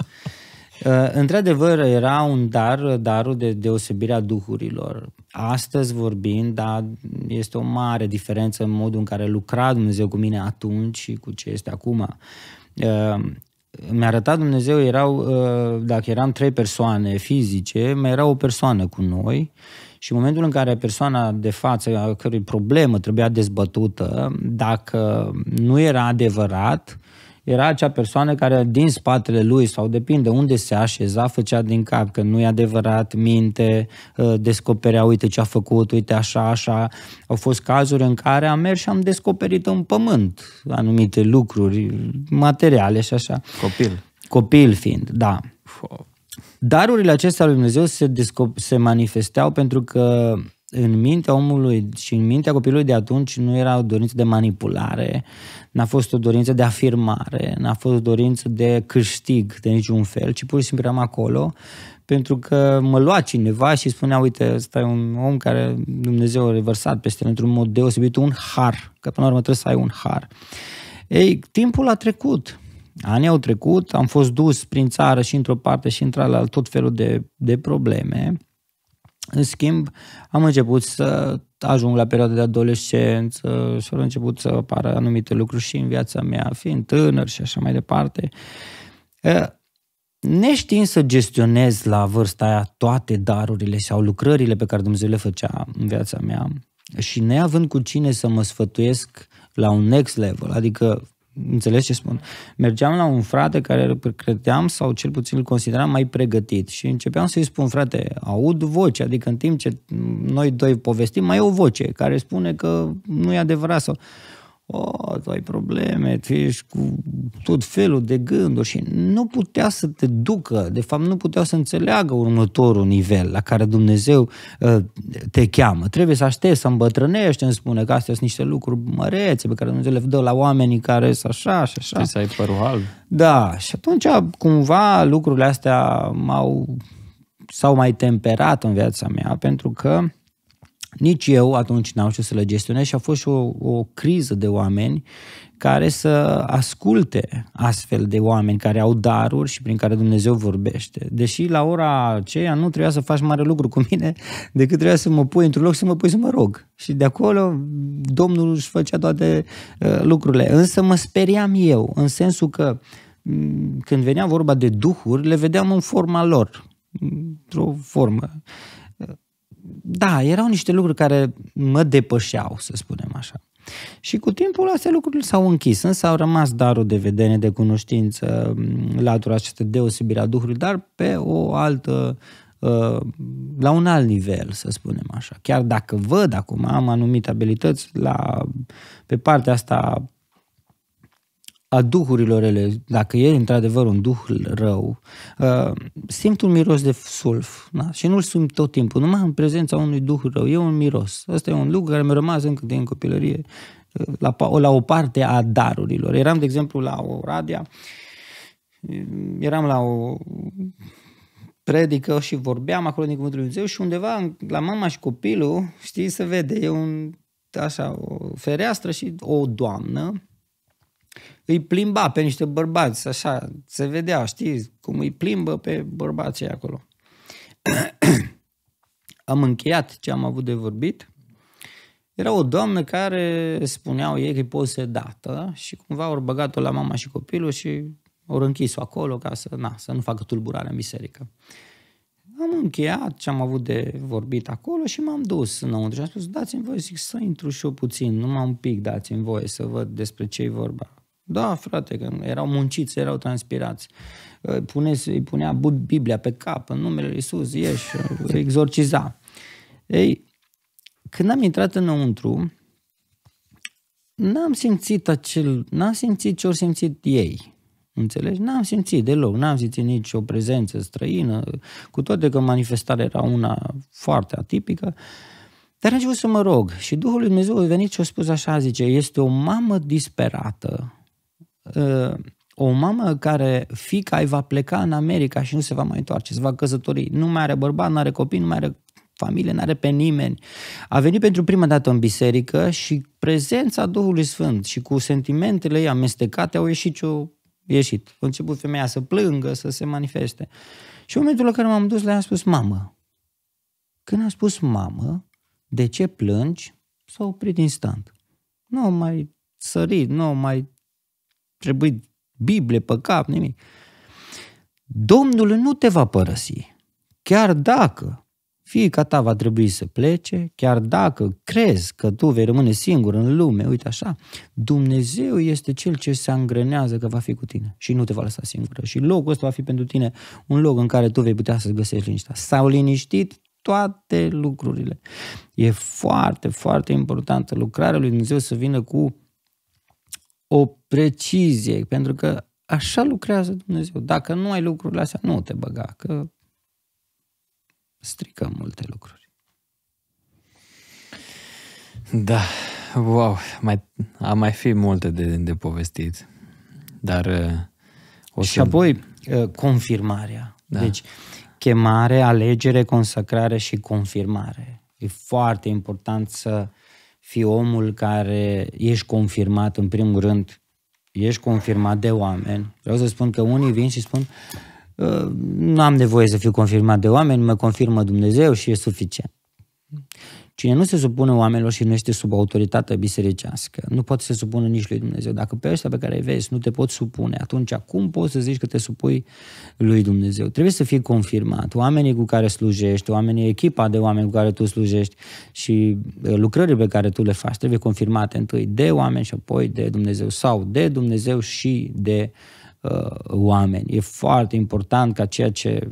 Uh, într-adevăr, era un dar, darul de deosebire a duhurilor. Astăzi vorbind, da, este o mare diferență în modul în care lucra Dumnezeu cu mine atunci și cu ce este acum. Uh, mi-a arătat Dumnezeu, erau, uh, dacă eram trei persoane fizice, mai era o persoană cu noi și în momentul în care persoana de față, a cărui problemă trebuia dezbătută, dacă nu era adevărat, era acea persoană care din spatele lui sau depinde unde se așeza, făcea din cap că nu e adevărat, minte, ă, descoperea, uite ce a făcut, uite așa, așa. Au fost cazuri în care am mers și am descoperit în pământ anumite lucruri, materiale și așa. Copil. Copil fiind, da. Darurile acestea lui Dumnezeu se, descop- se manifesteau pentru că în mintea omului și în mintea copilului de atunci nu era o dorință de manipulare, n-a fost o dorință de afirmare, n-a fost o dorință de câștig de niciun fel, ci pur și simplu eram acolo pentru că mă lua cineva și spunea, uite, ăsta e un om care Dumnezeu a revărsat peste el într-un mod deosebit, un har, că până la urmă trebuie să ai un har. Ei, timpul a trecut. Anii au trecut, am fost dus prin țară și într-o parte și într-alta tot felul de, de probleme. În schimb, am început să ajung la perioada de adolescență și au început să apară anumite lucruri și în viața mea, fiind tânăr și așa mai departe. Neștiind să gestionez la vârsta aia toate darurile sau lucrările pe care Dumnezeu le făcea în viața mea și neavând cu cine să mă sfătuiesc la un next level, adică Înțelegi ce spun? Mergeam la un frate care credeam sau cel puțin îl consideram mai pregătit și începeam să-i spun, frate, aud voce, adică în timp ce noi doi povestim, mai e o voce care spune că nu e adevărat sau o, tu ai probleme, tu ești cu tot felul de gânduri și nu putea să te ducă, de fapt nu putea să înțeleagă următorul nivel la care Dumnezeu uh, te cheamă. Trebuie să aștepți, să îmbătrânești, îmi spune că astea sunt niște lucruri mărețe pe care Dumnezeu le dă la oamenii care sunt așa și așa. Trebuie să ai părul alb. Da, și atunci cumva lucrurile astea m-au, s-au mai temperat în viața mea pentru că nici eu atunci n-am știut să le gestionez și a fost și o, o criză de oameni care să asculte astfel de oameni care au daruri și prin care Dumnezeu vorbește. Deși la ora aceea nu trebuia să faci mare lucru cu mine, decât trebuia să mă pui într-un loc să mă pui să mă rog. Și de acolo Domnul își făcea toate uh, lucrurile. Însă mă speriam eu, în sensul că m- mm, când venea vorba de duhuri, le vedeam în forma lor, într-o formă da, erau niște lucruri care mă depășeau, să spunem așa. Și cu timpul astea lucrurile s-au închis, însă au rămas darul de vedere, de cunoștință, mm, latura aceasta deosebire a Duhului, dar pe o altă, uh, la un alt nivel, să spunem așa. Chiar dacă văd acum, am anumite abilități la, pe partea asta a duhurilor ele, dacă e într-adevăr un duh rău, uh, simt un miros de sulf da? și nu-l simt tot timpul, numai în prezența unui duh rău, e un miros. Asta e un lucru care mi-a rămas încă din copilărie, uh, la, la o parte a darurilor. Eram, de exemplu, la o radia, uh, eram la o predică și vorbeam acolo din Cuvântul Lui Dumnezeu și undeva la mama și copilul, știi, se vede, e un, așa, o fereastră și o doamnă îi plimba pe niște bărbați, așa, se vedea, știi, cum îi plimbă pe bărbații acolo. am încheiat ce am avut de vorbit. Era o doamnă care spuneau ei că e posedată și cumva au băgat-o la mama și copilul și au închis-o acolo ca să, na, să nu facă tulburare în biserică. Am încheiat ce am avut de vorbit acolo și m-am dus înăuntru și am spus, dați-mi voie zic, să intru și eu puțin, numai un pic dați-mi voie să văd despre ce e vorba. Da, frate, că erau munciți, erau transpirați. Pune, îi punea Biblia pe cap, în numele Lui Iisus, ieși, exorciza. Ei, când am intrat înăuntru, n-am simțit acel, n-am simțit ce au simțit ei. Înțelegi? N-am simțit deloc, n-am simțit nicio prezență străină, cu toate că manifestarea era una foarte atipică. Dar am început să mă rog și Duhul Lui Dumnezeu a venit și a spus așa, zice, este o mamă disperată Uh, o mamă care fica îi va pleca în America și nu se va mai întoarce, se va căsători, nu mai are bărbat, nu are copii, nu mai are familie, nu are pe nimeni. A venit pentru prima dată în biserică și prezența Duhului Sfânt și cu sentimentele ei amestecate au ieșit ce ieșit. A început femeia să plângă, să se manifeste. Și în momentul în care m-am dus, le-am spus, mamă, când am spus, mamă, de ce plângi, s-a oprit instant. Nu au mai sărit, nu mai trebuie Biblie pe cap, nimic. Domnul nu te va părăsi. Chiar dacă fiica ta va trebui să plece, chiar dacă crezi că tu vei rămâne singur în lume, uite așa, Dumnezeu este cel ce se angrenează că va fi cu tine și nu te va lăsa singură. Și locul ăsta va fi pentru tine un loc în care tu vei putea să-ți găsești liniștea. S-au liniștit toate lucrurile. E foarte, foarte importantă lucrarea lui Dumnezeu să vină cu o precizie, pentru că așa lucrează Dumnezeu. Dacă nu ai lucrurile astea, nu te băga, că stricăm multe lucruri.
Da, wow, mai, a mai fi multe de, de povestit, dar uh,
o să... Și apoi uh, confirmarea. Da. Deci chemare, alegere, consacrare și confirmare. E foarte important să fi omul care ești confirmat, în primul rând, ești confirmat de oameni. Vreau să spun că unii vin și spun ă, nu am nevoie să fiu confirmat de oameni, mă confirmă Dumnezeu și e suficient. Cine nu se supune oamenilor și nu este sub autoritatea bisericească, nu poate să se supună nici lui Dumnezeu. Dacă pe ăsta pe care îi vezi nu te poți supune, atunci cum poți să zici că te supui lui Dumnezeu? Trebuie să fii confirmat. Oamenii cu care slujești, oamenii, echipa de oameni cu care tu slujești și uh, lucrările pe care tu le faci trebuie confirmate întâi de oameni și apoi de Dumnezeu sau de Dumnezeu și de uh, oameni. E foarte important ca ceea ce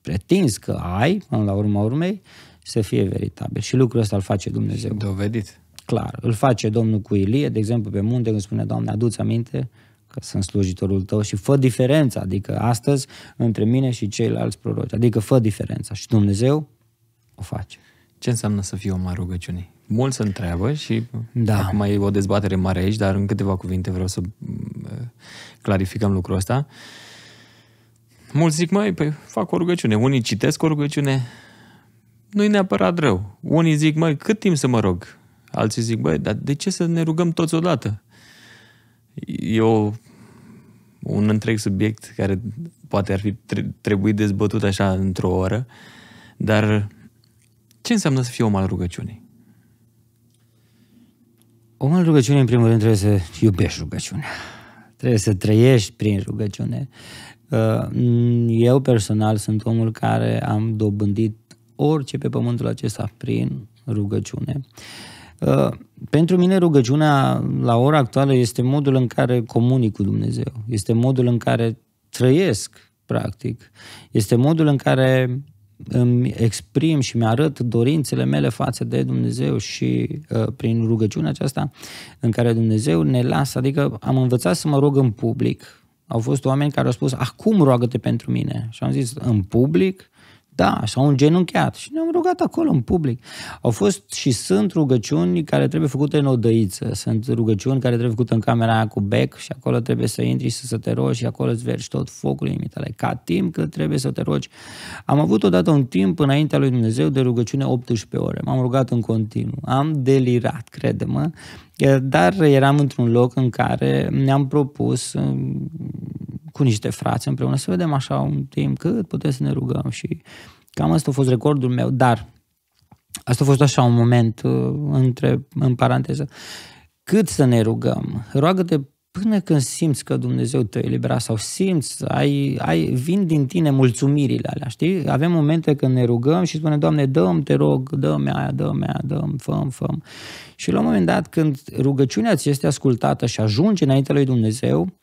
pretinzi că ai, până la urma urmei, să fie veritabil. Și lucrul ăsta îl face Dumnezeu. Dovedit. Clar. Îl face Domnul cu Ilie, de exemplu, pe munte, când spune, Doamne, adu-ți aminte că sunt slujitorul tău și fă diferența, adică astăzi, între mine și ceilalți proroci. Adică fă diferența și Dumnezeu o face. Ce înseamnă să fie o mare rugăciune?
Mulți se întreabă și da. acum e o dezbatere mare aici, dar în câteva cuvinte vreau să mm, clarificăm lucrul ăsta. Mulți zic, mai, păi, fac o rugăciune. Unii citesc o rugăciune, nu-i neapărat rău. Unii zic, măi, cât timp să mă rog? Alții zic, băi, dar de ce să ne rugăm toți odată? E o, un întreg subiect care poate ar fi trebuit dezbătut așa într-o oră, dar ce înseamnă să fie om al rugăciunii?
Om al rugăciunii, în primul rând, trebuie să iubești rugăciunea. Trebuie să trăiești prin rugăciune. Mm, eu personal sunt omul care am dobândit orice pe pământul acesta prin rugăciune. Uh, pentru mine rugăciunea la ora actuală este modul în care comunic cu Dumnezeu, este modul în care trăiesc, practic, este modul în care îmi exprim și mi-arăt dorințele mele față de Dumnezeu și uh, prin rugăciunea aceasta în care Dumnezeu ne lasă, adică am învățat să mă rog în public. Au fost oameni care au spus, acum roagă-te pentru mine. Și am zis, în public? Da, s-au îngenunchiat și ne-am rugat acolo în public. Au fost și sunt rugăciuni care trebuie făcute în odăiță, sunt rugăciuni care trebuie făcute în camera aia cu bec și acolo trebuie să intri și să te rogi și acolo îți vergi tot focul în tale, ca timp cât trebuie să te rogi. Am avut odată un timp înaintea lui Dumnezeu de rugăciune 18 ore, m-am rugat în continuu, am delirat, crede-mă, dar eram într-un loc în care ne-am propus cu niște frați împreună să vedem așa un timp cât putem să ne rugăm și cam asta a fost recordul meu, dar asta a fost așa un moment uh, între, în paranteză, cât să ne rugăm, roagă-te până când simți că Dumnezeu te elibera sau simți, ai, ai, vin din tine mulțumirile alea, știi? Avem momente când ne rugăm și spunem, Doamne, dăm, te rog, dă-mi aia, dă-mi aia, dăm, făm, făm. Și la un moment dat, când rugăciunea ți este ascultată și ajunge înainte lui Dumnezeu,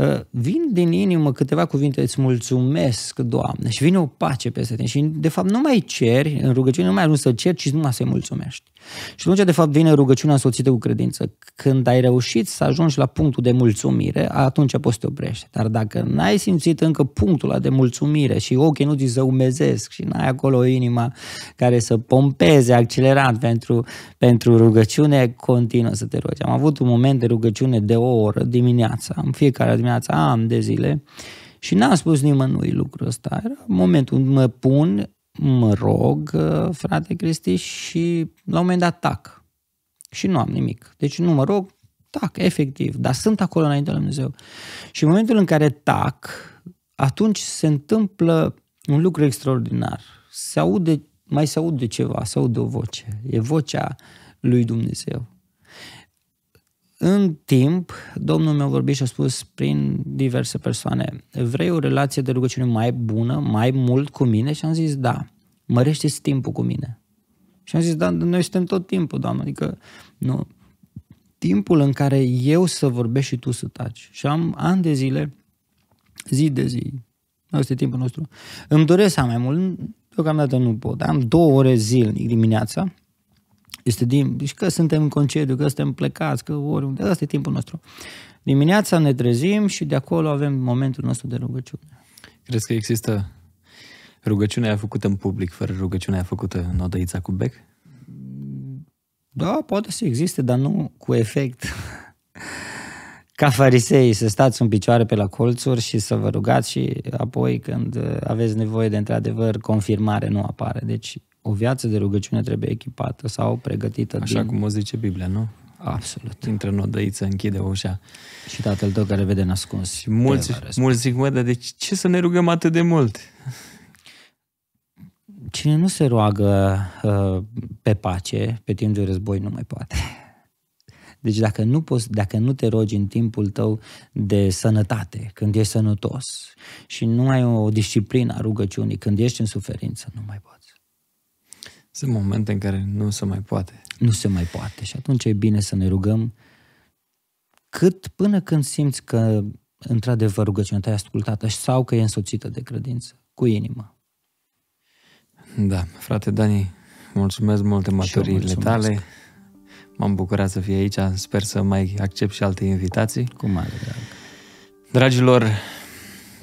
Ă, vin din inimă câteva cuvinte, îți mulțumesc, Doamne, și vine o pace peste tine și, de fapt, nu mai ceri în rugăciune, nu mai ajungi să ceri, ci numai să-i mulțumești. Și atunci, de fapt, vine rugăciunea însoțită cu credință. Când ai reușit să ajungi la punctul de mulțumire, atunci poți să te oprești. Dar dacă n-ai simțit încă punctul ăla de mulțumire și ochii nu ți se umezesc și n-ai acolo inima care să pompeze accelerant pentru, pentru rugăciune, continuă să te rogi. Am avut un moment de rugăciune de o oră dimineața, în fiecare dimineață am de zile, și n-am spus nimănui lucrul ăsta. Era momentul, mă pun, mă rog, uh, frate Cristi, și la un moment dat tac. Și nu am nimic. Deci nu mă rog, tac, efectiv, dar sunt acolo înainte lui Dumnezeu. Și în momentul în care tac, atunci se întâmplă un lucru extraordinar. Se aude, mai se aude ceva, se aude o voce. E vocea lui Dumnezeu în timp, Domnul mi-a vorbit și a spus prin diverse persoane, vrei o relație de rugăciune mai bună, mai mult cu mine? Și am zis, da, mărește timpul cu mine. Și am zis, da, noi suntem tot timpul, Doamne, adică nu. Timpul în care eu să vorbesc și tu să taci. Și am ani de zile, zi de zi, asta e timpul nostru. Îmi doresc să am mai mult, deocamdată nu pot, am două ore zilnic dimineața, este din, și deci că suntem în concediu, că suntem plecați, că oriunde, asta e timpul nostru. Dimineața ne trezim și de acolo avem momentul nostru de rugăciune.
Crezi că există rugăciunea aia făcută în public, fără rugăciunea aia făcută în odăița cu bec?
Da, poate să existe, dar nu cu efect. Ca farisei, să stați în picioare pe la colțuri și să vă rugați și apoi când aveți nevoie de într-adevăr confirmare nu apare. Deci o viață de rugăciune trebuie echipată sau pregătită Așa din... cum o zice Biblia, nu? Absolut. Intră în odăiță, închide ușa. Și tatăl tău care vede nascuns. Și mulți, mulți zic, mă, dar de ce să ne rugăm atât de mult? Cine nu se roagă uh, pe pace, pe timp de război, nu mai poate. Deci dacă nu, poți, dacă nu te rogi în timpul tău de sănătate, când ești sănătos și nu ai o disciplină a rugăciunii, când ești în suferință, nu mai poți. Sunt momente în care nu se mai poate. Nu se mai poate și atunci e bine să ne rugăm cât până când simți că într-adevăr rugăciunea ta e ascultată sau că e însoțită de credință, cu inimă.
Da, frate Dani, mulțumesc mult de maturile tale. M-am bucurat să fie aici, sper să mai accept și alte invitații. Cu mare drag. Dragilor,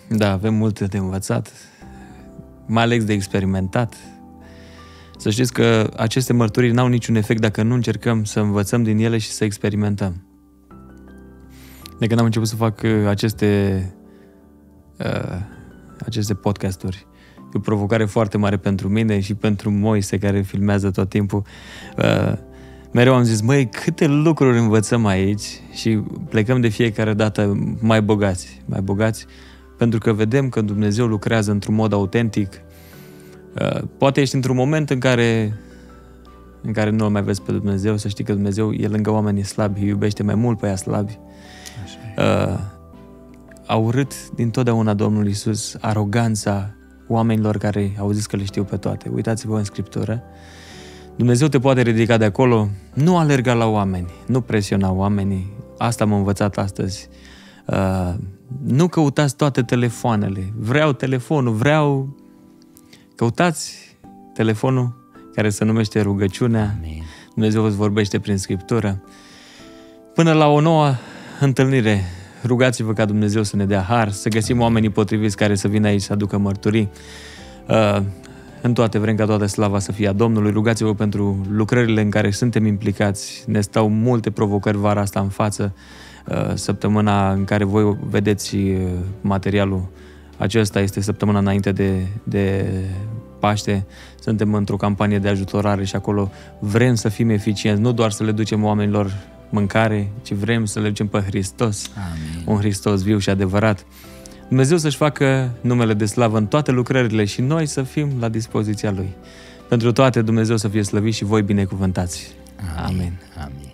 da, avem multe de învățat, mai ales de experimentat, să știți că aceste mărturii n-au niciun efect dacă nu încercăm să învățăm din ele și să experimentăm. De când am început să fac uh, aceste, uh, aceste podcasturi, e o provocare foarte mare pentru mine și pentru Moise care filmează tot timpul. Uh, mereu am zis, măi, câte lucruri învățăm aici și plecăm de fiecare dată mai bogați, mai bogați, pentru că vedem că Dumnezeu lucrează într-un mod autentic Uh, poate ești într-un moment în care în care nu îl mai vezi pe Dumnezeu, să știi că Dumnezeu e lângă oamenii slabi, iubește mai mult pe ea slabi. Așa. Uh, a urât totdeauna Domnul Isus aroganța oamenilor care au zis că le știu pe toate. Uitați-vă în Scriptură. Dumnezeu te poate ridica de acolo, nu alerga la oameni, nu presiona oamenii. Asta am învățat astăzi. Uh, nu căutați toate telefoanele. Vreau telefonul, vreau Căutați telefonul care se numește rugăciunea. Amin. Dumnezeu îți vorbește prin Scriptură. Până la o nouă întâlnire, rugați-vă ca Dumnezeu să ne dea har, să găsim Amin. oamenii potriviți care să vină aici să aducă mărturii. Uh, în toate vrem ca toată slava să fie a Domnului. Rugați-vă pentru lucrările în care suntem implicați. Ne stau multe provocări vara asta în față. Uh, săptămâna în care voi vedeți uh, materialul aceasta este săptămâna înainte de, de Paște, suntem într-o campanie de ajutorare și acolo vrem să fim eficienți, nu doar să le ducem oamenilor mâncare, ci vrem să le ducem pe Hristos, Amin. un Hristos viu și adevărat. Dumnezeu să-și facă numele de slavă în toate lucrările și noi să fim la dispoziția Lui. Pentru toate, Dumnezeu să fie slăvit și voi binecuvântați. Amin. Amin. Amin.